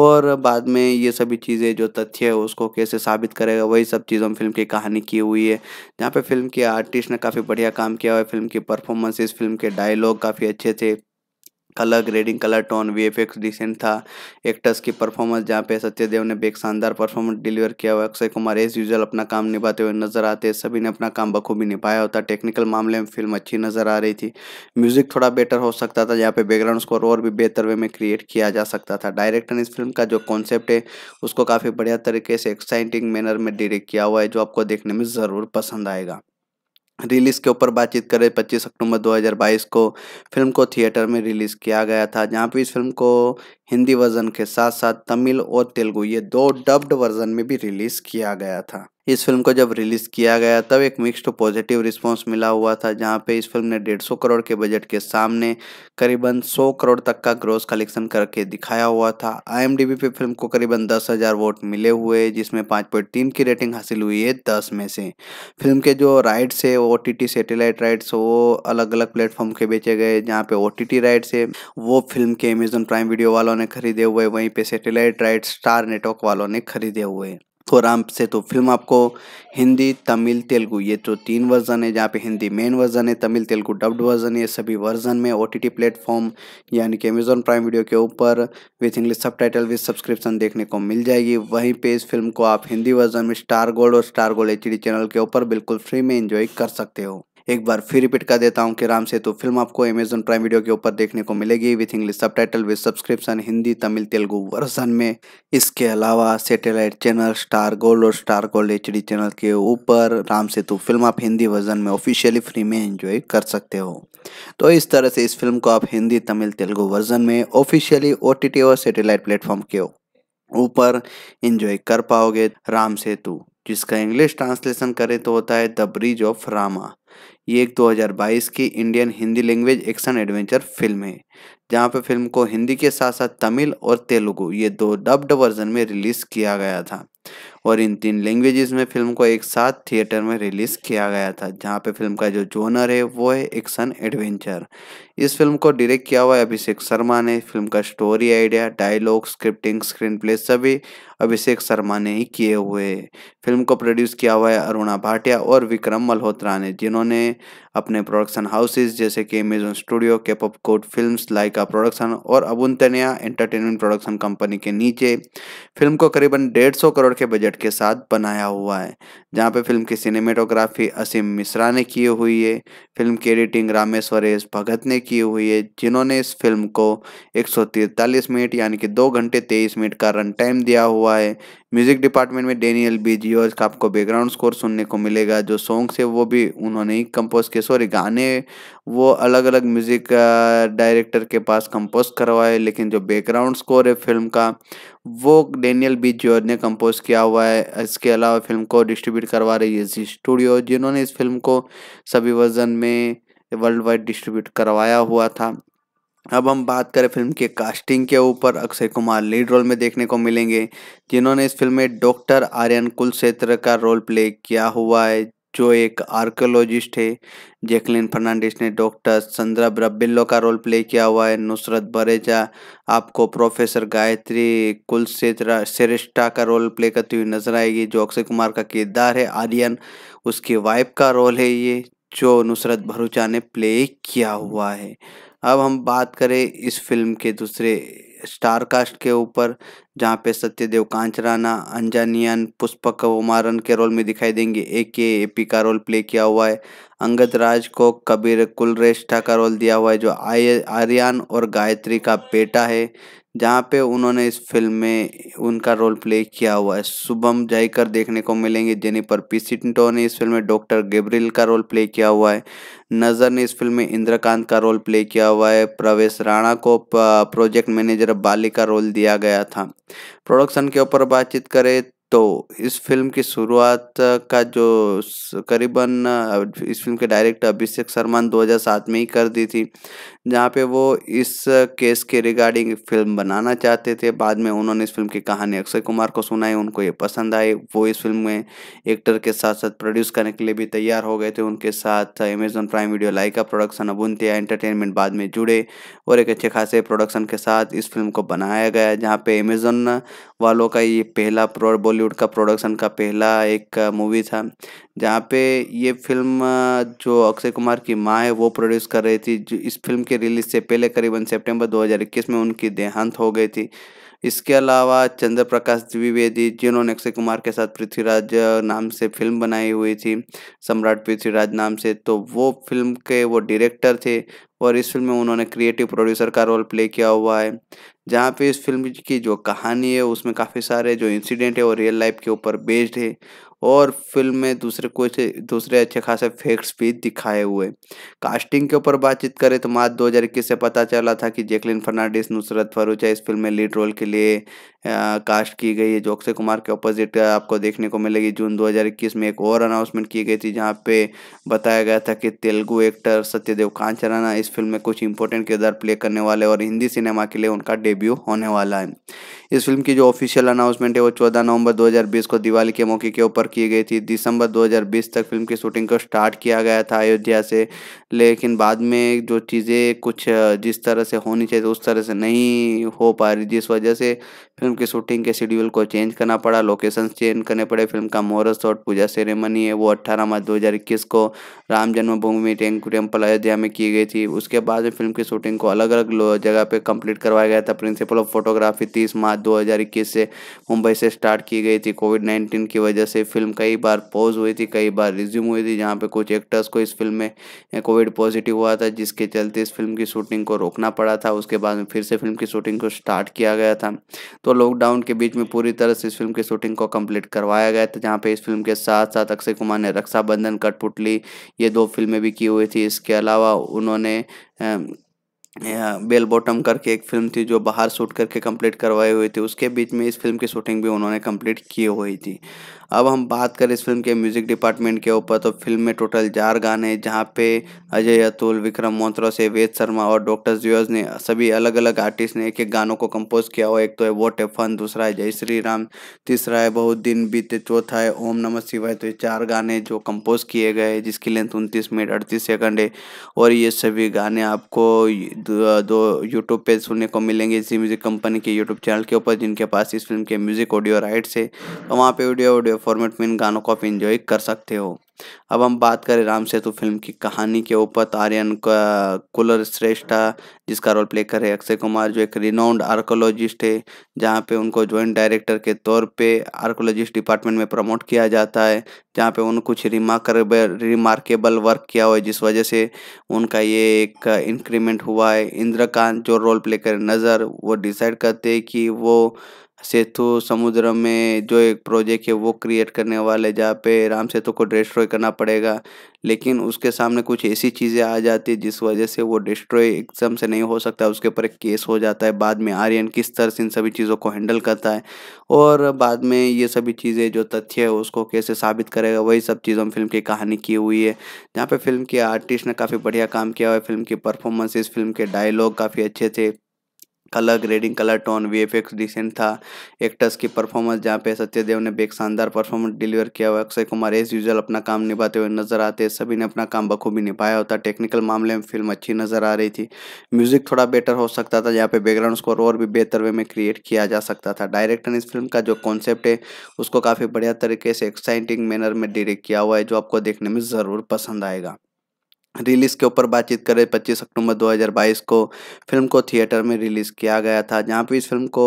और बाद में ये सभी चीज़ें जो तथ्य है उसको कैसे साबित करेगा वही सब चीज़ों में फिल्म की कहानी की हुई है जहाँ पर फिल्म के आर्टिस्ट ने काफ़ी बढ़िया काम किया हुआ है फिल्म की परफॉर्मेंसेज फिल्म के डायलॉग काफ़ी अच्छे थे colour grading colour tone V F X decent था एक्टर्स की परफॉर्मेंस जहाँ पे सत्यदेव ने भी एक शानदार परफॉर्मेंस डिलीवर किया हुआ अक्षय कुमार एज यूजल अपना काम निभाते हुए नजर आते सभी ने अपना काम बखूबी निभाया होता टेक्निकल मामले में फिल्म अच्छी नजर आ रही थी म्यूजिक थोड़ा बेटर हो सकता था जहाँ पे बैकग्राउंड स्कोर और भी बेहतर वे में क्रिएट किया जा सकता था डायरेक्टर ने इस फिल्म का जो कॉन्सेप्ट है उसको काफ़ी बढ़िया तरीके से एक्साइटिंग मैनर में डिरेक्ट किया हुआ है जो आपको देखने में ज़रूर पसंद आएगा रिलीज़ के ऊपर बातचीत करें 25 अक्टूबर 2022 को फिल्म को थिएटर में रिलीज़ किया गया था जहां पे इस फिल्म को हिंदी वर्जन के साथ साथ तमिल और तेलुगु ये दो डब्ड वर्जन में भी रिलीज़ किया गया था इस फिल्म को जब रिलीज़ किया गया तब एक मिक्स्ड पॉजिटिव रिस्पांस मिला हुआ था जहां पे इस फिल्म ने डेढ़ सौ करोड़ के बजट के सामने करीबन सौ करोड़ तक का ग्रोस कलेक्शन करके दिखाया हुआ था आईएमडीबी पे फिल्म को करीबन दस हज़ार वोट मिले हुए जिसमें पाँच पॉइंट तीन की रेटिंग हासिल हुई है दस में से फिल्म के जो राइट्स है ओ टी सेटेलाइट राइट्स वो अलग अलग प्लेटफॉर्म के बेचे गए जहाँ पे ओ टी राइट्स है वो फिल्म के अमेजोन प्राइम वीडियो वालों ने खरीदे हुए वहीं पर सेटेलाइट राइट्स स्टार नेटवर्क वालों ने खरीदे हुए और तो आराम से तो फिल्म आपको हिंदी तमिल तेलुगू ये तो तीन वर्जन है जहाँ पे हिंदी मेन वर्जन है तमिल तेलुगु डब्ड वर्जन ये सभी वर्जन में ओ टी प्लेटफॉर्म यानी कि अमेजोन प्राइम वीडियो के ऊपर with English subtitle with subscription देखने को मिल जाएगी वहीं पे इस फिल्म को आप हिंदी वर्जन में स्टार गोल्ड और स्टार गोल्ड एच चैनल के ऊपर बिल्कुल फ्री में इंजॉय कर सकते हो एक बार फिर रिपीट कर देता हूँ कि राम सेतु फिल्म आपको अमेजन प्राइम वीडियो के ऊपर देखने को मिलेगी with English subtitle with subscription Hindi Tamil Telugu version में इसके अलावा सेटेलाइट चैनल स्टार गोल्ड और स्टार गोल्ड एच चैनल के ऊपर राम सेतु फिल्म आप हिंदी वर्जन में ऑफिशियली फ्री में इंजॉय कर सकते हो तो इस तरह से इस फिल्म को आप हिंदी तमिल तेलुगु वर्जन में ऑफिशियली ओ और सेटेलाइट प्लेटफॉर्म के ऊपर इंजॉय कर पाओगे राम सेतु जिसका इंग्लिश ट्रांसलेशन करें तो होता है द ब्रिज ऑफ रामा ये एक 2022 की Indian Hindi language action adventure film है जहाँ पे फिल्म को हिंदी के साथ साथ तमिल और तेलुगु ये दो डब्ड वर्जन में रिलीज़ किया गया था और इन तीन लैंग्वेजेस में फिल्म को एक साथ थिएटर में रिलीज़ किया गया था जहाँ पे फिल्म का जो जोनर है वो है एक्शन एडवेंचर इस फिल्म को डायरेक्ट किया हुआ है अभिषेक शर्मा ने फिल्म का story idea dialogue scripting screenplay सभी अभिषेक शर्मा ने ही किए हुए है फिल्म को प्रोड्यूस किया हुआ है अरुणा भाटिया और विक्रम मल्होत्रा ने जिन्होंने अपने प्रोडक्शन हाउसेज जैसे कि अमेजोन स्टूडियो के पॉपकोट फिल्म लाइका प्रोडक्शन और अबुंतनिया एंटरटेनमेंट प्रोडक्शन कंपनी के नीचे फिल्म को करीबन डेढ़ सौ करोड़ के बजट के साथ बनाया हुआ है जहाँ पे फिल्म की सिनेमेटोग्राफी असीम मिश्रा ने की हुई है फिल्म की एडिटिंग रामेश्वरेश भगत ने की हुई है जिन्होंने इस फिल्म को एक मिनट यानी कि दो घंटे 23 मिनट का रन टाइम दिया हुआ है म्यूजिक डिपार्टमेंट में डेनियल बी जियोज का आपको बैकग्राउंड स्कोर सुनने को मिलेगा जो सॉन्ग्स है वो भी उन्होंने ही कंपोज किए सॉरी गाने वो अलग अलग म्यूजिक डायरेक्टर के पास कंपोज करवाए लेकिन जो बैकग्राउंड स्कोर है फिल्म का वो डेनियल बी जी ने कंपोज किया हुआ है इसके अलावा फिल्म को डिस्ट्रीब्यूट करवा रही है जी स्टूडियो जिन्होंने इस फिल्म को सभी वर्जन में वर्ल्ड वाइड डिस्ट्रीब्यूट करवाया हुआ था अब हम बात करें फिल्म के कास्टिंग के ऊपर अक्षय कुमार लीड रोल में देखने को मिलेंगे जिन्होंने इस फिल्म में डॉक्टर आर्यन कुलक्षेत्र का रोल प्ले किया हुआ है जो एक आर्कोलॉजिस्ट है जैकलिन फर्नांडिस ने डॉक्टर संद्रा ब्रबिल्लो का रोल प्ले किया हुआ है नुसरत बरेजा आपको प्रोफेसर गायत्री कुलक्षेत्र श्रेष्ठा का रोल प्ले करती हुई नजर आएगी जो अक्षय कुमार का किरदार है आर्यन उसकी वाइफ का रोल है ये जो नुसरत भरूचा ने प्ले किया हुआ है अब हम बात करें इस फिल्म के दूसरे स्टार कास्ट के ऊपर जहाँ पे सत्यदेव कांचराना अंजानियन पुष्पक उमारन के रोल में दिखाई देंगे ए के ए पी का रोल प्ले किया हुआ है अंगद राज को कबीर कुलरेष्ठा का रोल दिया हुआ है जो आर्यन और गायत्री का बेटा है जहाँ पे उन्होंने इस फिल्म में उनका रोल प्ले किया हुआ है शुभम जयकर देखने को मिलेंगे जेनिफर पीसीटो ने इस फिल्म में डॉक्टर गेब्रिल का रोल प्ले किया हुआ है नज़र ने इस फिल्म में इंद्रकांत का रोल प्ले किया हुआ है प्रवेश राणा को प्रोजेक्ट मैनेजर बाली का रोल दिया गया था प्रोडक्शन के ऊपर बातचीत करें तो इस फ़िल्म की शुरुआत का जो करीबन इस फ़िल्म के डायरेक्टर अभिषेक शर्मा ने दो में ही कर दी थी जहाँ पे वो इस केस के रिगार्डिंग फिल्म बनाना चाहते थे बाद में उन्होंने इस फिल्म की कहानी अक्षय कुमार को सुनाई उनको ये पसंद आई वो इस फिल्म में एक्टर के साथ साथ प्रोड्यूस करने के लिए भी तैयार हो गए थे उनके साथ अमेजोन प्राइम वीडियो लाइका प्रोडक्शन अबुनतिया एंटरटेनमेंट बाद में जुड़े और एक अच्छे खासे प्रोडक्शन के साथ इस फिल्म को बनाया गया जहाँ पे अमेजोन वालों का ये पहला बॉलीवुड बॉलीवुड का प्रोडक्शन का पहला एक मूवी था जहाँ पे ये फिल्म जो अक्षय कुमार की माँ है वो प्रोड्यूस कर रही थी जो इस फिल्म के रिलीज से पहले करीबन सितंबर 2021 में उनकी देहांत हो गई थी इसके अलावा चंद्र प्रकाश द्विवेदी जिन्होंने अक्षय कुमार के साथ पृथ्वीराज नाम से फिल्म बनाई हुई थी सम्राट पृथ्वीराज नाम से तो वो फिल्म के वो डायरेक्टर थे और इस फिल्म में उन्होंने क्रिएटिव प्रोड्यूसर का रोल प्ले किया हुआ है जहाँ पे इस फिल्म की जो कहानी है उसमें काफ़ी सारे जो इंसिडेंट है वो रियल लाइफ के ऊपर बेस्ड है और फिल्म में दूसरे कुछ दूसरे अच्छे खासे फैक्ट्स भी दिखाए हुए कास्टिंग के ऊपर बातचीत करें तो मार्च दो से पता चला था कि जैकलिन फर्नांडिस नुसरत फरूचा इस फिल्म में लीड रोल के लिए आ, कास्ट की गई है जो अक्षय कुमार के अपोजिट आपको देखने को मिलेगी जून 2021 में एक और अनाउंसमेंट की गई थी जहाँ पे बताया गया था कि तेलुगु एक्टर सत्यदेव कांचराना इस फिल्म में कुछ इंपॉर्टेंट किरदार प्ले करने वाले और हिंदी सिनेमा के लिए उनका डेब्यू होने वाला है इस फिल्म की जो ऑफिशियल अनाउंसमेंट है वो 14 नवंबर 2020 को दिवाली के मौके के ऊपर की गई थी दिसंबर 2020 तक फिल्म की शूटिंग को स्टार्ट किया गया था अयोध्या से लेकिन बाद में जो चीज़ें कुछ जिस तरह से होनी चाहिए उस तरह से नहीं हो पा रही जिस वजह से फिल्म की शूटिंग के शेड्यूल को चेंज करना पड़ा लोकेशन चेंज करने पड़े फिल्म का मोरस और पूजा सेरेमनी है वो अट्ठारह मार्च 2021 को राम जन्मभूमि टेम्पल अयोध्या में की गई थी उसके बाद में फिल्म की शूटिंग को अलग अलग जगह पर कंप्लीट करवाया गया था प्रिंसिपल ऑफ फोटोग्राफी तीस मार्च दो से मुंबई से स्टार्ट की गई थी कोविड नाइन्टीन की वजह से फिल्म कई बार पॉज हुई थी कई बार रिज्यूम हुई थी जहाँ पर कुछ एक्टर्स को इस फिल्म में कोविड पॉजिटिव हुआ था जिसके चलते इस फिल्म की शूटिंग को रोकना पड़ा था उसके बाद में फिर से फिल्म की शूटिंग को स्टार्ट किया गया था तो लॉकडाउन के बीच में पूरी तरह से इस फिल्म की शूटिंग को कंप्लीट करवाया गया था जहाँ पे इस फिल्म के साथ साथ अक्षय कुमार ने रक्षाबंधन कटपुटली ये दो फिल्में भी की हुई थी इसके अलावा उन्होंने बेल बॉटम करके एक फिल्म थी जो बाहर शूट करके कंप्लीट करवाई हुई थी उसके बीच में इस फिल्म की शूटिंग भी उन्होंने कंप्लीट की हुई थी अब हम बात करें इस फिल्म के म्यूज़िक डिपार्टमेंट के ऊपर तो फिल्म में टोटल चार गाने जहाँ पे अजय अतुल विक्रम मोहत्रो से वेद शर्मा और डॉक्टर जियोज ने सभी अलग अलग आर्टिस्ट ने एक एक गानों को कंपोज किया हुआ एक तो है वोट एफन दूसरा है जय श्री राम तीसरा है बहुत दिन बीते चौथा है ओम नम शिवाय तो ये चार गाने जो कंपोज किए गए जिसकी लेंथ उनतीस मिनट अड़तीस सेकंड है और ये सभी गाने आपको दो यूट्यूब पे सुनने को मिलेंगे इसी म्यूज़िक कंपनी के यूट्यूब चैनल के ऊपर जिनके पास इस फिल्म के म्यूज़िक ऑडियो राइट्स है तो वहाँ पे ऑडियो ऑडियो वेव फॉर्मेट में इन गानों को आप इंजॉय कर सकते हो अब हम बात करें राम सेतु फिल्म की कहानी के ऊपर तो आर्यन कुलर श्रेष्ठा जिसका रोल प्ले कर रहे अक्षय कुमार जो एक रिनाउंड आर्कोलॉजिस्ट है जहाँ पे उनको जॉइंट डायरेक्टर के तौर पे आर्कोलॉजिस्ट डिपार्टमेंट में प्रमोट किया जाता है जहाँ पे उन्होंने कुछ रिमार्केबल रिमार्केबल वर्क किया हुआ है जिस वजह से उनका ये एक इंक्रीमेंट हुआ है इंद्रकांत जो रोल प्ले करे नज़र वो डिसाइड करते हैं कि वो सेतु समुद्र में जो एक प्रोजेक्ट है वो क्रिएट करने वाले जहाँ पे राम सेतु को डिस्ट्रॉय करना पड़ेगा लेकिन उसके सामने कुछ ऐसी चीज़ें आ जाती है जिस वजह से वो डिस्ट्रॉय एकदम से नहीं हो सकता उसके ऊपर एक केस हो जाता है बाद में आर्यन किस तरह से इन सभी चीज़ों को हैंडल करता है और बाद में ये सभी चीज़ें जो तथ्य है उसको कैसे साबित करेगा वही सब चीज़ों में फिल्म की कहानी की हुई है जहाँ पर फिल्म के आर्टिस्ट ने काफ़ी बढ़िया काम किया हुआ है फिल्म की परफॉर्मेंसेज फिल्म के डायलॉग काफ़ी अच्छे थे colour grading colour tone V F decent था एक्टर्स की परफॉर्मेंस जहाँ पे सत्यदेव ने भी एक शानदार परफॉर्मेंस डिलीवर किया हुआ अक्षय कुमार एज यूजल अपना काम निभाते हुए नजर आते हैं सभी ने अपना काम बखूबी निभाया होता टेक्निकल मामले में फिल्म अच्छी नजर आ रही थी म्यूजिक थोड़ा बेटर हो सकता था यहाँ पे बैकग्राउंड स्कोर और भी बेहतर वे में क्रिएट किया जा सकता था डायरेक्टर ने इस फिल्म का जो कॉन्सेप्ट है उसको काफ़ी बढ़िया तरीके से एक्साइटिंग मैनर में डिरेक्ट किया हुआ है जो आपको देखने में ज़रूर पसंद आएगा रिलीज़ के ऊपर बातचीत करें 25 अक्टूबर 2022 को फिल्म को थिएटर में रिलीज़ किया गया था जहां पे इस फिल्म को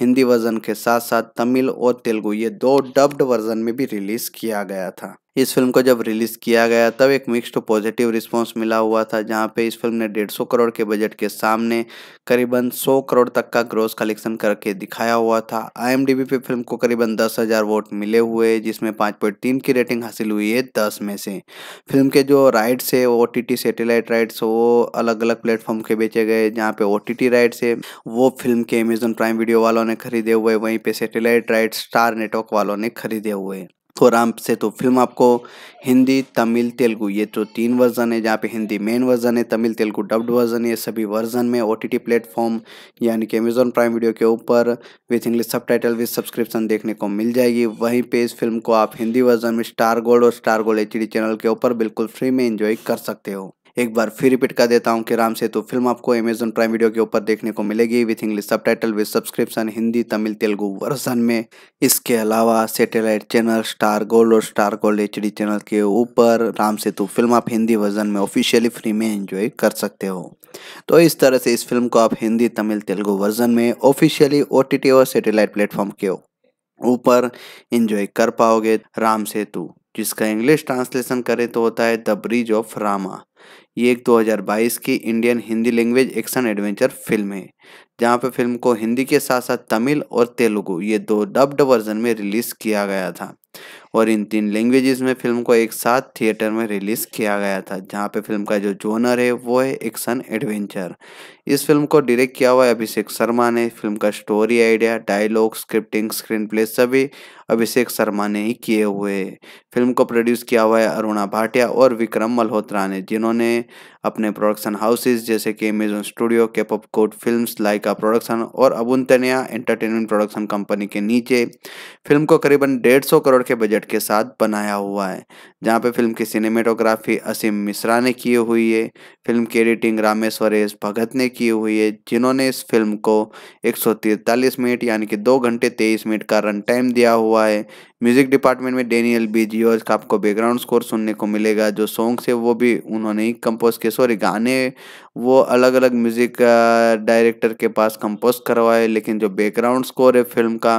हिंदी वर्जन के साथ साथ तमिल और तेलुगु ये दो डब्ड वर्जन में भी रिलीज़ किया गया था इस फिल्म को जब रिलीज़ किया गया तब एक मिक्स्ड तो पॉजिटिव रिस्पांस मिला हुआ था जहां पे इस फिल्म ने डेढ़ सौ करोड़ के बजट के सामने करीबन सौ करोड़ तक का ग्रोस कलेक्शन करके दिखाया हुआ था आई पे फिल्म को करीबन दस हज़ार वोट मिले हुए जिसमें पॉइंट तीन की रेटिंग हासिल हुई है दस में से फिल्म के जो राइट्स है ओ टी सेटेलाइट राइट्स वो अलग अलग प्लेटफॉर्म के बेचे गए जहाँ पे ओ राइट्स है वो फिल्म के अमेजोन प्राइम वीडियो वालों ने खरीदे हुए वहीं पे सेटेलाइट राइट्स स्टार नेटवर्क वालों ने खरीदे हुए तो आराम से तो फिल्म आपको हिंदी तमिल तेलुगु ये तो तीन वर्जन है जहाँ पे हिंदी मेन वर्जन है तमिल तेलुगु डब्ड वर्जन है सभी वर्जन में ओ टी प्लेटफॉर्म यानी कि अमेजोन प्राइम वीडियो के ऊपर with English subtitle with subscription देखने को मिल जाएगी वहीं पे इस फिल्म को आप हिंदी वर्जन में स्टार गोल्ड और स्टार गोल्ड एच चैनल के ऊपर बिल्कुल फ्री में इंजॉय कर सकते हो एक बार फिर रिपीट कर देता हूँ कि राम से तो फिल्म आपको अमेजन प्राइम वीडियो के ऊपर देखने को मिलेगी with English subtitle with subscription Hindi Tamil Telugu version में इसके अलावा सेटेलाइट चैनल स्टार गोल्ड और स्टार गोल्ड एच चैनल के ऊपर राम से तो फिल्म आप हिंदी वर्जन में ऑफिशियली फ्री में इंजॉय कर सकते हो तो इस तरह से इस फिल्म को आप हिंदी तमिल तेलुगु वर्जन में ऑफिशियली ओ और सेटेलाइट प्लेटफॉर्म के ऊपर इंजॉय कर पाओगे राम सेतु जिसका इंग्लिश ट्रांसलेशन करें तो होता है द ब्रिज ऑफ रामा ये एक 2022 की Indian Hindi language action adventure film है जहाँ पे फिल्म को हिंदी के साथ साथ तमिल और तेलुगु ये दो डब्ड वर्जन में रिलीज़ किया गया था और इन तीन लैंग्वेजेस में फिल्म को एक साथ थिएटर में रिलीज़ किया गया था जहाँ पे फिल्म का जो जोनर है वो है एक्शन एडवेंचर इस फिल्म को डायरेक्ट किया हुआ है अभिषेक शर्मा ने फिल्म का story idea dialogue scripting screenplay सभी अभिषेक शर्मा ने ही किए हुए फिल्म को प्रोड्यूस किया हुआ है अरुणा भाटिया और विक्रम मल्होत्रा ने जिन्होंने अपने प्रोडक्शन हाउसेज जैसे कि Amazon studio cape of good film Lyca production और अबुंतनिया एंटरटेनमेंट प्रोडक्शन कंपनी के नीचे फिल्म को करीबन डेढ़ सौ करोड़ के बजट के साथ बनाया हुआ है जहाँ पे फिल्म की सिनेमेटोग्राफी असीम मिश्रा ने की हुई है फिल्म की एडिटिंग रामेश्वरेश भगत ने की हुई है जिन्होंने इस फिल्म को एक मिनट यानी कि दो घंटे 23 मिनट का रन टाइम दिया हुआ है म्यूजिक डिपार्टमेंट में डेनियल बी जियोज का आपको बैकग्राउंड स्कोर सुनने को मिलेगा जो सॉन्ग्स है वो भी उन्होंने ही कंपोज किए सॉरी गाने वो अलग अलग म्यूजिक डायरेक्टर के पास कंपोज करवाए लेकिन जो बैकग्राउंड स्कोर है फिल्म का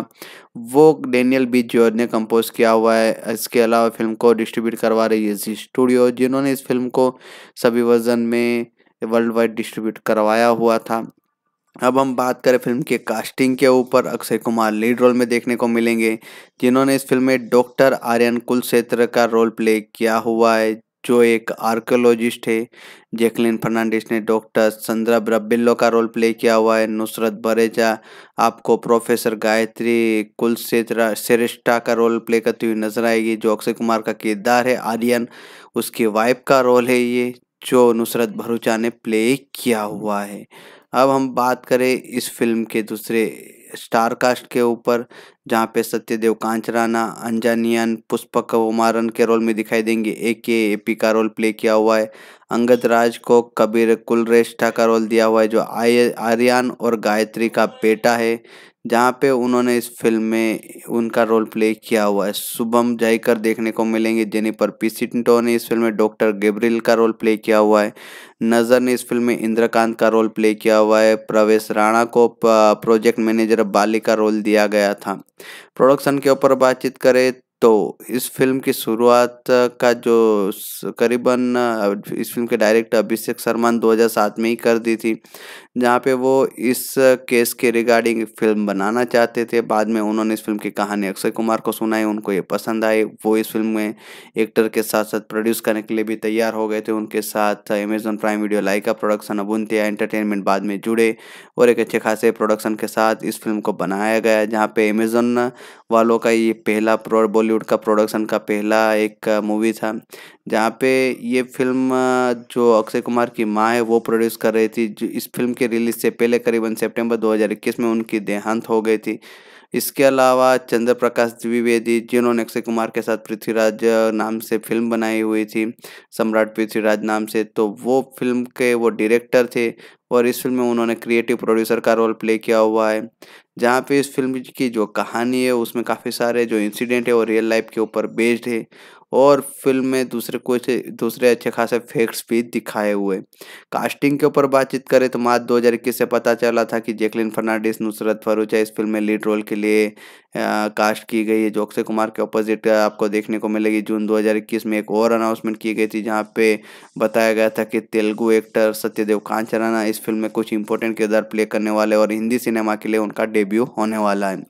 वो डेनियल बी जॉर्ज ने कंपोज किया हुआ है इसके अलावा फिल्म को डिस्ट्रीब्यूट करवा रही है जी स्टूडियो जिन्होंने इस फिल्म को सभी वर्जन में वर्ल्ड वाइड डिस्ट्रीब्यूट करवाया हुआ था अब हम बात करें फिल्म के कास्टिंग के ऊपर अक्षय कुमार लीड रोल में देखने को मिलेंगे जिन्होंने इस फिल्म में डॉक्टर आर्यन कुलक्षेत्र का रोल प्ले किया हुआ है जो एक आर्कोलॉजिस्ट है जैकलिन फर्नांडिस ने डॉक्टर संद्रा ब्रबिल्लो का रोल प्ले किया हुआ है नुसरत बरेजा आपको प्रोफेसर गायत्री कुलक्षेत्र श्रेष्ठा का रोल प्ले करती हुई नजर आएगी जो अक्षय कुमार का किरदार है आर्यन उसकी वाइफ का रोल है ये जो नुसरत भरूचा ने प्ले किया हुआ है अब हम बात करें इस फिल्म के दूसरे स्टार कास्ट के ऊपर जहाँ पे सत्यदेव कांचराना अंजानियन पुष्पक उमारन के रोल में दिखाई देंगे ए के एपी का रोल प्ले किया हुआ है अंगद राज को कबीर कुलरेष्ठा का रोल दिया हुआ है जो आय आर्यन और गायत्री का बेटा है जहाँ पे उन्होंने इस फिल्म में उनका रोल प्ले किया हुआ है शुभम जयकर देखने को मिलेंगे जेनिपर पिसिंटो ने इस फिल्म में डॉक्टर गेब्रिल का रोल प्ले किया हुआ है नज़र ने इस फिल्म में इंद्रकांत का रोल प्ले किया हुआ है प्रवेश राणा को प्रोजेक्ट मैनेजर बाली का रोल दिया गया था प्रोडक्शन के ऊपर बातचीत करें तो इस फ़िल्म की शुरुआत का जो करीबन इस फ़िल्म के डायरेक्टर अभिषेक शर्मा ने सात में ही कर दी थी जहाँ पे वो इस केस के रिगार्डिंग फिल्म बनाना चाहते थे बाद में उन्होंने इस फिल्म की कहानी अक्षय कुमार को सुनाई उनको ये पसंद आई वो इस फिल्म में एक्टर के साथ साथ प्रोड्यूस करने के लिए भी तैयार हो गए थे उनके साथ अमेजन प्राइम वीडियो लाइका प्रोडक्शन अबुंतिया एंटरटेनमेंट बाद में जुड़े और एक अच्छे खासे प्रोडक्शन के साथ इस फिल्म को बनाया गया जहाँ पे अमेजन वालों का ये पहला बॉलीवुड का प्रोडक्शन का पहला एक मूवी था जहाँ पे ये फिल्म जो अक्षय कुमार की माँ है वो प्रोड्यूस कर रही थी इस फिल्म के रिलीज से पहले करीबन सितंबर 2021 में उनकी देहांत हो गई थी इसके अलावा चंद्र प्रकाश द्विवेदी जिन्होंने अक्षय कुमार के साथ पृथ्वीराज नाम से फिल्म बनाई हुई थी सम्राट पृथ्वीराज नाम से तो वो फिल्म के वो डायरेक्टर थे और इस फिल्म में उन्होंने क्रिएटिव प्रोड्यूसर का रोल प्ले किया हुआ है जहाँ पे इस फिल्म की जो कहानी है उसमें काफ़ी सारे जो इंसिडेंट है वो रियल लाइफ के ऊपर बेस्ड है और फिल्म में दूसरे कुछ दूसरे अच्छे खासे फैक्ट्स भी दिखाए हुए कास्टिंग के ऊपर बातचीत करें तो मार्च दो से पता चला था कि जैकलिन फर्नांडिस नुसरत फरूचा इस फिल्म में लीड रोल के लिए आ, कास्ट की गई है जो अक्षय कुमार के अपोजिट आपको देखने को मिलेगी जून 2021 में एक और अनाउंसमेंट की गई थी जहाँ पे बताया गया था कि तेलुगु एक्टर सत्यदेव कांचराना इस फिल्म में कुछ इंपॉर्टेंट किरदार प्ले करने वाले और हिंदी सिनेमा के लिए उनका डेब्यू होने वाला है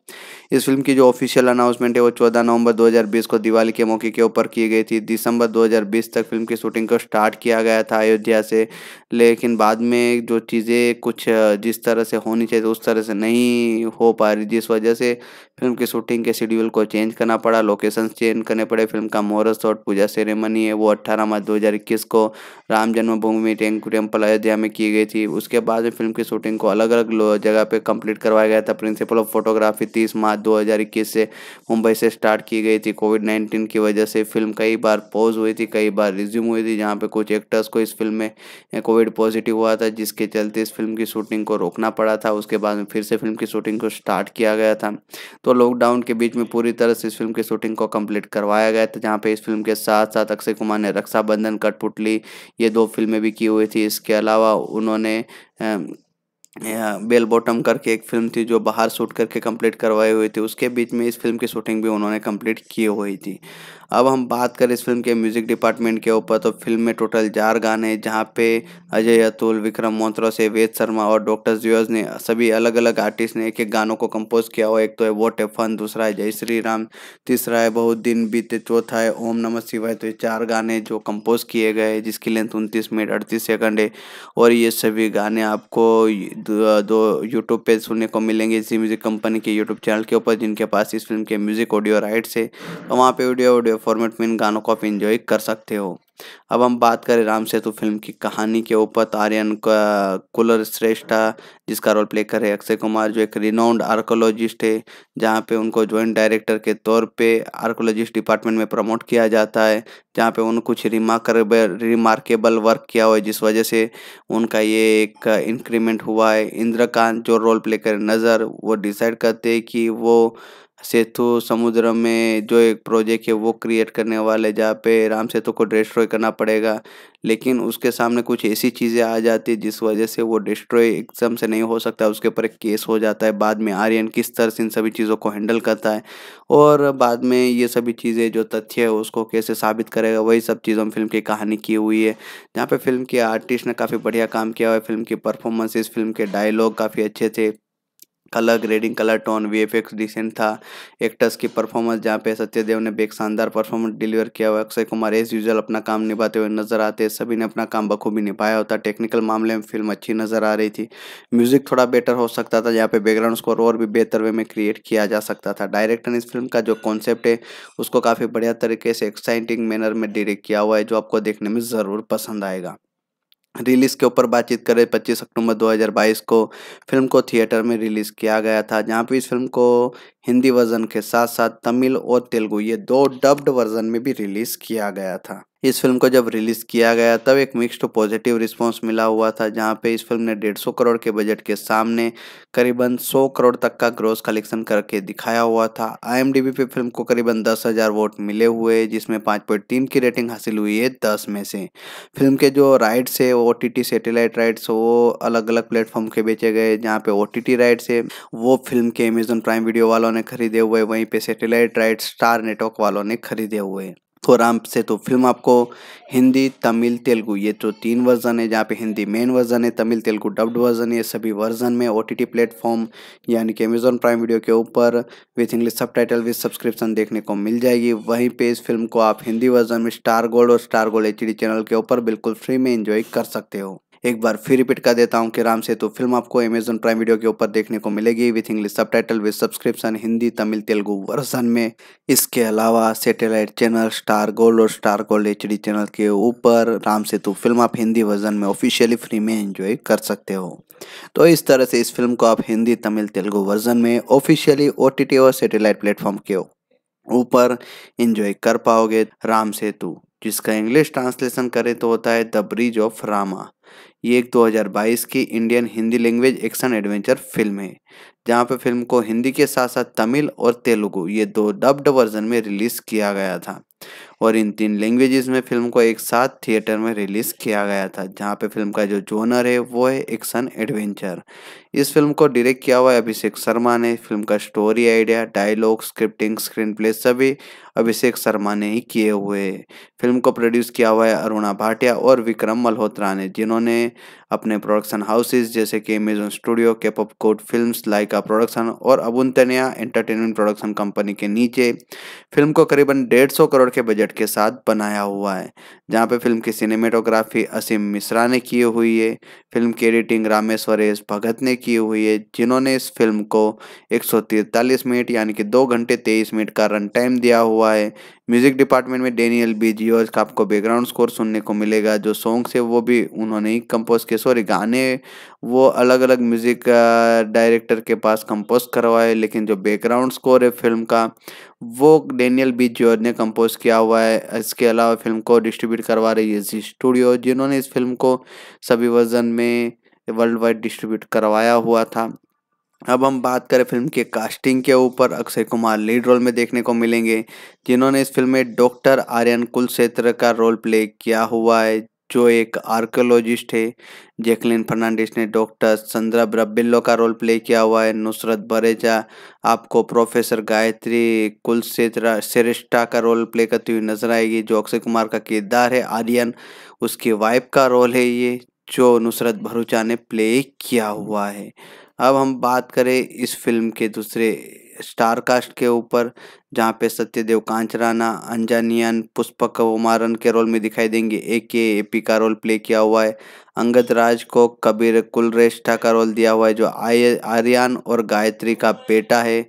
इस फिल्म की जो ऑफिशियल अनाउंसमेंट है वो 14 नवंबर 2020 को दिवाली के मौके के ऊपर की गई थी दिसंबर 2020 तक फिल्म की शूटिंग को स्टार्ट किया गया था अयोध्या से लेकिन बाद में जो चीज़ें कुछ जिस तरह से होनी चाहिए उस तरह से नहीं हो पा रही जिस वजह से फिल्म की शूटिंग के शेड्यूल को चेंज करना पड़ा लोकेशन चेंज करने पड़े फिल्म का मोरस और पूजा सेरेमनी है वो 18 मार्च 2021 को राम जन्मभूमि टेम्पल अयोध्या में की गई थी उसके बाद में फिल्म की शूटिंग को अलग अलग जगह पे कंप्लीट करवाया गया था प्रिंसिपल ऑफ फोटोग्राफी तीस मार्च 2021 से मुंबई से स्टार्ट की गई थी कोविड नाइन्टीन की वजह से फिल्म कई बार पॉज हुई थी कई बार रिज्यूम हुई थी जहाँ पर कुछ एक्टर्स को इस फिल्म में कोविड पॉजिटिव हुआ था जिसके चलते इस फिल्म की शूटिंग को रोकना पड़ा था उसके बाद में फिर से फिल्म की शूटिंग को स्टार्ट किया गया था तो लॉकडाउन के बीच में पूरी तरह से इस फिल्म की शूटिंग को कंप्लीट करवाया गया था जहाँ पे इस फिल्म के साथ साथ अक्षय कुमार ने रक्षाबंधन कटपुटली ये दो फिल्में भी की हुई थी इसके अलावा उन्होंने बेल बॉटम करके एक फिल्म थी जो बाहर शूट करके कंप्लीट करवाई हुई थी उसके बीच में इस फिल्म की शूटिंग भी उन्होंने कंप्लीट की हुई थी अब हम बात करें इस फिल्म के म्यूज़िक डिपार्टमेंट के ऊपर तो फिल्म में टोटल चार गाने जहाँ पे अजय अतुल विक्रम मोत्रो से वेद शर्मा और डॉक्टर जियोज ने सभी अलग अलग आर्टिस्ट ने एक एक गानों को कंपोज किया हुआ एक तो है वो टेफन दूसरा है जय श्री राम तीसरा है बहुत दिन बीते चौथा है ओम नमः शिवाय तो ये चार गाने जो कंपोज किए गए जिसकी लेंथ उनतीस मिनट अड़तीस सेकंड है और ये सभी गाने आपको दो यूट्यूब पे सुनने को मिलेंगे इसी म्यूज़िक कंपनी के यूट्यूब चैनल के ऊपर जिनके पास इस फिल्म के म्यूज़िक ऑडियो राइट्स है तो वहाँ पे ऑडियो ऑडियो फॉर्मेट में इन गानों को आप इंजॉय कर सकते हो अब हम बात करें राम सेतु फिल्म की कहानी के ऊपर तो आर्यन कुलर श्रेष्ठा जिसका रोल प्ले करे अक्षय कुमार जो एक रिनाउंड आर्कोलॉजिस्ट है जहाँ पे उनको जॉइंट डायरेक्टर के तौर पे आर्कोलॉजिस्ट डिपार्टमेंट में प्रमोट किया जाता है जहाँ पे उन्होंने कुछ रिमार्केबल रिमार्केबल वर्क किया हुआ है जिस वजह से उनका ये एक इंक्रीमेंट हुआ है इंद्रकांत जो रोल प्ले करे नज़र वो डिसाइड करते हैं कि वो सेतु समुद्र में जो एक प्रोजेक्ट है वो क्रिएट करने वाले जहाँ पे राम सेतु को डिस्ट्रॉय करना पड़ेगा लेकिन उसके सामने कुछ ऐसी चीज़ें आ जाती है जिस वजह से वो डिस्ट्रॉय एकदम से नहीं हो सकता उसके ऊपर एक केस हो जाता है बाद में आर्यन किस तरह से इन सभी चीज़ों को हैंडल करता है और बाद में ये सभी चीज़ें जो तथ्य है उसको कैसे साबित करेगा वही सब चीज़ों में फिल्म की कहानी की हुई है जहाँ पर फिल्म के आर्टिस्ट ने काफ़ी बढ़िया काम किया हुआ है फिल्म की परफॉर्मेंसेस फिल्म के डायलॉग काफ़ी अच्छे थे colour grading colour tone V F X decent था एक्टर्स की परफॉर्मेंस जहाँ पे सत्यदेव ने भी एक शानदार परफॉर्मेंस डिलीवर किया हुआ अक्षय कुमार एज यूजल अपना काम निभाते हुए नजर आते सभी ने अपना काम बखूबी निभाया होता टेक्निकल मामले में फिल्म अच्छी नजर आ रही थी म्यूजिक थोड़ा बेटर हो सकता था जहाँ पे बैकग्राउंड स्कोर और भी बेहतर वे में क्रिएट किया जा सकता था डायरेक्टर ने इस फिल्म का जो कॉन्सेप्ट है उसको काफ़ी बढ़िया तरीके से एक्साइटिंग मैनर में डिरेक्ट किया हुआ है जो आपको देखने में ज़रूर पसंद आएगा रिलीज़ के ऊपर बातचीत करें 25 अक्टूबर 2022 को फिल्म को थिएटर में रिलीज़ किया गया था जहां पे इस फिल्म को हिंदी वर्जन के साथ साथ तमिल और तेलुगु ये दो डब्ड वर्जन में भी रिलीज़ किया गया था इस फिल्म को जब रिलीज किया गया तब एक मिक्स्ड पॉजिटिव रिस्पांस मिला हुआ था जहां पे इस फिल्म ने डेढ़ सौ करोड़ के बजट के सामने करीबन सौ करोड़ तक का ग्रोस कलेक्शन करके दिखाया हुआ था आईएमडीबी पे फिल्म को करीबन दस हज़ार वोट मिले हुए जिसमें पॉइंट तीन की रेटिंग हासिल हुई है दस में से फिल्म के जो राइट्स है ओ टी सेटेलाइट राइट्स वो अलग अलग प्लेटफॉर्म के बेचे गए जहाँ पे ओ टी राइट्स है वो फिल्म के अमेजोन प्राइम वीडियो वालों ने खरीदे हुए वहीं पर सेटेलाइट राइट्स स्टार नेटवर्क वालों ने खरीदे हुए आराम से तो फिल्म आपको हिंदी तमिल तेलुगू ये तो तीन वर्जन है जहाँ पे हिंदी मेन वर्जन है तमिल तेलुगु डब्ड वर्जन ये सभी वर्जन में ओ टी प्लेटफॉर्म यानी कि अमेजोन प्राइम वीडियो के ऊपर with English subtitle with subscription देखने को मिल जाएगी वहीं पे इस फिल्म को आप हिंदी वर्जन में स्टार गोल्ड और स्टार गोल्ड एच चैनल के ऊपर बिल्कुल फ्री में इंजॉय कर सकते हो एक बार फिर रिपीट कर देता हूँ कि राम सेतु फिल्म आपको अमेजन प्राइम वीडियो के ऊपर देखने को मिलेगी with English subtitle with subscription Hindi Tamil Telugu version में इसके अलावा सेटेलाइट चैनल स्टार गोल्ड और स्टार गोल्ड एच चैनल के ऊपर राम सेतु फिल्म आप हिंदी वर्जन में ऑफिशियली फ्री में इंजॉय कर सकते हो तो इस तरह से इस फिल्म को आप हिंदी तमिल तेलुगु वर्जन में ऑफिशियली ओ और सेटेलाइट प्लेटफॉर्म के ऊपर इंजॉय कर पाओगे राम सेतु जिसका इंग्लिश ट्रांसलेशन करें तो होता है द ब्रिज ऑफ रामा ये एक 2022 की Indian Hindi language action adventure film है जहाँ पे फिल्म को हिंदी के साथ साथ तमिल और तेलुगु ये दो डब्ड वर्जन में रिलीज किया गया था और इन तीन लैंग्वेजेस में फिल्म को एक साथ थिएटर में रिलीज़ किया गया था जहाँ पे फिल्म का जो जोनर है वो है एक्शन एडवेंचर इस फिल्म को डायरेक्ट किया हुआ है अभिषेक शर्मा ने फिल्म का story idea dialogue scripting screenplay सभी अभिषेक शर्मा ने ही किए हुए हैं फिल्म को प्रोड्यूस किया हुआ है अरुणा भाटिया और विक्रम मल्होत्रा ने जिन्होंने अपने प्रोडक्शन हाउसेज जैसे कि अमेजोन स्टूडियो के पॉपकोट फिल्म लाइका प्रोडक्शन और अबुंतनिया एंटरटेनमेंट प्रोडक्शन कंपनी के नीचे फिल्म को करीबन डेढ़ सौ करोड़ के बजट बजट के साथ बनाया हुआ है जहाँ पे फिल्म की सिनेमेटोग्राफी असीम मिश्रा ने की हुई है फिल्म की एडिटिंग रामेश्वर एस भगत ने की हुई है जिन्होंने इस फिल्म को एक मिनट यानी कि दो घंटे 23 मिनट का रन टाइम दिया हुआ है म्यूजिक डिपार्टमेंट में डेनियल जियोज का आपको बैकग्राउंड स्कोर सुनने को मिलेगा जो सॉन्ग्स है वो भी उन्होंने ही कंपोज किए सॉरी गाने वो अलग अलग म्यूजिक डायरेक्टर के पास कंपोज करवाए लेकिन जो बैकग्राउंड स्कोर है फिल्म का वो डेनियल बी जॉर्ज ने कंपोज किया हुआ है इसके अलावा फिल्म को डिस्ट्रीब्यूट करवा रही है जी स्टूडियो जिन्होंने इस फिल्म को सभी वर्जन में वर्ल्ड वाइड डिस्ट्रीब्यूट करवाया हुआ था अब हम बात करें फिल्म के कास्टिंग के ऊपर अक्षय कुमार लीड रोल में देखने को मिलेंगे जिन्होंने इस फिल्म में डॉक्टर आर्यन कुलक्षेत्र का रोल प्ले किया हुआ है जो एक आर्कोलॉजिस्ट है जैकलिन फर्नांडिस ने डॉक्टर संद्रा ब्रबिल्लो का रोल प्ले किया हुआ है नुसरत बरेजा आपको प्रोफेसर गायत्री कुलक्षेत्रा श्रेष्ठा का रोल प्ले करती हुई नजर आएगी जो अक्षय कुमार का किरदार है आर्यन उसकी वाइफ का रोल है ये जो नुसरत भरूचा ने प्ले किया हुआ है अब हम बात करें इस फिल्म के दूसरे स्टार कास्ट के ऊपर जहाँ पे सत्यदेव कांचराना अंजानियन पुष्पक उमारन के रोल में दिखाई देंगे ए के ए पी का रोल प्ले किया हुआ है अंगद राज को कबीर कुलरेष्ठा का रोल दिया हुआ है जो आय आर्यन और गायत्री का बेटा है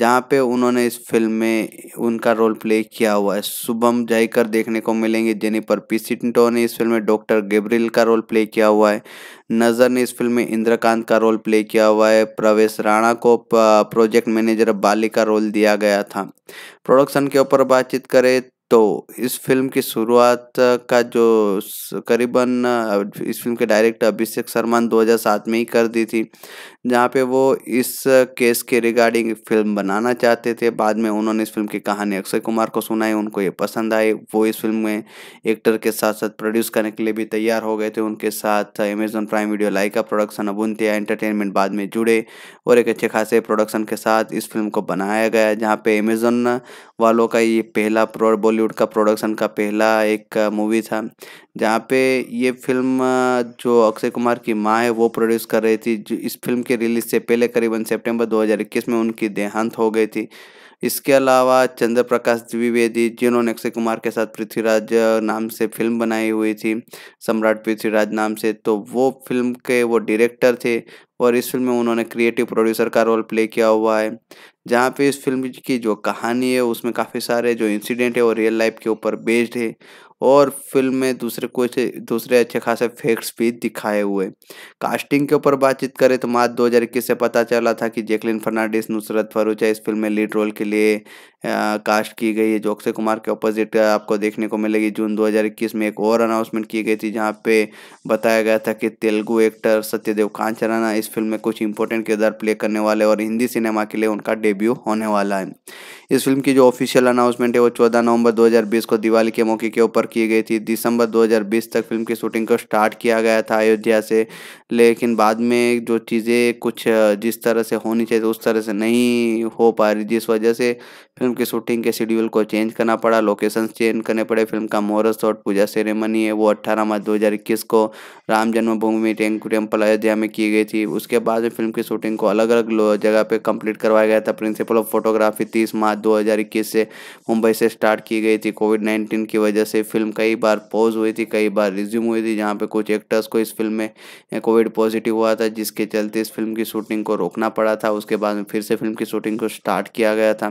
जहाँ पे उन्होंने इस फिल्म में उनका रोल प्ले किया हुआ है शुभम जयकर देखने को मिलेंगे जेनिपर पिसिंटो ने इस फिल्म में डॉक्टर गेब्रिल का रोल प्ले किया हुआ है नज़र ने इस फिल्म में इंद्रकांत का रोल प्ले किया हुआ है प्रवेश राणा को प्रोजेक्ट मैनेजर बाली का रोल दिया गया था प्रोडक्शन के ऊपर बातचीत करें तो इस फिल्म की शुरुआत का जो करीबन इस फिल्म के डायरेक्टर अभिषेक शर्मा ने दो में ही कर दी थी जहाँ पे वो इस केस के रिगार्डिंग फिल्म बनाना चाहते थे बाद में उन्होंने इस फिल्म की कहानी अक्षय कुमार को सुनाई उनको ये पसंद आई वो इस फिल्म में एक्टर के साथ साथ प्रोड्यूस करने के लिए भी तैयार हो गए थे उनके साथ अमेजोन प्राइम वीडियो लाइका प्रोडक्शन अबुंतिया एंटरटेनमेंट बाद में जुड़े और एक अच्छे खासे प्रोडक्शन के साथ इस फिल्म को बनाया गया जहाँ पे अमेजोन वालों का ये पहला बॉलीवुड बॉलीवुड का प्रोडक्शन का पहला एक मूवी था जहाँ पे ये फिल्म जो अक्षय कुमार की माँ है वो प्रोड्यूस कर रही थी जो इस फिल्म के रिलीज से पहले करीबन सितंबर 2021 में उनकी देहांत हो गई थी इसके अलावा चंद्र प्रकाश द्विवेदी जिन्होंने अक्षय कुमार के साथ पृथ्वीराज नाम से फिल्म बनाई हुई थी सम्राट पृथ्वीराज नाम से तो वो फिल्म के वो डायरेक्टर थे और इस फिल्म में उन्होंने क्रिएटिव प्रोड्यूसर का रोल प्ले किया हुआ है जहाँ पे इस फिल्म की जो कहानी है उसमें काफ़ी सारे जो इंसिडेंट है वो रियल लाइफ के ऊपर बेस्ड है और फिल्म में दूसरे कुछ दूसरे अच्छे खासे फैक्ट्स भी दिखाए हुए कास्टिंग के ऊपर बातचीत करें तो मार्च दो से पता चला था कि जैकलिन फर्नांडिस नुसरत फरूचा इस फिल्म में लीड रोल के लिए आ, कास्ट की गई है जो अक्षय कुमार के अपोजिट आपको देखने को मिलेगी जून 2021 में एक और अनाउंसमेंट की गई थी जहाँ पे बताया गया था कि तेलुगु एक्टर सत्यदेव कांचराना इस फिल्म में कुछ इंपॉर्टेंट किरदार प्ले करने वाले और हिंदी सिनेमा के लिए उनका डेब्यू होने वाला है इस फिल्म की जो ऑफिशियल अनाउंसमेंट है वो 14 नवंबर 2020 को दिवाली के मौके के ऊपर की गई थी दिसंबर 2020 तक फिल्म की शूटिंग को स्टार्ट किया गया था अयोध्या से लेकिन बाद में जो चीज़ें कुछ जिस तरह से होनी चाहिए उस तरह से नहीं हो पा रही जिस वजह से फिल्म की शूटिंग के शेड्यूल को चेंज करना पड़ा लोकेशन चेंज करने पड़े फिल्म का मोरस और पूजा सेरेमनी है वो अट्ठारह मार्च दो को राम जन्मभूमि टेम्पल अयोध्या में की गई थी उसके बाद फिल्म की शूटिंग को अलग अलग जगह पर कंप्लीट करवाया गया था प्रिंसिपल ऑफ फोटोग्राफी तीस मार्च 2021 से मुंबई से स्टार्ट की गई थी कोविड 19 की वजह से फिल्म कई बार पॉज हुई थी कई बार रिज्यूम हुई थी जहाँ पे कुछ एक्टर्स को इस फिल्म में कोविड पॉजिटिव हुआ था जिसके चलते इस फिल्म की शूटिंग को रोकना पड़ा था उसके बाद में फिर से फिल्म की शूटिंग को स्टार्ट किया गया था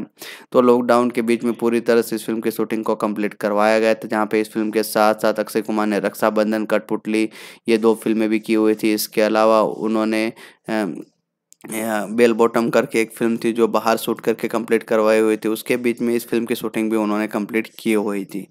तो लॉकडाउन के बीच में पूरी तरह से इस फिल्म की शूटिंग को कंप्लीट करवाया गया था जहाँ पे इस फिल्म के साथ साथ अक्षय कुमार ने रक्षाबंधन कठपुतली ये दो फिल्में भी की हुई थी इसके अलावा उन्होंने बेल बॉटम करके एक फिल्म थी जो बाहर शूट करके कंप्लीट करवाई हुई थी उसके बीच में इस फिल्म की शूटिंग भी उन्होंने कंप्लीट की हुई थी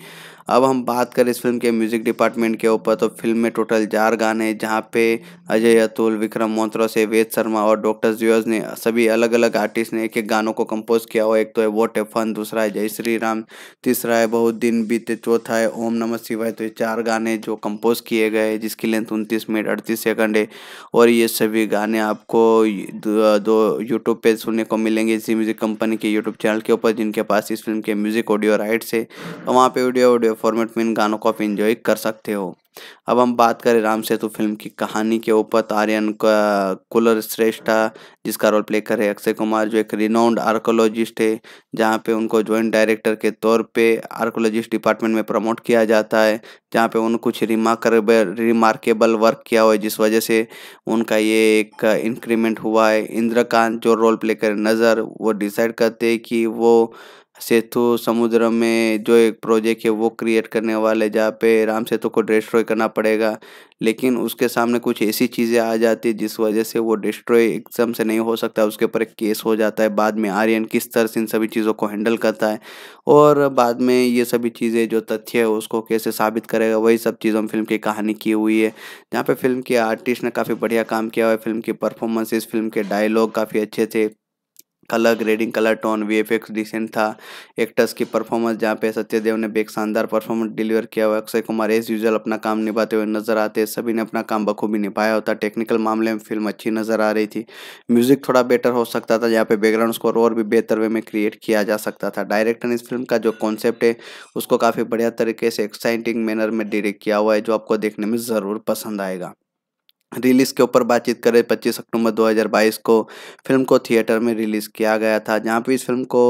अब हम बात करें इस फिल्म के म्यूज़िक डिपार्टमेंट के ऊपर तो फिल्म में टोटल चार गाने जहाँ पे अजय अतुल विक्रम मोहत्रो से वेद शर्मा और डॉक्टर जियोज ने सभी अलग अलग आर्टिस्ट ने एक एक गानों को कंपोज किया हुआ एक तो है वोट टेफन दूसरा है जय श्री राम तीसरा है बहुत दिन बीते चौथा है ओम नमः शिवाय तो ये चार गाने जो कंपोज किए गए जिसकी लेंथ उनतीस मिनट अड़तीस सेकंड है और ये सभी गाने आपको दो यूट्यूब पे सुनने को मिलेंगे इसी म्यूज़िक कंपनी के यूट्यूब चैनल के ऊपर जिनके पास इस फिल्म के म्यूज़िक ऑडियो राइट्स है तो वहाँ पे ऑडियो ऑडियो फॉर्मेट में इन गानों को आप इन्जॉय कर सकते हो अब हम बात करें राम सेतु फिल्म की कहानी के ऊपर आर्यन कुलर श्रेष्ठा जिसका रोल प्ले करे अक्षय कुमार जो एक रिनाउंड आर्कोलॉजिस्ट है जहाँ पे उनको जॉइंट डायरेक्टर के तौर पे आर्कोलॉजिस्ट डिपार्टमेंट में प्रमोट किया जाता है जहाँ पे उन्होंने कुछ रिमार्केबल रिमार्केबल वर्क किया हुआ है जिस वजह से उनका ये एक इंक्रीमेंट हुआ है इंद्रकांत जो रोल प्ले करे नज़र वो डिसाइड करते हैं कि वो सेतु समुद्र में जो एक प्रोजेक्ट है वो क्रिएट करने वाले जहाँ पे राम सेतु को डिस्ट्रॉय करना पड़ेगा लेकिन उसके सामने कुछ ऐसी चीज़ें आ जाती है जिस वजह से वो डिस्ट्रॉय एकदम से नहीं हो सकता उसके ऊपर एक केस हो जाता है बाद में आर्यन किस तरह से इन सभी चीज़ों को हैंडल करता है और बाद में ये सभी चीज़ें जो तथ्य है उसको कैसे साबित करेगा वही सब चीज़ों में फिल्म की कहानी की हुई है जहाँ पर फिल्म के आर्टिस्ट ने काफ़ी बढ़िया काम किया हुआ है फिल्म की परफॉर्मेंसेस फिल्म के डायलॉग काफ़ी अच्छे थे colour grading colour tone V decent था एक्टर्स की परफॉर्मेंस जहाँ पे सत्यदेव ने भी एक शानदार परफॉर्मेंस डिलीवर किया हुआ अक्षय कुमार एज यूजल अपना काम निभाते हुए नजर आते सभी ने अपना काम बखूबी निभाया होता टेक्निकल मामले में फिल्म अच्छी नजर आ रही थी म्यूजिक थोड़ा बेटर हो सकता था यहाँ पे बैकग्राउंड स्कोर और भी बेहतर वे में क्रिएट किया जा सकता था डायरेक्टर ने इस फिल्म का जो कॉन्सेप्ट है उसको काफ़ी बढ़िया तरीके से एक्साइटिंग मैनर में डिरेक्ट किया हुआ है जो आपको देखने में ज़रूर पसंद आएगा रिलीज़ के ऊपर बातचीत करें 25 अक्टूबर 2022 को फिल्म को थिएटर में रिलीज़ किया गया था जहाँ पे इस फिल्म को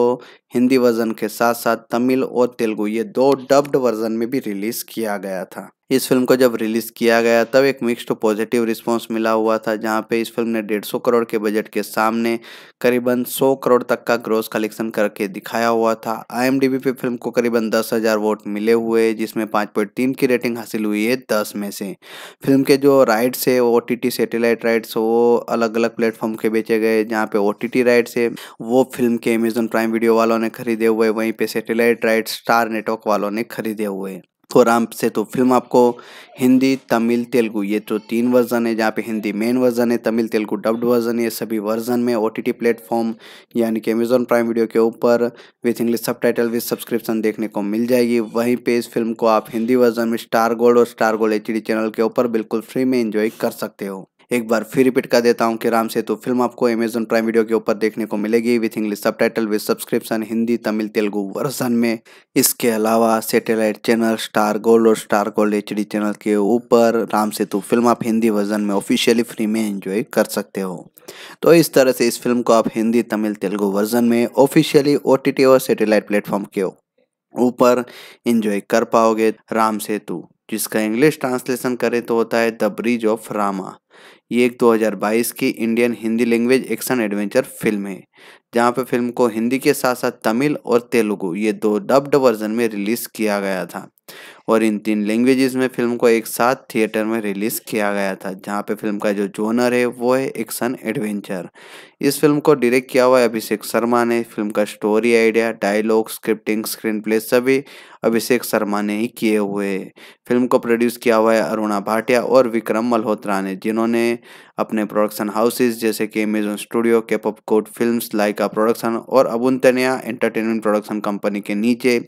हिंदी वर्जन के साथ साथ तमिल और तेलुगु ये दो डब्ड वर्जन में भी रिलीज किया गया था इस फिल्म को जब रिलीज किया गया तब एक मिक्स्ड पॉजिटिव रिस्पांस मिला हुआ था जहां पे इस फिल्म ने डेढ़ सौ करोड़ के बजट के सामने करीबन सौ करोड़ तक का ग्रोस कलेक्शन करके दिखाया हुआ था आई पे फिल्म को करीबन दस हजार वोट मिले हुए जिसमें पॉइंट तीन की रेटिंग हासिल हुई है दस में से फिल्म के जो राइट्स है ओ टी सेटेलाइट राइट्स वो अलग अलग प्लेटफॉर्म के बेचे गए जहाँ पे ओ टी राइट्स है वो फिल्म के अमेजोन प्राइम वीडियो वालों वालों ने खरीदे हुए वहीं पे सैटेलाइट राइट स्टार नेटवर्क वालों ने खरीदे हुए हैं और आराम से तो फिल्म आपको हिंदी तमिल तेलुगू ये तो तीन वर्जन है जहाँ पे हिंदी मेन वर्जन है तमिल तेलुगू डब्ड वर्जन ये सभी वर्जन में ओ टी प्लेटफॉर्म यानी कि अमेजोन प्राइम वीडियो के ऊपर with English subtitle with subscription देखने को मिल जाएगी वहीं पे इस फिल्म को आप हिंदी वर्जन में स्टार गोल्ड और स्टार गोल्ड एच चैनल के ऊपर बिल्कुल फ्री में इंजॉय कर सकते हो एक बार फिर रिपीट कर देता हूँ कि राम से तो फिल्म आपको अमेजन प्राइम वीडियो के ऊपर देखने को मिलेगी with English subtitle with subscription Hindi Tamil Telugu version में इसके अलावा सेटेलाइट चैनल स्टार गोल्ड और स्टार गोल्ड एच चैनल के ऊपर राम सेतु फिल्म आप हिंदी वर्जन में ऑफिशियली फ्री में एंजॉय कर सकते हो तो इस तरह से इस फिल्म को आप हिंदी तमिल तेलुगु वर्जन में ऑफिशियली ओ और सेटेलाइट प्लेटफॉर्म के ऊपर इंजॉय कर पाओगे राम सेतु जिसका इंग्लिश ट्रांसलेशन करें तो होता है द ब्रिज ऑफ रामा ये एक 2022 की Indian Hindi language action adventure film है जहाँ पे फिल्म को हिंदी के साथ साथ तमिल और तेलुगु ये दो डब्ड वर्जन में रिलीज़ किया गया था और इन तीन लैंग्वेजेस में फिल्म को एक साथ थिएटर में रिलीज़ किया गया था जहाँ पे फिल्म का जो जोनर है वो है एक्शन एडवेंचर इस फिल्म को डायरेक्ट किया हुआ है अभिषेक शर्मा ने फिल्म का story idea dialogue scripting screenplay सभी अभिषेक शर्मा ने ही किए हुए फिल्म को प्रोड्यूस किया हुआ है अरुणा भाटिया और विक्रम मल्होत्रा ने जिन्होंने अपने प्रोडक्शन हाउसेज जैसे कि अमेजोन स्टूडियो के कोट फिल्म लाइका प्रोडक्शन और अबुंतनिया एंटरटेनमेंट प्रोडक्शन कंपनी के नीचे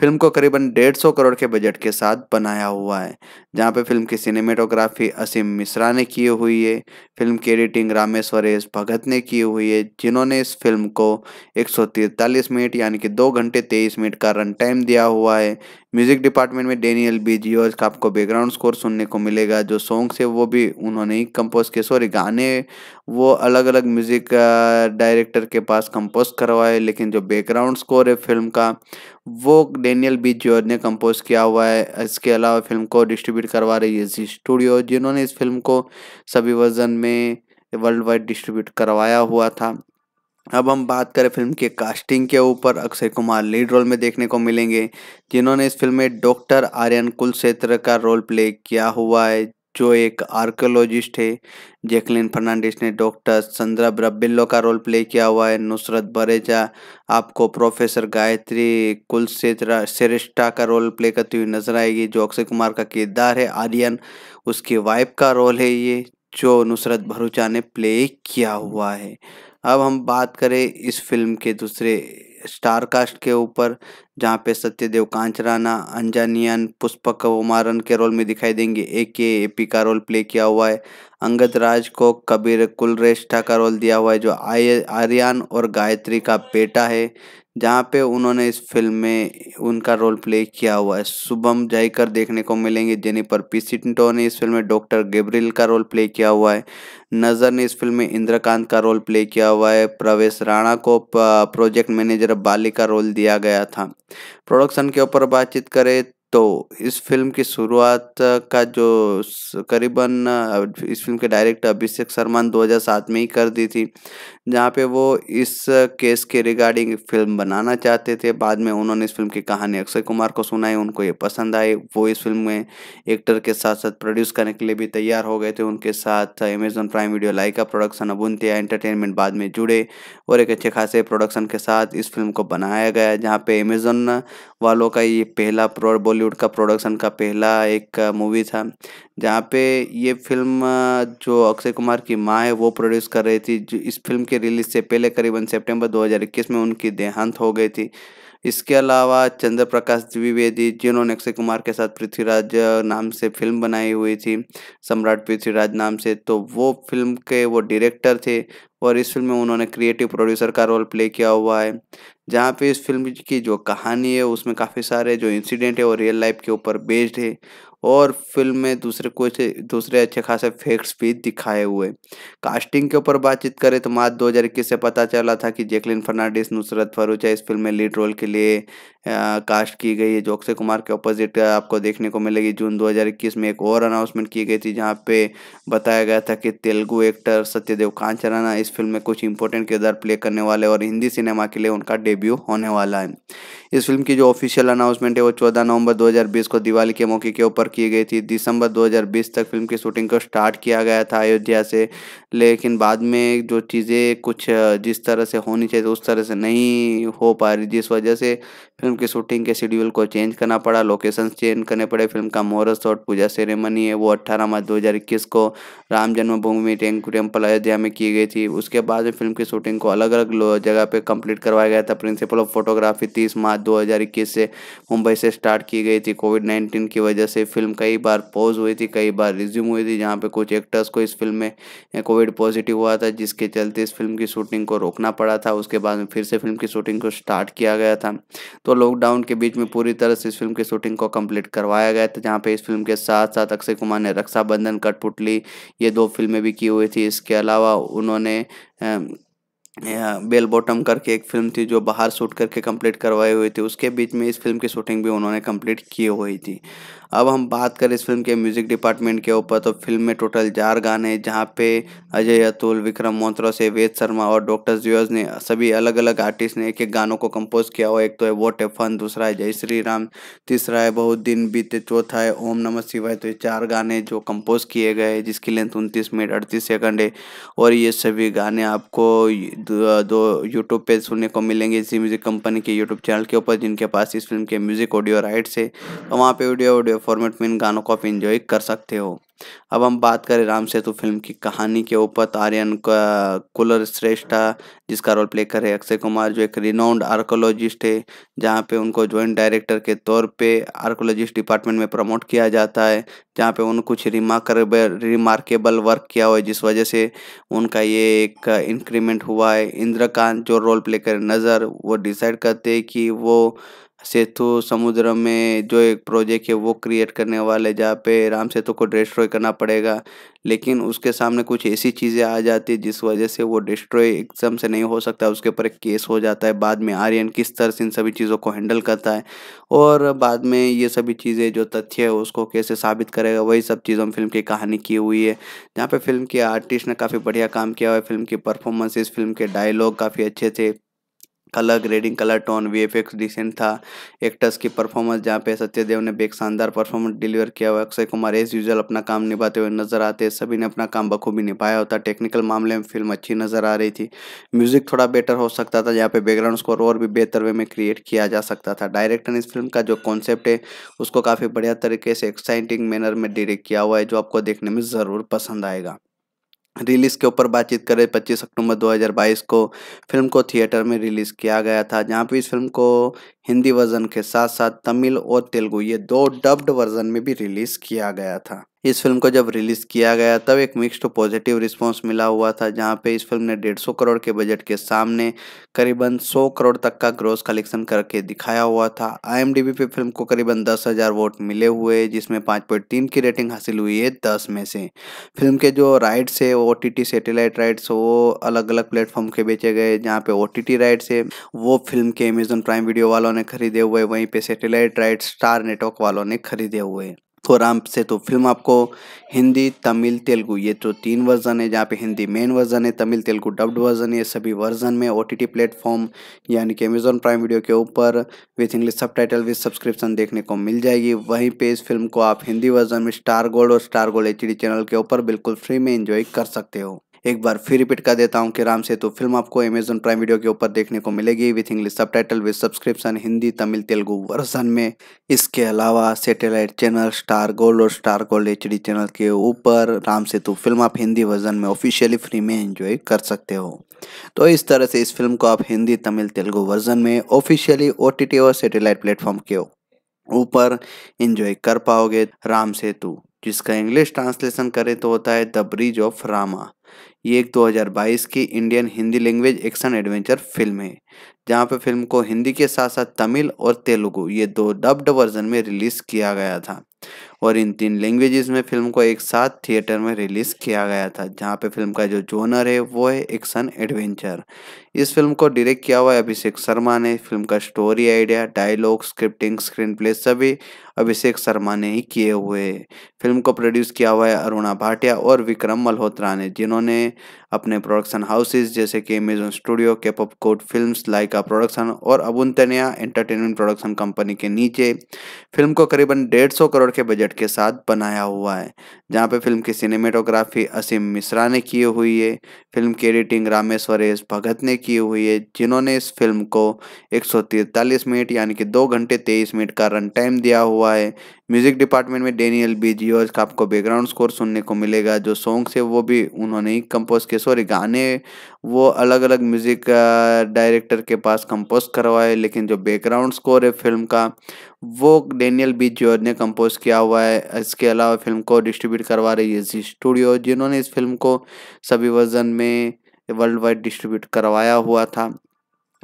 फिल्म को करीबन डेढ़ सौ करोड़ के बजट के साथ बनाया हुआ है जहाँ पे फिल्म की सिनेमेटोग्राफी असीम मिश्रा ने की हुई है फिल्म की एडिटिंग रामेश्वर एस भगत ने की हुई है जिन्होंने इस फिल्म को एक मिनट यानी कि दो घंटे तेईस मिनट का रन टाइम दिया हुआ हुआ है म्यूज़िक डिपार्टमेंट में डेनियल बी जी का आपको बैकग्राउंड स्कोर सुनने को मिलेगा जो सॉन्ग्स है वो भी उन्होंने ही कंपोज किए सॉरी गाने वो अलग अलग म्यूज़िक डायरेक्टर के पास कंपोज करवाए लेकिन जो बैकग्राउंड स्कोर है फिल्म का वो डेनियल बी जॉर्ज ने कंपोज किया हुआ है इसके अलावा फिल्म को डिस्ट्रीब्यूट करवा रही है जी स्टूडियो जिन्होंने इस फिल्म को सभी वर्जन में वर्ल्ड वाइड डिस्ट्रीब्यूट करवाया हुआ था अब हम बात करें फिल्म के कास्टिंग के ऊपर अक्षय कुमार लीड रोल में देखने को मिलेंगे जिन्होंने इस फिल्म में डॉक्टर आर्यन कुलक्षेत्र का रोल प्ले किया हुआ है जो एक आर्कोलॉजिस्ट है जैकलिन फर्नांडिस ने डॉक्टर संद्रा ब्रबिल्लो का रोल प्ले किया हुआ है नुसरत बरेजा आपको प्रोफेसर गायत्री कुलक्षेत्रा श्रेष्ठा का रोल प्ले करती हुई नजर आएगी जो अक्षय कुमार का किरदार है आर्यन उसकी वाइफ का रोल है ये जो नुसरत भरूचा ने प्ले किया हुआ है अब हम बात करें इस फिल्म के दूसरे स्टार कास्ट के ऊपर जहाँ पे सत्यदेव कांचराना अंजानियन पुष्पक उमारन के रोल में दिखाई देंगे ए के ए पी का रोल प्ले किया हुआ है अंगद राज को कबीर कुलरेष्ठा का रोल दिया हुआ है जो आय आर्यन और गायत्री का बेटा है जहाँ पे उन्होंने इस फिल्म में उनका रोल प्ले किया हुआ है शुभम जयकर देखने को मिलेंगे जेनिपर पिसिंटो ने इस फिल्म में डॉक्टर गेब्रिल का रोल प्ले किया हुआ है नज़र ने इस फिल्म में इंद्रकांत का रोल प्ले किया हुआ है प्रवेश राणा को प्रोजेक्ट मैनेजर बाली का रोल दिया गया था प्रोडक्शन के ऊपर बातचीत करें तो इस फिल्म की शुरुआत का जो करीबन इस फिल्म के डायरेक्टर अभिषेक शर्मा ने 2007 में ही कर दी थी जहाँ पे वो इस केस के रिगार्डिंग फिल्म बनाना चाहते थे बाद में उन्होंने इस फिल्म की कहानी अक्षय कुमार को सुनाई उनको ये पसंद आई वो इस फिल्म में एक्टर के साथ साथ प्रोड्यूस करने के लिए भी तैयार हो गए थे उनके साथ अमेज़न प्राइम वीडियो लाइका प्रोडक्शन अबुनतिया एंटरटेनमेंट बाद में जुड़े और एक अच्छे खासे प्रोडक्शन के साथ इस फिल्म को बनाया गया जहाँ पे अमेजन वालों का ये पहला बॉलीवुड का प्रोडक्शन का पहला एक मूवी था जहाँ पे ये फिल्म जो अक्षय कुमार की माँ है वो प्रोड्यूस कर रही थी जो इस फिल्म के रिलीज से पहले करीबन सितंबर 2021 में उनकी देहांत हो गई थी इसके अलावा चंद्र प्रकाश द्विवेदी जिन्होंने अक्षय कुमार के साथ पृथ्वीराज नाम से फिल्म बनाई हुई थी सम्राट पृथ्वीराज नाम से तो वो फिल्म के वो डायरेक्टर थे और इस फिल्म में उन्होंने क्रिएटिव प्रोड्यूसर का रोल प्ले किया हुआ है जहाँ पे इस फिल्म की जो कहानी है उसमें काफ़ी सारे जो इंसिडेंट है वो रियल लाइफ के ऊपर बेस्ड है और फिल्म में दूसरे कुछ दूसरे अच्छे खासे फेक्स भी दिखाए हुए कास्टिंग के ऊपर बातचीत करें तो मार्च दो से पता चला था कि जैकलिन फर्नांडिस नुसरत फरूचा इस फिल्म में लीड रोल के लिए आ, कास्ट की गई है जो अक्षय कुमार के अपोजिट आपको देखने को मिलेगी जून 2021 में एक और अनाउंसमेंट की गई थी जहाँ पे बताया गया था कि तेलुगु एक्टर सत्यदेव कांचराना इस फिल्म में कुछ इंपॉर्टेंट किरदार प्ले करने वाले और हिंदी सिनेमा के लिए उनका डेब्यू होने वाला है इस फिल्म की जो ऑफिशियल अनाउंसमेंट है वो चौदह नवंबर दो को दिवाली के मौके के ऊपर ऑफर की गई थी दिसंबर 2020 तक फिल्म की शूटिंग को स्टार्ट किया गया था अयोध्या से लेकिन बाद में जो चीज़ें कुछ जिस तरह से होनी चाहिए तो उस तरह से नहीं हो पा रही जिस वजह से फिल्म की शूटिंग के शेड्यूल को चेंज करना पड़ा लोकेशंस चेंज करने पड़े फिल्म का मोरस और पूजा सेरेमनी है वो अट्ठारह मार्च 2021 को राम जन्मभूमि टेम्पल अयोध्या में की गई थी उसके बाद में फिल्म की शूटिंग को अलग अलग जगह पर कंप्लीट करवाया गया था प्रिंसिपल ऑफ फोटोग्राफी तीस मार्च दो से मुंबई से स्टार्ट की गई थी कोविड नाइन्टीन की वजह से फिल्म कई बार पॉज हुई थी कई बार रिज्यूम हुई थी जहाँ पे कुछ एक्टर्स को इस फिल्म में कोविड पॉजिटिव हुआ था जिसके चलते इस फिल्म की शूटिंग को रोकना पड़ा था उसके बाद में फिर से फिल्म की शूटिंग को स्टार्ट किया गया था तो लॉकडाउन के बीच में पूरी तरह से इस फिल्म की शूटिंग को कम्प्लीट करवाया गया था जहाँ पर इस फिल्म के साथ साथ अक्षय कुमार ने रक्षाबंधन कटपुटली ये दो फिल्में भी की हुई थी इसके अलावा उन्होंने बेल बॉटम करके एक फिल्म थी जो बाहर शूट करके कंप्लीट करवाई हुई थी उसके बीच में इस फिल्म की शूटिंग भी उन्होंने कंप्लीट की हुई थी अब हम बात करें इस फिल्म के म्यूज़िक डिपार्टमेंट के ऊपर तो फिल्म में टोटल चार गाने जहाँ पे अजय अतुल विक्रम मोहत्रा से वेद शर्मा और डॉक्टर ज्यूज ने सभी अलग अलग आर्टिस्ट ने एक एक गानों को कंपोज किया हुआ एक तो है वो टेफन फन दूसरा है जय श्री राम तीसरा है बहुत दिन बीते चौथा है ओम नमः शिवाय तो ये चार गाने जो कंपोज किए गए जिसकी लेंथ उनतीस मिनट अड़तीस सेकंड है और ये सभी गाने आपको दो यूट्यूब पे सुनने को मिलेंगे इसी म्यूज़िक कंपनी के यूट्यूब चैनल के ऊपर जिनके पास इस फिल्म के म्यूज़िक ऑडियो राइट्स है तो वहाँ पे ऑडियो ऑडियो फॉर्मेट में इन गानों को आप इन्जॉय कर सकते हो अब हम बात करें राम सेतु फिल्म की कहानी के ऊपर आर्यन कुलर श्रेष्ठा जिसका रोल प्ले कर रहे अक्षय कुमार जो एक रिनाउंड आर्कोलॉजिस्ट है जहाँ पे उनको जॉइंट डायरेक्टर के तौर पे आर्कोलॉजिस्ट डिपार्टमेंट में प्रमोट किया जाता है जहाँ पे उन्होंने कुछ रिमार्केबल रिमार्केबल वर्क किया हुआ है जिस वजह से उनका ये एक इंक्रीमेंट हुआ है इंद्रकांत जो रोल प्ले करे नज़र वो डिसाइड करते हैं कि वो सेतु समुद्र में जो एक प्रोजेक्ट है वो क्रिएट करने वाले जहाँ पे राम सेतु को डिस्ट्रॉय करना पड़ेगा लेकिन उसके सामने कुछ ऐसी चीज़ें आ जाती है जिस वजह से वो डिस्ट्रॉय एकदम से नहीं हो सकता उसके ऊपर एक केस हो जाता है बाद में आर्यन किस तरह से इन सभी चीज़ों को हैंडल करता है और बाद में ये सभी चीज़ें जो तथ्य है उसको कैसे साबित करेगा वही सब चीज़ों में फिल्म की कहानी की हुई है जहाँ पर फिल्म के आर्टिस्ट ने काफ़ी बढ़िया काम किया हुआ है फिल्म की परफॉर्मेंसेज फिल्म के डायलॉग काफ़ी अच्छे थे colour grading colour tone V F X decent था एक्टर्स की परफॉर्मेंस जहाँ पे सत्यदेव ने भी एक शानदार परफॉर्मेंस डिलीवर किया हुआ अक्षय कुमार एज यूजल अपना काम निभाते हुए नजर आते सभी ने अपना काम बखूबी निभाया होता टेक्निकल मामले में फिल्म अच्छी नजर आ रही थी म्यूजिक थोड़ा बेटर हो सकता था जहाँ पे बैकग्राउंड स्कोर और भी बेहतर वे में क्रिएट किया जा सकता था डायरेक्टर ने इस फिल्म का जो कॉन्सेप्ट है उसको काफ़ी बढ़िया तरीके से एक्साइटिंग मैनर में डिरेक्ट किया हुआ है जो आपको देखने में ज़रूर पसंद आएगा रिलीज़ के ऊपर बातचीत करें 25 अक्टूबर 2022 को फिल्म को थिएटर में रिलीज़ किया गया था जहां पे इस फिल्म को हिंदी वर्जन के साथ साथ तमिल और तेलुगु ये दो डब्ड वर्जन में भी रिलीज़ किया गया था इस फिल्म को जब रिलीज किया गया तब एक मिक्स्ड पॉजिटिव रिस्पांस मिला हुआ था जहां पे इस फिल्म ने 150 करोड़ के बजट के सामने करीबन 100 करोड़ तक का ग्रोस कलेक्शन करके दिखाया हुआ था आईएमडीबी पे फिल्म को करीबन दस हज़ार वोट मिले हुए जिसमें 5.3 की रेटिंग हासिल हुई है दस में से फिल्म के जो राइट्स है ओ टी सेटेलाइट राइट्स वो अलग अलग प्लेटफॉर्म के बेचे गए जहाँ पे ओ टी राइट्स है वो फिल्म के अमेजोन प्राइम वीडियो वालों ने खरीदे हुए वहीं पर सेटेलाइट राइट्स स्टार नेटवर्क वालों ने खरीदे हुए और आम से तो फिल्म आपको हिंदी तमिल तेलुगु ये तो तीन वर्जन है जहाँ पे हिंदी मेन वर्जन है तमिल तेलुगु डब्ड वर्जन है सभी वर्जन में ओ टी प्लेटफॉर्म यानी कि अमेजोन प्राइम वीडियो के ऊपर with English subtitle with subscription देखने को मिल जाएगी वहीं पे इस फिल्म को आप हिंदी वर्जन में स्टार गोल्ड और स्टार गोल्ड एच चैनल के ऊपर बिल्कुल फ्री में इंजॉय कर सकते हो एक बार फिर रिपीट कर देता हूँ कि राम सेतु फिल्म आपको अमेजोन प्राइम वीडियो के ऊपर देखने को मिलेगी with English subtitle with subscription Hindi Tamil Telugu version में इसके अलावा सेटेलाइट चैनल स्टार गोल्ड और स्टार गोल्ड एच चैनल के ऊपर राम सेतु फिल्म आप हिंदी वर्जन में ऑफिशियली फ्री में इंजॉय कर सकते हो तो इस तरह से इस फिल्म को आप हिंदी तमिल तेलुगु वर्जन में ऑफिशियली ओ और सेटेलाइट प्लेटफॉर्म के ऊपर इंजॉय कर पाओगे राम सेतु जिसका इंग्लिश ट्रांसलेशन करें तो होता है द ब्रिज ऑफ रामा ये एक 2022 की Indian Hindi language action adventure film है जहाँ पे फिल्म को हिंदी के साथ साथ तमिल और तेलुगु ये दो डब्ड वर्जन में रिलीज़ किया गया था और इन तीन लैंग्वेजेस में फिल्म को एक साथ थिएटर में रिलीज़ किया गया था जहाँ पे फिल्म का जो जोनर है वो है एक्शन एडवेंचर इस फिल्म को डायरेक्ट किया हुआ है अभिषेक शर्मा ने फिल्म का story idea dialogue scripting screenplay सभी अभिषेक शर्मा ने ही किए हुए हैं फिल्म को प्रोड्यूस किया हुआ है अरुणा भाटिया और विक्रम मल्होत्रा ने जिन्होंने अपने प्रोडक्शन हाउसेज जैसे कि Amazon studio केपअप coat film Lyca production और अबुंतनिया एंटरटेनमेंट प्रोडक्शन कंपनी के नीचे फिल्म को करीबन डेढ़ सौ करोड़ के बजट के साथ बनाया हुआ है जहाँ पे फिल्म की सिनेमेटोग्राफी असीम मिश्रा ने की हुई है फिल्म की एडिटिंग रामेश्वरेश भगत ने की की हुई है जिन्होंने इस फिल्म को एक मिनट यानी कि दो घंटे तेईस मिनट का रन टाइम दिया हुआ है म्यूजिक डिपार्टमेंट में डेनियल बी जियो इसका आपको बैकग्राउंड स्कोर सुनने को मिलेगा जो सॉन्ग्स से वो भी उन्होंने ही कंपोज किए सॉरी गाने वो अलग अलग म्यूजिक डायरेक्टर के पास कंपोज करवाए लेकिन जो बैकग्राउंड स्कोर है फिल्म का वो डेनियल बी जॉर्ज ने कंपोज किया हुआ है इसके अलावा फिल्म को डिस्ट्रीब्यूट करवा रही है जी स्टूडियो जिन्होंने इस फिल्म को सभी वर्जन में वर्ल्ड वाइड डिस्ट्रीब्यूट करवाया हुआ था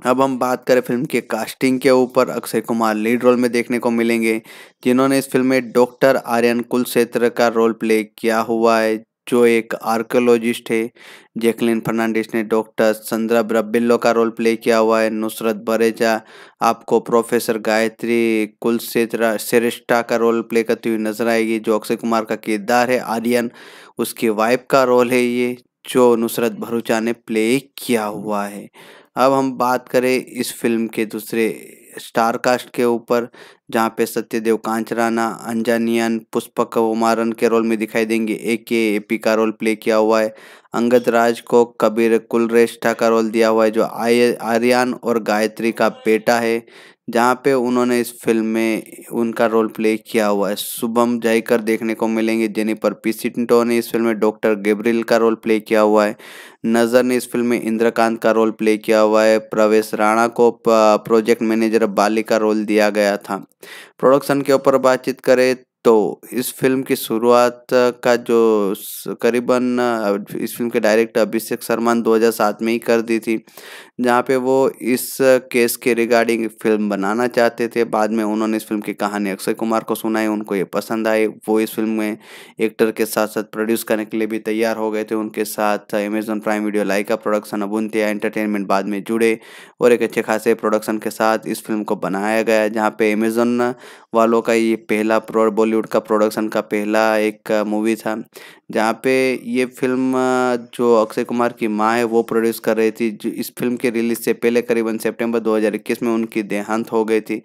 अब हम बात करें फिल्म के कास्टिंग के ऊपर अक्षय कुमार लीड रोल में देखने को मिलेंगे जिन्होंने इस फिल्म में डॉक्टर आर्यन कुलक्षेत्र का रोल प्ले किया हुआ है जो एक आर्कोलॉजिस्ट है जैकलिन फर्नांडिस ने डॉक्टर संद्रा ब्रबिल्लो का रोल प्ले किया हुआ है नुसरत बरेजा आपको प्रोफेसर गायत्री कुलसेत्रा सेरिस्टा का रोल प्ले करती हुई नजर आएगी जो अक्षय कुमार का किरदार है आर्यन उसकी वाइफ का रोल है ये जो नुसरत भरूचा ने प्ले किया हुआ है अब हम बात करें इस फिल्म के दूसरे स्टार कास्ट के ऊपर जहाँ पे सत्यदेव कांचराना अंजानियन पुष्पक उमारन के रोल में दिखाई देंगे ए के एपी का रोल प्ले किया हुआ है अंगद राज को कबीर कुलरेष्ठा का रोल दिया हुआ है जो आय आर्यन और गायत्री का बेटा है जहाँ पे उन्होंने इस फिल्म में उनका रोल प्ले किया हुआ है शुभम जयकर देखने को मिलेंगे जेनिपर पिसिंटो ने इस फिल्म में डॉक्टर गेब्रिल का रोल प्ले किया हुआ है नज़र ने इस फिल्म में इंद्रकांत का रोल प्ले किया हुआ है प्रवेश राणा को प्रोजेक्ट मैनेजर बाली का रोल दिया गया था प्रोडक्शन के ऊपर बातचीत करें तो इस फिल्म की शुरुआत का जो करीबन इस फिल्म के डायरेक्टर अभिषेक शर्मा ने 2007 में ही कर दी थी जहाँ पे वो इस केस के रिगार्डिंग फिल्म बनाना चाहते थे बाद में उन्होंने इस फिल्म की कहानी अक्षय कुमार को सुनाई उनको ये पसंद आई वो इस फिल्म में एक्टर के साथ साथ प्रोड्यूस करने के लिए भी तैयार हो गए थे उनके साथ अमेजोन प्राइम वीडियो लाइका प्रोडक्शन अबुनतिया एंटरटेनमेंट बाद में जुड़े और एक अच्छे खासे प्रोडक्शन के साथ इस फिल्म को बनाया गया जहाँ पे अमेजोन वालों का ये पहला बॉलीवुड का प्रोडक्शन का पहला एक मूवी था जहाँ पे ये फिल्म जो अक्षय कुमार की माँ है वो प्रोड्यूस कर रही थी जो इस फिल्म के रिलीज से पहले करीबन सितंबर 2021 में उनकी देहांत हो गई थी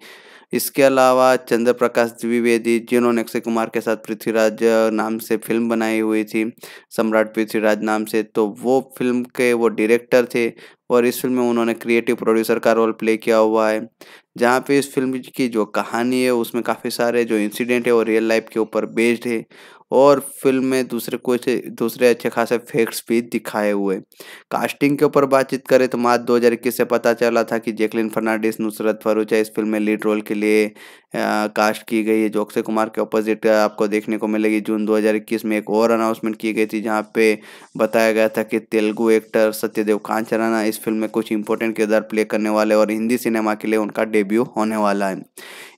इसके अलावा चंद्र प्रकाश द्विवेदी जिन्होंने अक्षय कुमार के साथ पृथ्वीराज नाम से फिल्म बनाई हुई थी सम्राट पृथ्वीराज नाम से तो वो फिल्म के वो डायरेक्टर थे और इस फिल्म में उन्होंने क्रिएटिव प्रोड्यूसर का रोल प्ले किया हुआ है जहाँ पे इस फिल्म की जो कहानी है उसमें काफ़ी सारे जो इंसिडेंट है वो रियल लाइफ के ऊपर बेस्ड है और फिल्म में दूसरे कुछ दूसरे अच्छे खासे फैक्ट्स भी दिखाए हुए कास्टिंग के ऊपर बातचीत करें तो मार्च दो से पता चला था कि जैकलिन फर्नांडिस नुसरत फरूचा इस फिल्म में लीड रोल के लिए आ, कास्ट की गई है जो अक्षय कुमार के अपोजिट आपको देखने को मिलेगी जून 2021 में एक और अनाउंसमेंट की गई थी जहाँ पे बताया गया था कि तेलुगु एक्टर सत्यदेव कांचराना इस फिल्म में कुछ इंपॉर्टेंट किरदार प्ले करने वाले और हिंदी सिनेमा के लिए उनका डेब्यू होने वाला है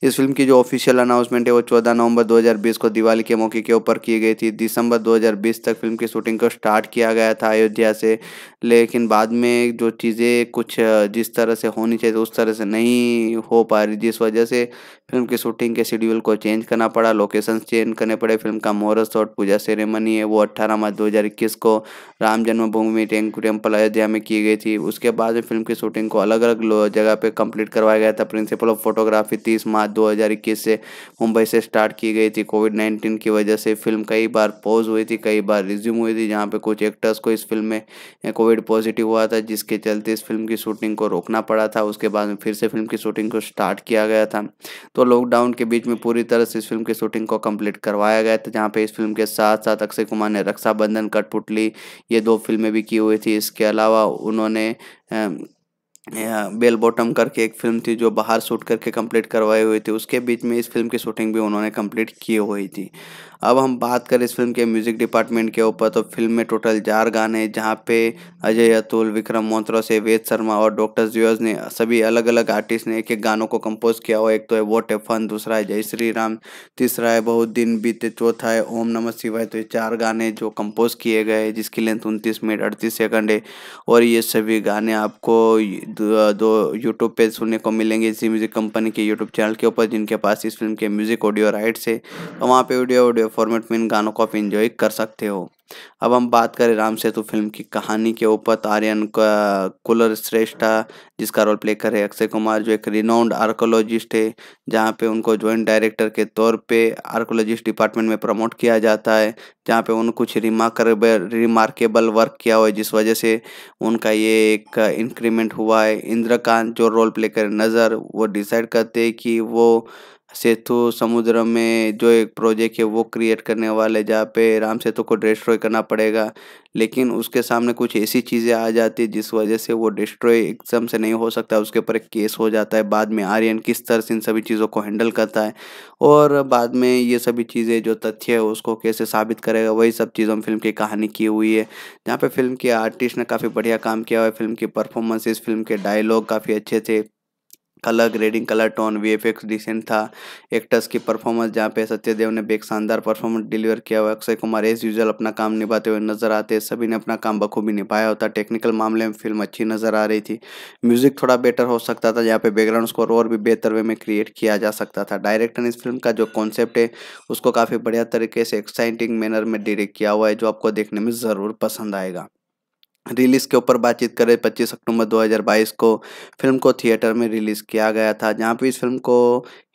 इस फिल्म की जो ऑफिशियल अनाउंसमेंट है वो 14 नवंबर 2020 को दिवाली के मौके के ऊपर की गई थी दिसंबर 2020 तक फिल्म की शूटिंग को स्टार्ट किया गया था अयोध्या से लेकिन बाद में जो चीज़ें कुछ जिस तरह से होनी चाहिए उस तरह से नहीं हो पा रही जिस वजह से फिल्म की शूटिंग के शेड्यूल को चेंज करना पड़ा लोकेशन चेंज करने पड़े फिल्म का मोहरत और पूजा सेरेमनी है वो अट्ठारह मार्च 2021 को राम जन्मभूमि टेंकू टेम्पल अयोध्या में की गई थी उसके बाद में फिल्म की शूटिंग को अलग अलग जगह पर कंप्लीट करवाया गया था प्रिंसिपल ऑफ फोटोग्राफी तीस मार्च दो से मुंबई से स्टार्ट की गई थी कोविड नाइन्टीन की वजह से फिल्म कई बार पॉज हुई थी कई बार रिज्यूम हुई थी जहाँ पे कुछ एक्टर्स को इस फिल्म में कोविड पॉजिटिव हुआ था जिसके चलते इस फिल्म की शूटिंग को रोकना पड़ा था उसके बाद में फिर से फिल्म की शूटिंग को स्टार्ट किया गया था तो को लॉकडाउन के बीच में पूरी तरह से इस फिल्म की शूटिंग को कंप्लीट करवाया गया था जहाँ पे इस फिल्म के साथ साथ अक्षय कुमार ने रक्षाबंधन कटपुटली ये दो फिल्में भी की हुई थी इसके अलावा उन्होंने बेल बॉटम करके एक फिल्म थी जो बाहर शूट करके कंप्लीट करवाई हुई थी उसके बीच में इस फिल्म की शूटिंग भी उन्होंने कंप्लीट की हुई थी अब हम बात करें इस फिल्म के म्यूज़िक डिपार्टमेंट के ऊपर तो फिल्म में टोटल चार गाने जहाँ पे अजय अतुल विक्रम मोत्रो से वेद शर्मा और डॉक्टर जियोज ने सभी अलग अलग आर्टिस्ट ने एक एक गानों को कंपोज किया हुआ एक तो है वो टेफन दूसरा है जय श्री राम तीसरा है बहुत दिन बीते चौथा है ओम नमः शिवाय तो ये चार गाने जो कंपोज किए गए जिसकी लेंथ उनतीस मिनट अड़तीस सेकंड है और ये सभी गाने आपको दो, दो यूट्यूब पे सुनने को मिलेंगे इसी म्यूज़िक कंपनी के यूट्यूब चैनल के ऊपर जिनके पास इस फिल्म के म्यूज़िक ऑडियो राइट्स है तो वहाँ पर ऑडियो ऑडियो फॉर्मेट में इन गानों को आप इन्जॉय कर सकते हो अब हम बात करें राम सेतु फिल्म की कहानी के ऊपर तो आर्यन कुलर श्रेष्ठा जिसका रोल प्ले करे अक्षय कुमार जो एक रिनाउंड आर्कोलॉजिस्ट है जहाँ पे उनको जॉइंट डायरेक्टर के तौर पे आर्कोलॉजिस्ट डिपार्टमेंट में प्रमोट किया जाता है जहाँ पे उन कुछ रिमार्केबल रिमार्केबल वर्क किया हुआ है जिस वजह से उनका ये एक इंक्रीमेंट हुआ है इंद्रकांत जो रोल प्ले करे नज़र वो डिसाइड करते हैं कि वो सेतु समुद्र में जो एक प्रोजेक्ट है वो क्रिएट करने वाले जहाँ पे राम सेतु तो को डिस्ट्रॉय करना पड़ेगा लेकिन उसके सामने कुछ ऐसी चीज़ें आ जाती है जिस वजह से वो डिस्ट्रॉय एकदम से नहीं हो सकता उसके ऊपर एक केस हो जाता है बाद में आर्यन किस तरह से इन सभी चीज़ों को हैंडल करता है और बाद में ये सभी चीज़ें जो तथ्य है उसको कैसे साबित करेगा वही सब चीज़ों में फिल्म की कहानी की हुई है जहाँ पर फिल्म के आर्टिस्ट ने काफ़ी बढ़िया काम किया हुआ है फिल्म की परफॉर्मेंसेज फिल्म के डायलॉग काफ़ी अच्छे थे colour grading colour tone V F X decent था एक्टर्स की परफॉर्मेंस जहाँ पे सत्यदेव ने भी एक शानदार परफॉर्मेंस डिलीवर किया हुआ अक्षय कुमार एज यूजल अपना काम निभाते हुए नजर आते सभी ने अपना काम बखूबी निभाया होता टेक्निकल मामले में फिल्म अच्छी नजर आ रही थी म्यूजिक थोड़ा बेटर हो सकता था जहाँ पे बैकग्राउंड स्कोर और भी बेहतर वे में क्रिएट किया जा सकता था डायरेक्टर ने इस फिल्म का जो कॉन्सेप्ट है उसको काफ़ी बढ़िया तरीके से एक्साइटिंग मैनर में डिरेक्ट किया हुआ है जो आपको देखने में ज़रूर पसंद आएगा रिलीज़ के ऊपर बातचीत करें 25 अक्टूबर 2022 को फिल्म को थिएटर में रिलीज़ किया गया था जहां पे इस फिल्म को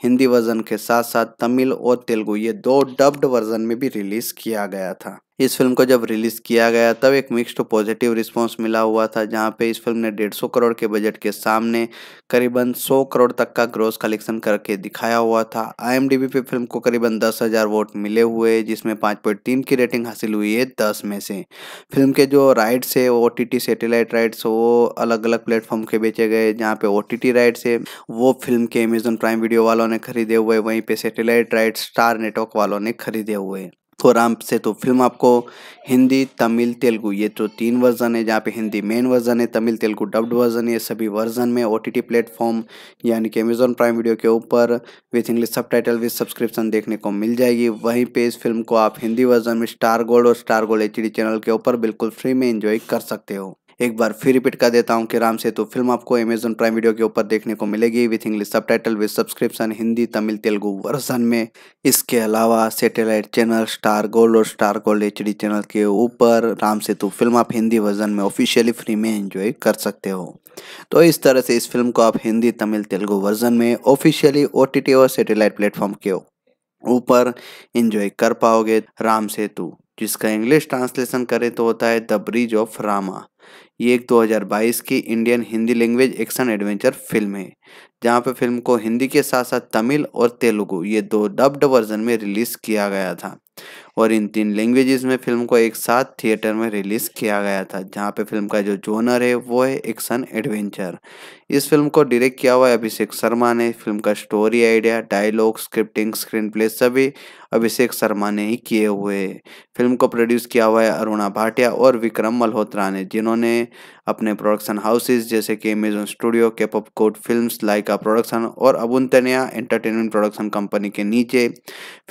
हिंदी वर्जन के साथ साथ तमिल और तेलुगु ये दो डब्ड वर्जन में भी रिलीज़ किया गया था इस फिल्म को जब रिलीज़ किया गया तब एक मिक्स्ड पॉजिटिव रिस्पांस मिला हुआ था जहां पे इस फिल्म ने 150 करोड़ के बजट के सामने करीबन 100 करोड़ तक का ग्रोस कलेक्शन करके दिखाया हुआ था आईएमडीबी पे फिल्म को करीबन दस हज़ार वोट मिले हुए जिसमें 5.3 की रेटिंग हासिल हुई है दस में से फिल्म के जो राइट्स है ओ टी सेटेलाइट राइट्स वो अलग अलग प्लेटफॉर्म के बेचे गए जहाँ पे ओ टी राइट्स है वो फिल्म के अमेजोन प्राइम वीडियो वालों ने खरीदे हुए वहीं पर सेटेलाइट राइट्स स्टार नेटवर्क वालों ने खरीदे हुए और तो आम से तो फिल्म आपको हिंदी तमिल तेलुगू ये तो तीन वर्जन है जहाँ पे हिंदी मेन वर्जन है तमिल तेलुगु डब्ड वर्जन ये सभी वर्जन में ओ टी प्लेटफॉर्म यानी कि अमेजोन प्राइम वीडियो के ऊपर with English subtitle with subscription देखने को मिल जाएगी वहीं पे इस फिल्म को आप हिंदी वर्जन में स्टार गोल्ड और स्टार गोल्ड एच चैनल के ऊपर बिल्कुल फ्री में इंजॉय कर सकते हो एक बार फिर रिपीट कर देता हूँ कि राम सेतु तो फिल्म आपको अमेजन प्राइम वीडियो के ऊपर देखने को मिलेगी with English subtitle with subscription Hindi Tamil Telugu version में इसके अलावा सेटेलाइट चैनल स्टार गोल्ड और स्टार गोल्ड एच चैनल के ऊपर राम सेतु फिल्म आप हिंदी वर्जन में ऑफिशियली फ्री में इंजॉय कर सकते हो तो इस तरह से इस फिल्म को आप हिंदी तमिल तेलुगु वर्जन में ऑफिशियली ओ और सेटेलाइट प्लेटफॉर्म के ऊपर इंजॉय कर पाओगे राम सेतु जिसका इंग्लिश ट्रांसलेशन करें तो होता है द ब्रिज ऑफ रामा ये एक 2022 की Indian Hindi language action adventure film है जहाँ पे फिल्म को हिंदी के साथ साथ तमिल और तेलुगु ये दो डब्ड वर्जन में रिलीज़ किया गया था और इन तीन लैंग्वेजेस में फिल्म को एक साथ थिएटर में रिलीज़ किया गया था जहाँ पे फिल्म का जो जोनर है वो है एक्शन एडवेंचर इस फिल्म को डायरेक्ट किया हुआ है अभिषेक शर्मा ने फिल्म का story idea dialogue scripting screenplay सभी अभिषेक शर्मा ने ही किए हुए है फिल्म को प्रोड्यूस किया हुआ है अरुणा भाटिया और विक्रम मल्होत्रा ने जिन्होंने अपने प्रोडक्शन हाउसेज जैसे कि Amazon studio Cape of Good film Lyca production और अबुंतनिया एंटरटेनमेंट प्रोडक्शन कंपनी के नीचे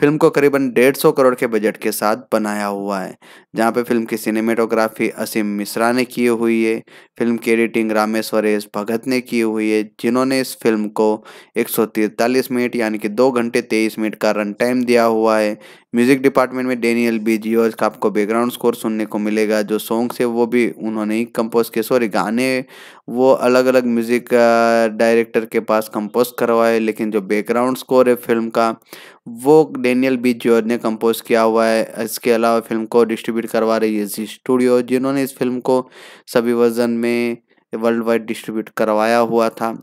फिल्म को करीबन डेढ़ सौ करोड़ के बजट के साथ बनाया हुआ है जहाँ पे फिल्म की सिनेमेटोग्राफी असीम मिश्रा ने की हुई है फिल्म की एडिटिंग रामेश्वरेश भगत ने की हुई है जिन्होंने इस फिल्म को एक मिनट यानी कि दो घंटे तेईस मिनट का रन टाइम दिया हुआ है म्यूजिक डिपार्टमेंट में डेनियल बी जियोज का आपको बैकग्राउंड स्कोर सुनने को मिलेगा जो सॉन्ग्स है वो भी उन्होंने ही कंपोज किए सॉरी गाने वो अलग अलग म्यूजिक डायरेक्टर के पास कंपोज करवाए लेकिन जो बैकग्राउंड स्कोर है फिल्म का वो डेनियल बी जी ने कंपोज किया हुआ है इसके अलावा फिल्म को डिस्ट्रीब्यूट करवा रही है जी स्टूडियो जिन्होंने इस फिल्म को सभी वर्जन में वर्ल्ड वाइड डिस्ट्रीब्यूट करवाया हुआ था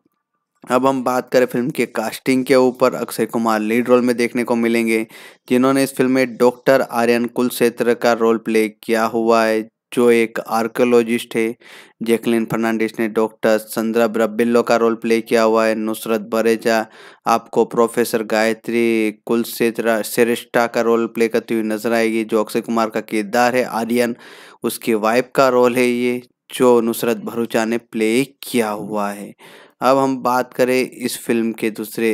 अब हम बात करें फिल्म के कास्टिंग के ऊपर अक्षय कुमार लीड रोल में देखने को मिलेंगे जिन्होंने इस फिल्म में डॉक्टर आर्यन कुलक्षेत्र का रोल प्ले किया हुआ है जो एक आर्कोलॉजिस्ट है जैकलिन फर्नांडिस ने डॉक्टर संद्रा ब्रबिल्लो का रोल प्ले किया हुआ है नुसरत बरेजा आपको प्रोफेसर गायत्री कुलक्षेत्र श्रेष्ठा का रोल प्ले करती हुई नजर आएगी जो अक्षय कुमार का किरदार है आर्यन उसकी वाइफ का रोल है ये जो नुसरत भरूचा ने प्ले किया हुआ है अब हम बात करें इस फिल्म के दूसरे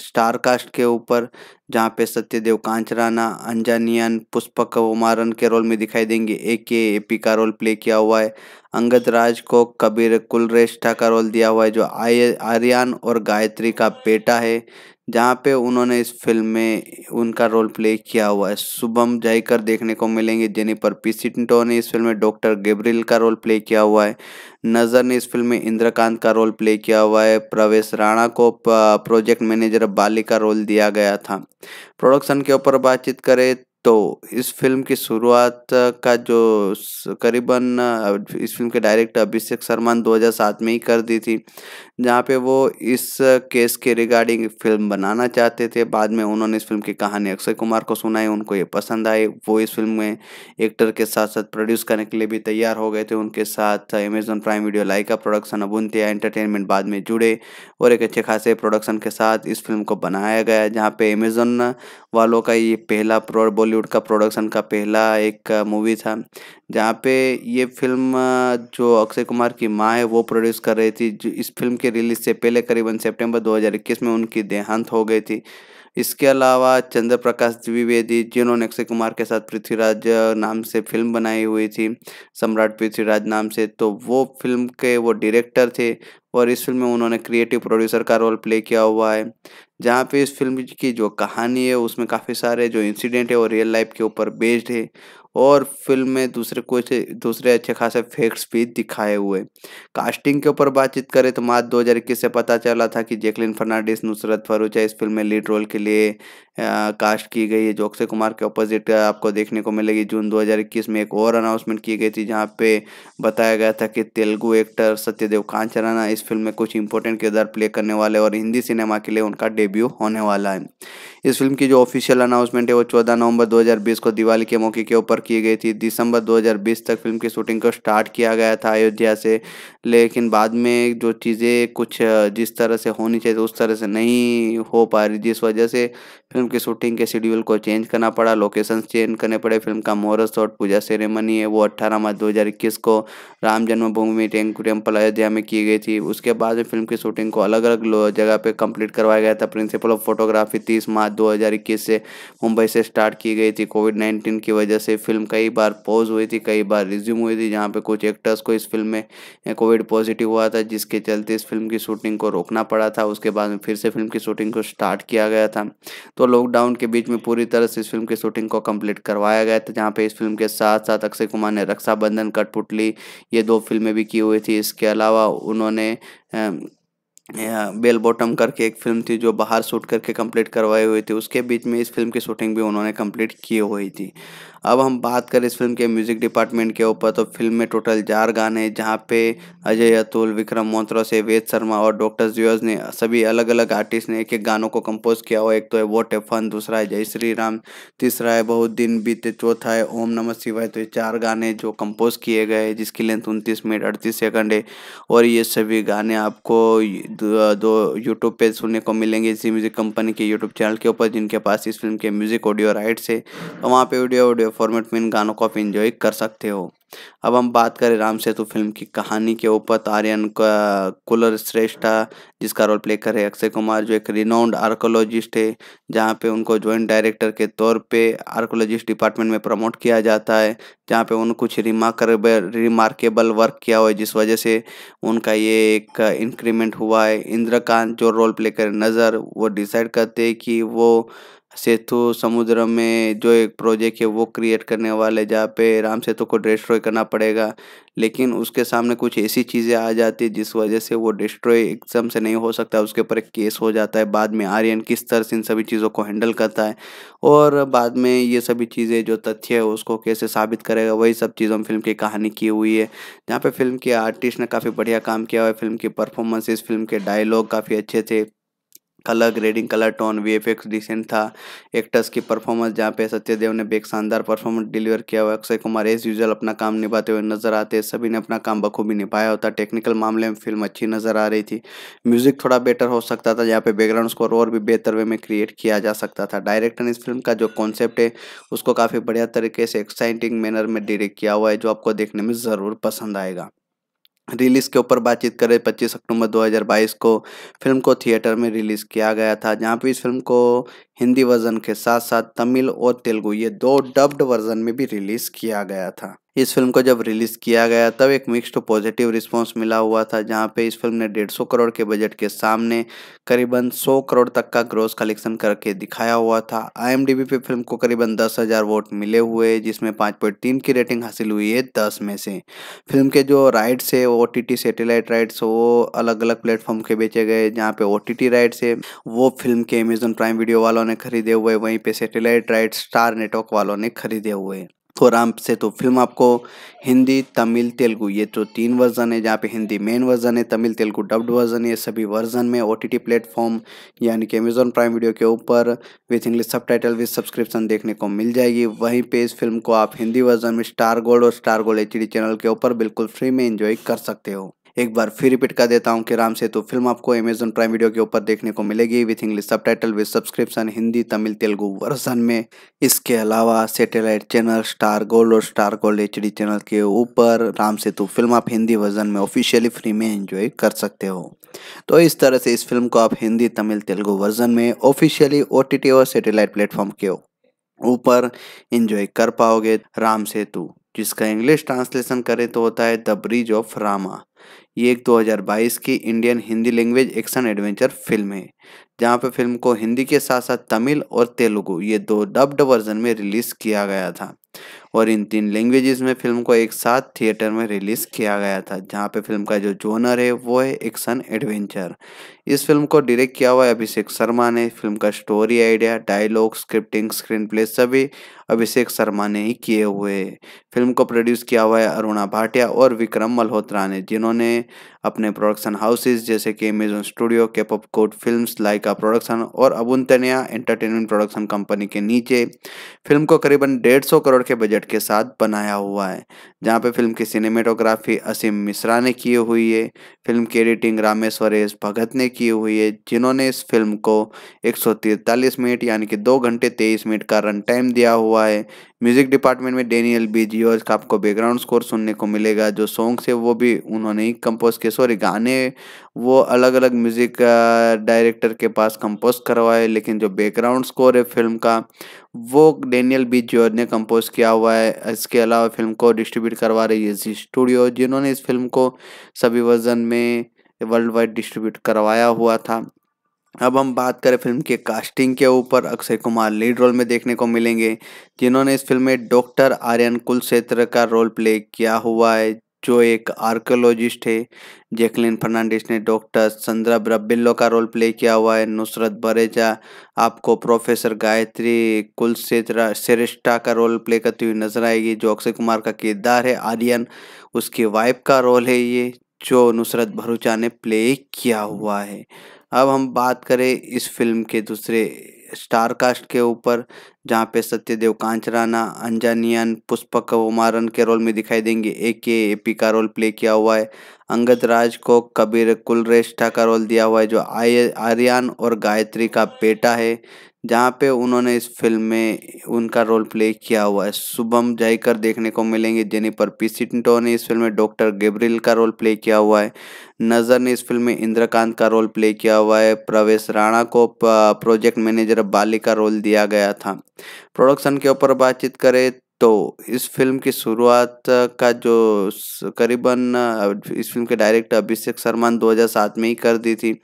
स्टार कास्ट के ऊपर जहाँ पे सत्यदेव कांचराना अंजानियान पुष्पक उमारन के रोल में दिखाई देंगे ए के एपी का रोल प्ले किया हुआ है अंगद राज को कबीर कुलरेष्ठा का रोल दिया हुआ है जो आय आर्यन और गायत्री का बेटा है जहाँ पे उन्होंने इस फिल्म में उनका रोल प्ले किया हुआ है शुभम जयकर देखने को मिलेंगे जेनिपर पिसिंटो ने इस फिल्म में डॉक्टर गेब्रिल का रोल प्ले किया हुआ है नज़र ने इस फिल्म में इंद्रकांत का रोल प्ले किया हुआ है प्रवेश राणा को प्रोजेक्ट मैनेजर बाली का रोल दिया गया था प्रोडक्शन के ऊपर बातचीत करें तो इस फिल्म की शुरुआत का जो करीबन इस फिल्म के डायरेक्टर अभिषेक शर्मा ने दो में ही कर दी थी जहाँ पे वो इस केस के रिगार्डिंग फिल्म बनाना चाहते थे बाद में उन्होंने इस फिल्म की कहानी अक्षय कुमार को सुनाई उनको ये पसंद आई वो इस फिल्म में एक्टर के साथ साथ प्रोड्यूस करने के लिए भी तैयार हो गए थे उनके साथ अमेजोन प्राइम वीडियो लाइका प्रोडक्शन अबुनतिया एंटरटेनमेंट बाद में जुड़े और एक अच्छे खासे प्रोडक्शन के साथ इस फिल्म को बनाया गया जहाँ पे अमेजोन वालों का ये पहला बॉलीवुड का प्रोडक्शन का पहला एक मूवी था जहाँ पे ये फिल्म जो अक्षय कुमार की माँ है वो प्रोड्यूस कर रही थी जो इस फिल्म के रिलीज से पहले करीबन सितंबर 2021 में उनकी देहांत हो गई थी इसके अलावा चंद्र प्रकाश द्विवेदी जिन्होंने अक्षय कुमार के साथ पृथ्वीराज नाम से फिल्म बनाई हुई थी सम्राट पृथ्वीराज नाम से तो वो फिल्म के वो डायरेक्टर थे और इस फिल्म में उन्होंने क्रिएटिव प्रोड्यूसर का रोल प्ले किया हुआ है जहाँ पे इस फिल्म की जो कहानी है उसमें काफ़ी सारे जो इंसिडेंट है वो रियल लाइफ के ऊपर बेस्ड है और फिल्म में दूसरे कुछ दूसरे अच्छे खासे फैक्ट्स भी दिखाए हुए कास्टिंग के ऊपर बातचीत करें तो मार्च दो से पता चला था कि जैकलिन फर्नांडिस नुसरत फरूचा इस फिल्म में लीड रोल के लिए आ, कास्ट की गई है जो अक्षय कुमार के अपोजिट आपको देखने को मिलेगी जून 2021 में एक और अनाउंसमेंट की गई थी जहाँ पे बताया गया था कि तेलुगु एक्टर सत्यदेव कांचराना इस फिल्म में कुछ इंपॉर्टेंट किरदार प्ले करने वाले और हिंदी सिनेमा के लिए उनका डेब्यू होने वाला है इस फिल्म की जो ऑफिशियल अनाउंसमेंट है वो चौदह नवंबर 2020 को दिवाली के मौके के ऊपर की गई थी दिसंबर 2020 तक फिल्म की शूटिंग को स्टार्ट किया गया था अयोध्या से लेकिन बाद में जो चीज़ें कुछ जिस तरह से होनी चाहिए उस तरह से नहीं हो पा रही जिस वजह से फिल्म की शूटिंग के शेड्यूल को चेंज करना पड़ा लोकेशन चेंज करने पड़े फिल्म का मोरस और पूजा सेरेमनी है वो अट्ठारह मार्च 2021 को राम जन्मभूमि टेंकू टेम्पल अयोध्या में की गई थी उसके बाद में फिल्म की शूटिंग को अलग अलग जगह पर कंप्लीट करवाया गया था प्रिंसिपल ऑफ फोटोग्राफी तीस मार्च दो से मुंबई से स्टार्ट की गई थी कोविड नाइन्टीन की वजह से फिल्म कई बार पॉज हुई थी कई बार रिज्यूम हुई थी जहाँ पर कुछ एक्टर्स को इस फिल्म में कोविड पॉजिटिव हुआ था जिसके चलते इस फिल्म की शूटिंग को रोकना पड़ा था उसके बाद में फिर से फिल्म की शूटिंग को स्टार्ट किया गया था तो लॉकडाउन के बीच में पूरी तरह से इस फिल्म की शूटिंग को कंप्लीट करवाया गया था जहाँ पे इस फिल्म के साथ साथ अक्षय कुमार ने रक्षाबंधन कटपुटली ये दो फिल्में भी की हुई थी इसके अलावा उन्होंने बेल बॉटम करके एक फिल्म थी जो बाहर शूट करके कंप्लीट करवाई हुई थी उसके बीच में इस फिल्म की शूटिंग भी उन्होंने कंप्लीट की हुई थी अब हम बात करें इस फिल्म के म्यूज़िक डिपार्टमेंट के ऊपर तो फिल्म में टोटल चार गाने जहाँ पे अजय अतुल विक्रम मोहत्रो से वेद शर्मा और डॉक्टर जियोज ने सभी अलग अलग आर्टिस्ट ने एक एक गानों को कंपोज किया हुआ एक तो है वोट एफन दूसरा है जय श्री राम तीसरा है बहुत दिन बीते चौथा है ओम नम शिवाय तो ये चार गाने जो कंपोज किए गए जिसकी लेंथ उनतीस मिनट अड़तीस सेकंड है और ये सभी गाने आपको दो यूट्यूब पे सुनने को मिलेंगे इसी म्यूज़िक कंपनी के यूट्यूब चैनल के ऊपर जिनके पास इस फिल्म के म्यूज़िक ऑडियो राइट्स है तो वहाँ पे ऑडियो ऑडियो वेव फॉर्मेट में इन गानों को आप इंजॉय कर सकते हो अब हम बात करें राम सेतु फिल्म की कहानी के ऊपर तो आर्यन कुलर श्रेष्ठा जिसका रोल प्ले कर रहे अक्षय कुमार जो एक रिनाउंड आर्कोलॉजिस्ट है जहाँ पे उनको जॉइंट डायरेक्टर के तौर पे आर्कोलॉजिस्ट डिपार्टमेंट में प्रमोट किया जाता है जहाँ पे उन्होंने कुछ रिमार्केबल रिमार्केबल वर्क किया हुआ है जिस वजह से उनका ये एक इंक्रीमेंट हुआ है इंद्रकांत जो रोल प्ले कर नज़र वो डिसाइड करते हैं कि वो सेतु समुद्र में जो एक प्रोजेक्ट है वो क्रिएट करने वाले जहाँ पे राम सेतु को डिस्ट्रॉय करना पड़ेगा लेकिन उसके सामने कुछ ऐसी चीज़ें आ जाती है जिस वजह से वो डिस्ट्रॉय एकदम से नहीं हो सकता उसके ऊपर एक केस हो जाता है बाद में आर्यन किस तरह से इन सभी चीज़ों को हैंडल करता है और बाद में ये सभी चीज़ें जो तथ्य है उसको कैसे साबित करेगा वही सब चीज़ों में फिल्म की कहानी की हुई है जहाँ पर फिल्म के आर्टिस्ट ने काफ़ी बढ़िया काम किया हुआ है फिल्म की परफॉर्मेंसेज फिल्म के डायलॉग काफ़ी अच्छे थे colour grading colour tone V F decent था एक्टर्स की परफॉर्मेंस जहाँ पे सत्यदेव ने भी एक शानदार परफॉर्मेंस डिलीवर किया हुआ अक्षय कुमार एज यूजल अपना काम निभाते हुए नजर आते हैं सभी ने अपना काम बखूबी निभाया होता टेक्निकल मामले में फिल्म अच्छी नजर आ रही थी म्यूजिक थोड़ा बेटर हो सकता था यहाँ पे बैकग्राउंड स्कोर और भी बेहतर वे में क्रिएट किया जा सकता था डायरेक्टर ने इस फिल्म का जो कॉन्सेप्ट है उसको काफ़ी बढ़िया तरीके से एक्साइटिंग मैनर में डिरेक्ट किया हुआ है जो आपको देखने में ज़रूर पसंद आएगा रिलीज़ के ऊपर बातचीत करें 25 अक्टूबर 2022 को फिल्म को थिएटर में रिलीज़ किया गया था जहां पे इस फिल्म को हिंदी वर्जन के साथ साथ तमिल और तेलुगु ये दो डब्ड वर्जन में भी रिलीज़ किया गया था इस फिल्म को जब रिलीज़ किया गया तब एक मिक्स्ड तो पॉजिटिव रिस्पांस मिला हुआ था जहां पे इस फिल्म ने डेढ़ सौ करोड़ के बजट के सामने करीबन सौ करोड़ तक का ग्रोस कलेक्शन करके दिखाया हुआ था आई पे फिल्म को करीबन दस हज़ार वोट मिले हुए जिसमें पॉइंट तीन की रेटिंग हासिल हुई है दस में से फिल्म के जो राइट्स है ओ टी सेटेलाइट राइट्स वो अलग अलग प्लेटफॉर्म के बेचे गए जहाँ पे ओ राइट्स है वो फिल्म के अमेजोन प्राइम वीडियो वालों ने खरीदे हुए वहीं पे सेटेलाइट राइट्स स्टार नेटवर्क वालों ने खरीदे हुए और से तो फिल्म आपको हिंदी तमिल तेलुगु ये तो तीन वर्जन है जहाँ पे हिंदी मेन वर्जन है तमिल तेलुगु डब्ड वर्जन है सभी वर्जन में ओ टी प्लेटफॉर्म यानी कि अमेजोन प्राइम वीडियो के ऊपर with English subtitle with subscription देखने को मिल जाएगी वहीं पे इस फिल्म को आप हिंदी वर्जन में स्टार गोल्ड और स्टार गोल्ड एच चैनल के ऊपर बिल्कुल फ्री में इंजॉय कर सकते हो एक बार फिर रिपीट कर देता हूँ कि राम सेतु फिल्म आपको अमेजोन प्राइम वीडियो के ऊपर देखने को मिलेगी with English subtitle with subscription Hindi Tamil Telugu version में इसके अलावा सेटेलाइट चैनल स्टार गोल्ड और स्टार गोल्ड एच चैनल के ऊपर राम सेतु फिल्म आप हिंदी वर्जन में ऑफिशियली फ्री में इंजॉय कर सकते हो तो इस तरह से इस फिल्म को आप हिंदी तमिल तेलुगु वर्जन में ऑफिशियली ओ और सेटेलाइट प्लेटफॉर्म के ऊपर इंजॉय कर पाओगे राम सेतु जिसका इंग्लिश ट्रांसलेशन करें तो होता है द ब्रिज ऑफ रामा ये एक 2022 की Indian Hindi language action adventure film है जहाँ पे फिल्म को हिंदी के साथ साथ तमिल और तेलुगु ये दो डब्ड वर्जन में रिलीज किया गया था और इन तीन लैंग्वेजेस में फिल्म को एक साथ थिएटर में रिलीज किया गया था जहाँ पे फिल्म का जो जोनर है वो है एक्शन एडवेंचर इस फिल्म को डायरेक्ट किया हुआ है अभिषेक शर्मा ने फिल्म का story idea dialogue scripting screenplay सभी अभिषेक शर्मा ने ही किए हुए फिल्म को प्रोड्यूस किया हुआ है अरुणा भाटिया और विक्रम मल्होत्रा ने जिन्होंने अपने प्रोडक्शन हाउसेज जैसे कि Amazon studio केपअप coat film Lyca production और अबुंतनिया एंटरटेनमेंट प्रोडक्शन कंपनी के नीचे फिल्म को करीबन डेढ़ सौ करोड़ के बजट बजट के साथ बनाया हुआ है जहाँ पे फिल्म की सिनेमेटोग्राफी असीम मिश्रा ने की हुई है फिल्म की एडिटिंग रामेश्वर एस भगत ने की हुई है जिन्होंने इस फिल्म को एक मिनट यानी कि दो घंटे तेईस मिनट का रन टाइम दिया हुआ है म्यूज़िक डिपार्टमेंट में डेनियल बीजियोज का आपको बैकग्राउंड स्कोर सुनने को मिलेगा जो सॉन्ग्स है वो भी उन्होंने ही कंपोज किए सॉरी गाने वो अलग अलग म्यूज़िक डायरेक्टर के पास कंपोज करवाए लेकिन जो बैकग्राउंड स्कोर है फिल्म का वो डेनियल बी जॉर्ज ने कंपोज किया हुआ है इसके अलावा फिल्म को डिस्ट्रीब्यूट करवा रही है जी स्टूडियो जिन्होंने इस फिल्म को सभी वर्जन में वर्ल्ड वाइड डिस्ट्रीब्यूट करवाया हुआ था अब हम बात करें फिल्म के कास्टिंग के ऊपर अक्षय कुमार लीड रोल में देखने को मिलेंगे जिन्होंने इस फिल्म में डॉक्टर आर्यन कुलक्षेत्र का रोल प्ले किया हुआ है जो एक आर्कोलॉजिस्ट है जैकलिन फर्नांडिस ने डॉक्टर संद्रा ब्रबिल्लो का रोल प्ले किया हुआ है नुसरत बरेजा आपको प्रोफेसर गायत्री कुलसेत्रा श्रेष्ठा का रोल प्ले करती हुई नजर आएगी जो अक्षय कुमार का किरदार है आर्यन उसकी वाइफ का रोल है ये जो नुसरत भरूचा ने प्ले किया हुआ है अब हम बात करें इस फिल्म के दूसरे स्टार कास्ट के ऊपर जहाँ पे सत्यदेव कांचराना अंजानियान पुष्पक उमारन के रोल में दिखाई देंगे ए के ए पी का रोल प्ले किया हुआ है अंगद राज को कबीर कुलरेष्ठा का रोल दिया हुआ है जो आय आर्यन और गायत्री का बेटा है जहाँ पे उन्होंने इस फिल्म में उनका रोल प्ले किया हुआ है शुभम जयकर देखने को मिलेंगे जेनिपर पीसीटो ने इस फिल्म में डॉक्टर गेब्रिल का रोल प्ले किया हुआ है नज़र ने इस फिल्म में इंद्रकांत का रोल प्ले किया हुआ है प्रवेश राणा को प्रोजेक्ट मैनेजर बाली का रोल दिया गया था प्रोडक्शन के ऊपर बातचीत करें तो इस फ़िल्म की शुरुआत का जो करीबन इस फ़िल्म के डायरेक्टर अभिषेक शर्मा ने सात में ही कर दी थी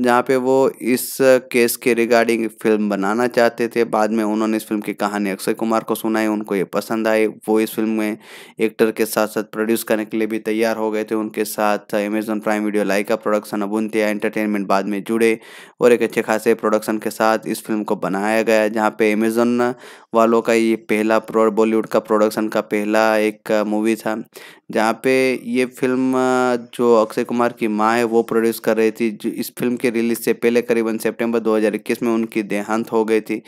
जहाँ पे वो इस केस के रिगार्डिंग फिल्म बनाना चाहते थे बाद में उन्होंने इस फिल्म की कहानी अक्षय कुमार को सुनाई उनको ये पसंद आई वो इस फिल्म में एक्टर के साथ साथ प्रोड्यूस करने के लिए भी तैयार हो गए थे उनके साथ अमेजन प्राइम वीडियो लाइका प्रोडक्शन अबुंतिया एंटरटेनमेंट बाद में जुड़े और एक अच्छे खासे प्रोडक्शन के साथ इस फिल्म को बनाया गया जहाँ पे अमेजन वालों का ये पहला प्रो बॉलीवुड का प्रोडक्शन का पहला एक मूवी था जहाँ पे ये फिल्म जो अक्षय कुमार की माँ है वो प्रोड्यूस कर रही थी जो इस फिल्म के रिलीज से पहले करीबन सितंबर 2021 में उनकी देहांत हो गई थी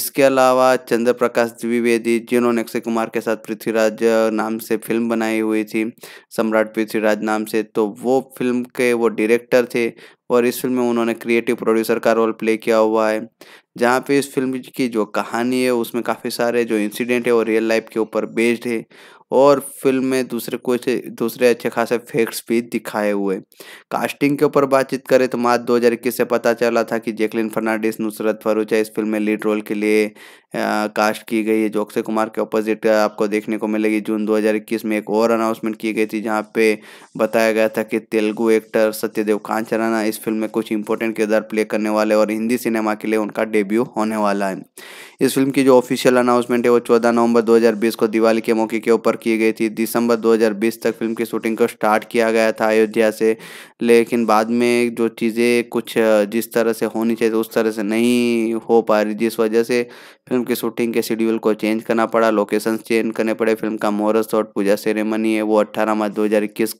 इसके अलावा चंद्र प्रकाश द्विवेदी जिन्होंने अक्षय कुमार के साथ पृथ्वीराज नाम से फिल्म बनाई हुई थी सम्राट पृथ्वीराज नाम से तो वो फिल्म के वो डायरेक्टर थे और इस फिल्म में उन्होंने क्रिएटिव प्रोड्यूसर का रोल प्ले किया हुआ है जहाँ पे इस फिल्म की जो कहानी है उसमें काफ़ी सारे जो इंसिडेंट है वो रियल लाइफ के ऊपर बेस्ड है और फिल्म में दूसरे कुछ दूसरे अच्छे खासे फैक्ट्स भी दिखाए हुए कास्टिंग के ऊपर बातचीत करें तो मार्च दो से पता चला था कि जैकलिन फर्नांडिस नुसरत फरूचा इस फिल्म में लीड रोल के लिए आ, कास्ट की गई है जो अक्षय कुमार के अपोजिट आपको देखने को मिलेगी जून 2021 में एक और अनाउंसमेंट की गई थी जहाँ पे बताया गया था कि तेलुगु एक्टर सत्यदेव कांचराना इस फिल्म में कुछ इंपॉर्टेंट किरदार प्ले करने वाले और हिंदी सिनेमा के लिए उनका डेब्यू होने वाला है इस फिल्म की जो ऑफिशियल अनाउंसमेंट है वो 14 नवंबर 2020 को दिवाली के मौके के ऊपर की गई थी दिसंबर 2020 तक फिल्म की शूटिंग को स्टार्ट किया गया था अयोध्या से लेकिन बाद में जो चीज़ें कुछ जिस तरह से होनी चाहिए उस तरह से नहीं हो पा रही जिस वजह से फिल्म की शूटिंग के शेड्यूल को चेंज करना पड़ा लोकेशन चेंज करने पड़े फिल्म का मुहूर्त और पूजा सेरेमनी है वो अट्ठारह मार्च दो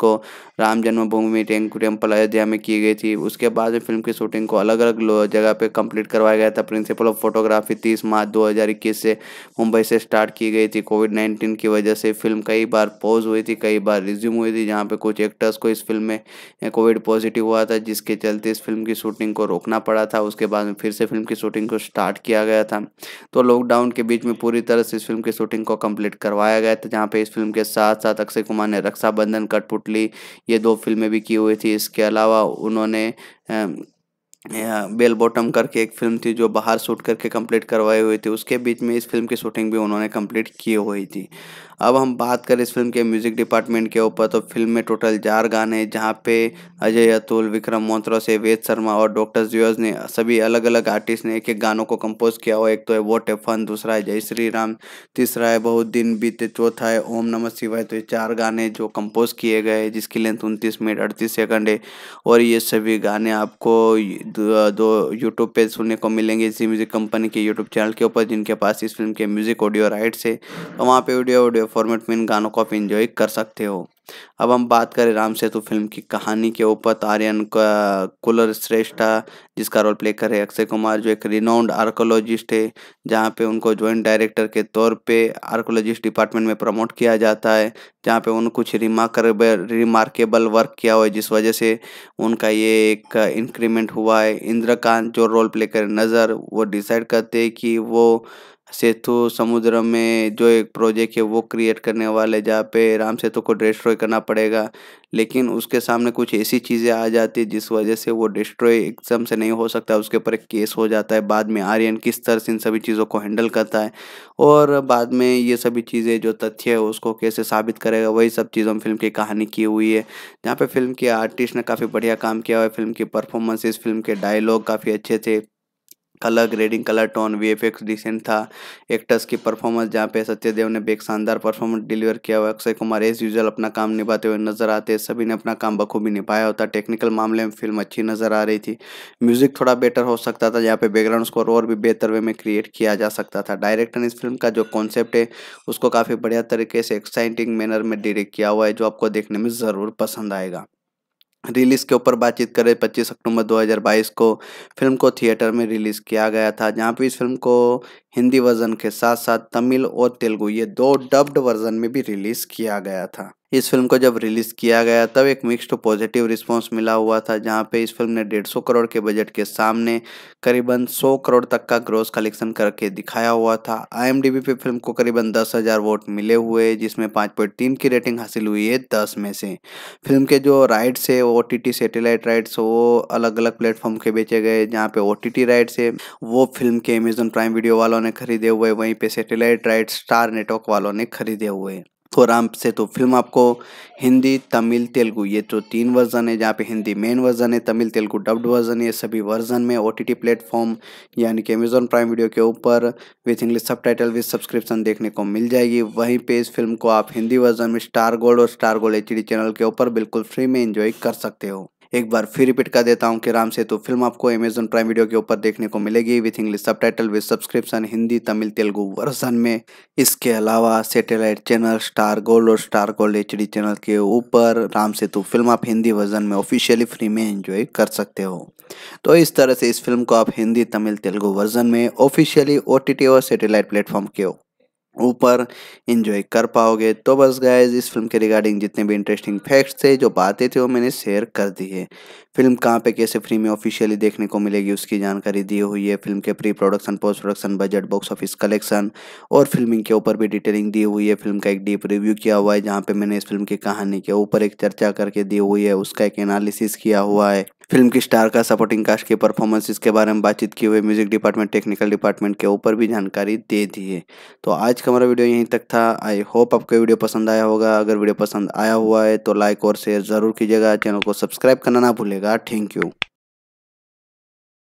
को राम जन्मभूमि टेम्पल अयोध्या में की गई थी उसके बाद फिल्म की शूटिंग को अलग अलग जगह पर कंप्लीट करवाया गया था प्रिंसिपल ऑफ फोटोग्राफी तीस मार्च 2021 से मुंबई से स्टार्ट की गई थी कोविड 19 की वजह से फिल्म कई बार पॉज हुई थी कई बार रिज्यूम हुई थी जहां पे कुछ एक्टर्स को इस फिल्म में कोविड पॉजिटिव हुआ था जिसके चलते इस फिल्म की शूटिंग को रोकना पड़ा था उसके बाद में फिर से फिल्म की शूटिंग को स्टार्ट किया गया था तो लॉकडाउन के बीच में पूरी तरह से इस फिल्म की शूटिंग को कम्प्लीट करवाया गया था जहाँ पर इस फिल्म के साथ साथ अक्षय कुमार ने रक्षाबंधन कठपुतली ये दो फिल्में भी की हुई थी इसके अलावा उन्होंने बेल बॉटम करके एक फिल्म थी जो बाहर शूट करके कंप्लीट करवाई हुई थी उसके बीच में इस फिल्म की शूटिंग भी उन्होंने कंप्लीट की हुई थी अब हम बात करें इस फिल्म के म्यूज़िक डिपार्टमेंट के ऊपर तो फिल्म में टोटल चार गाने जहाँ पे अजय अतुल विक्रम मोहत्रा से वेद शर्मा और डॉक्टर जियोज ने सभी अलग अलग आर्टिस्ट ने एक एक गानों को कंपोज किया हुआ एक तो है वो टेफन दूसरा है जय श्री राम तीसरा है बहुत दिन बीते चौथा है ओम नमः शिवाय तो ये चार गाने जो कंपोज किए गए जिसकी लेंथ उनतीस मिनट अड़तीस सेकंड है और ये सभी गाने आपको दो यूट्यूब पे सुनने को मिलेंगे जी म्यूज़िक कंपनी के यूट्यूब चैनल के ऊपर जिनके पास इस फिल्म के म्यूज़िक ऑडियो राइट्स है तो वहाँ पे ऑडियो ऑडियो फॉर्मेट में इन गानों को आप इन्जॉय कर सकते हो अब हम बात करें राम सेतु फिल्म की कहानी के ऊपर आर्यन कुलर श्रेष्ठा जिसका रोल प्ले करे अक्षय कुमार जो एक रिनाउंड आर्कोलॉजिस्ट है जहाँ पे उनको जॉइंट डायरेक्टर के तौर पे आर्कोलॉजिस्ट डिपार्टमेंट में प्रमोट किया जाता है जहाँ पे उन्होंने कुछ रिमार्केबल रिमार्केबल वर्क किया हुआ है जिस वजह से उनका ये एक इंक्रीमेंट हुआ है इंद्रकांत जो रोल प्ले करे नज़र वो डिसाइड करते हैं कि वो सेतु समुद्र में जो एक प्रोजेक्ट है वो क्रिएट करने वाले जहाँ पे राम सेतु को डिस्ट्रॉय करना पड़ेगा लेकिन उसके सामने कुछ ऐसी चीज़ें आ जाती है जिस वजह से वो डिस्ट्रॉय एकदम से नहीं हो सकता उसके ऊपर एक केस हो जाता है बाद में आर्यन किस तरह से इन सभी चीज़ों को हैंडल करता है और बाद में ये सभी चीज़ें जो तथ्य है उसको कैसे साबित करेगा वही सब चीज़ों में फिल्म की कहानी की हुई है जहाँ पर फिल्म के आर्टिस्ट ने काफ़ी बढ़िया काम किया हुआ है फिल्म की परफॉर्मेंसेस फिल्म के डायलॉग काफ़ी अच्छे थे colour grading colour tone V F X decent था एक्टर्स की परफॉर्मेंस जहाँ पे सत्यदेव ने भी एक शानदार परफॉर्मेंस डिलीवर किया हुआ अक्षय कुमार एज यूजल अपना काम निभाते हुए नजर आते सभी ने अपना काम बखूबी निभाया होता टेक्निकल मामले में फिल्म अच्छी नजर आ रही थी म्यूजिक थोड़ा बेटर हो सकता था जहाँ पे बैकग्राउंड स्कोर और भी बेहतर वे में क्रिएट किया जा सकता था डायरेक्टर ने इस फिल्म का जो कॉन्सेप्ट है उसको काफ़ी बढ़िया तरीके से एक्साइटिंग मैनर में डिरेक्ट किया हुआ है जो आपको देखने में ज़रूर पसंद आएगा रिलीज़ के ऊपर बातचीत करें 25 अक्टूबर 2022 को फिल्म को थिएटर में रिलीज़ किया गया था जहां पे इस फिल्म को हिंदी वर्जन के साथ साथ तमिल और तेलुगु ये दो डब्ड वर्जन में भी रिलीज किया गया था इस फिल्म को जब रिलीज किया गया तब एक मिक्स्ड पॉजिटिव रिस्पांस मिला हुआ था जहां पे इस फिल्म ने डेढ़ सौ करोड़ के बजट के सामने करीबन सौ करोड़ तक का ग्रोस कलेक्शन करके दिखाया हुआ था आईएमडीबी पे फिल्म को करीबन दस हज़ार वोट मिले हुए जिसमें तीन की रेटिंग हासिल हुई है दस में से फिल्म के जो राइट्स है ओ टी सेटेलाइट राइट्स वो अलग अलग प्लेटफॉर्म के बेचे गए जहाँ पे ओ राइट्स है वो फिल्म के अमेजोन प्राइम वीडियो वालों वालों ने खरीदे हुए वहीं पे सेटेलाइट राइट स्टार नेटवर्क वालों ने खरीदे हुए तो और से तो फिल्म आपको हिंदी तमिल तेलुगू ये तो तीन वर्जन है जहाँ पे हिंदी मेन वर्जन है तमिल तेलुगु डब्ड वर्जन है सभी वर्जन में ओ टी प्लेटफॉर्म यानी कि अमेजोन प्राइम वीडियो के ऊपर with English subtitle with subscription देखने को मिल जाएगी वहीं पे इस फिल्म को आप हिंदी वर्जन में स्टार गोल्ड और स्टार गोल्ड एच चैनल के ऊपर बिल्कुल फ्री में इंजॉय कर सकते हो एक बार फिर रिपीट कर देता हूँ कि राम सेतु फिल्म आपको अमेजन प्राइम वीडियो के ऊपर देखने को मिलेगी with English subtitle with subscription Hindi Tamil Telugu version में इसके अलावा सेटेलाइट चैनल स्टार गोल्ड और स्टार गोल्ड एच चैनल के ऊपर राम सेतु फिल्म आप हिंदी वर्जन में ऑफिशियली फ्री में इंजॉय कर सकते हो तो इस तरह से इस फिल्म को आप हिंदी तमिल तेलुगु वर्जन में ऑफिशियली ओ और सेटेलाइट प्लेटफॉर्म के ऊपर इन्जॉय कर पाओगे तो बस गाइज इस फिल्म के रिगार्डिंग जितने भी इंटरेस्टिंग फैक्ट्स थे जो बातें थे वो मैंने शेयर कर दी है फिल्म कहाँ पे कैसे फ्री में ऑफिशियली देखने को मिलेगी उसकी जानकारी दी हुई है फिल्म के pre production post production budget box office collection और फिल्मिंग के ऊपर भी डिटेलिंग दी हुई है फिल्म का एक डीप रिव्यू किया हुआ है जहाँ पे मैंने इस फिल्म की कहानी के ऊपर एक चर्चा करके दी हुई है उसका एक एनालिसिस किया हुआ है फिल्म की स्टार का सपोर्टिंग कास्ट की परफॉर्मेंस इसके बारे में बातचीत की हुई म्यूजिक डिपार्टमेंट टेक्निकल डिपार्टमेंट के ऊपर भी जानकारी दे दी है तो आज का हमारा वीडियो यहीं तक था आई होप आपको वीडियो पसंद आया होगा अगर वीडियो पसंद आया हुआ है तो लाइक और शेयर जरूर कीजिएगा चैनल को सब्सक्राइब करना ना भूलेगा Thank you.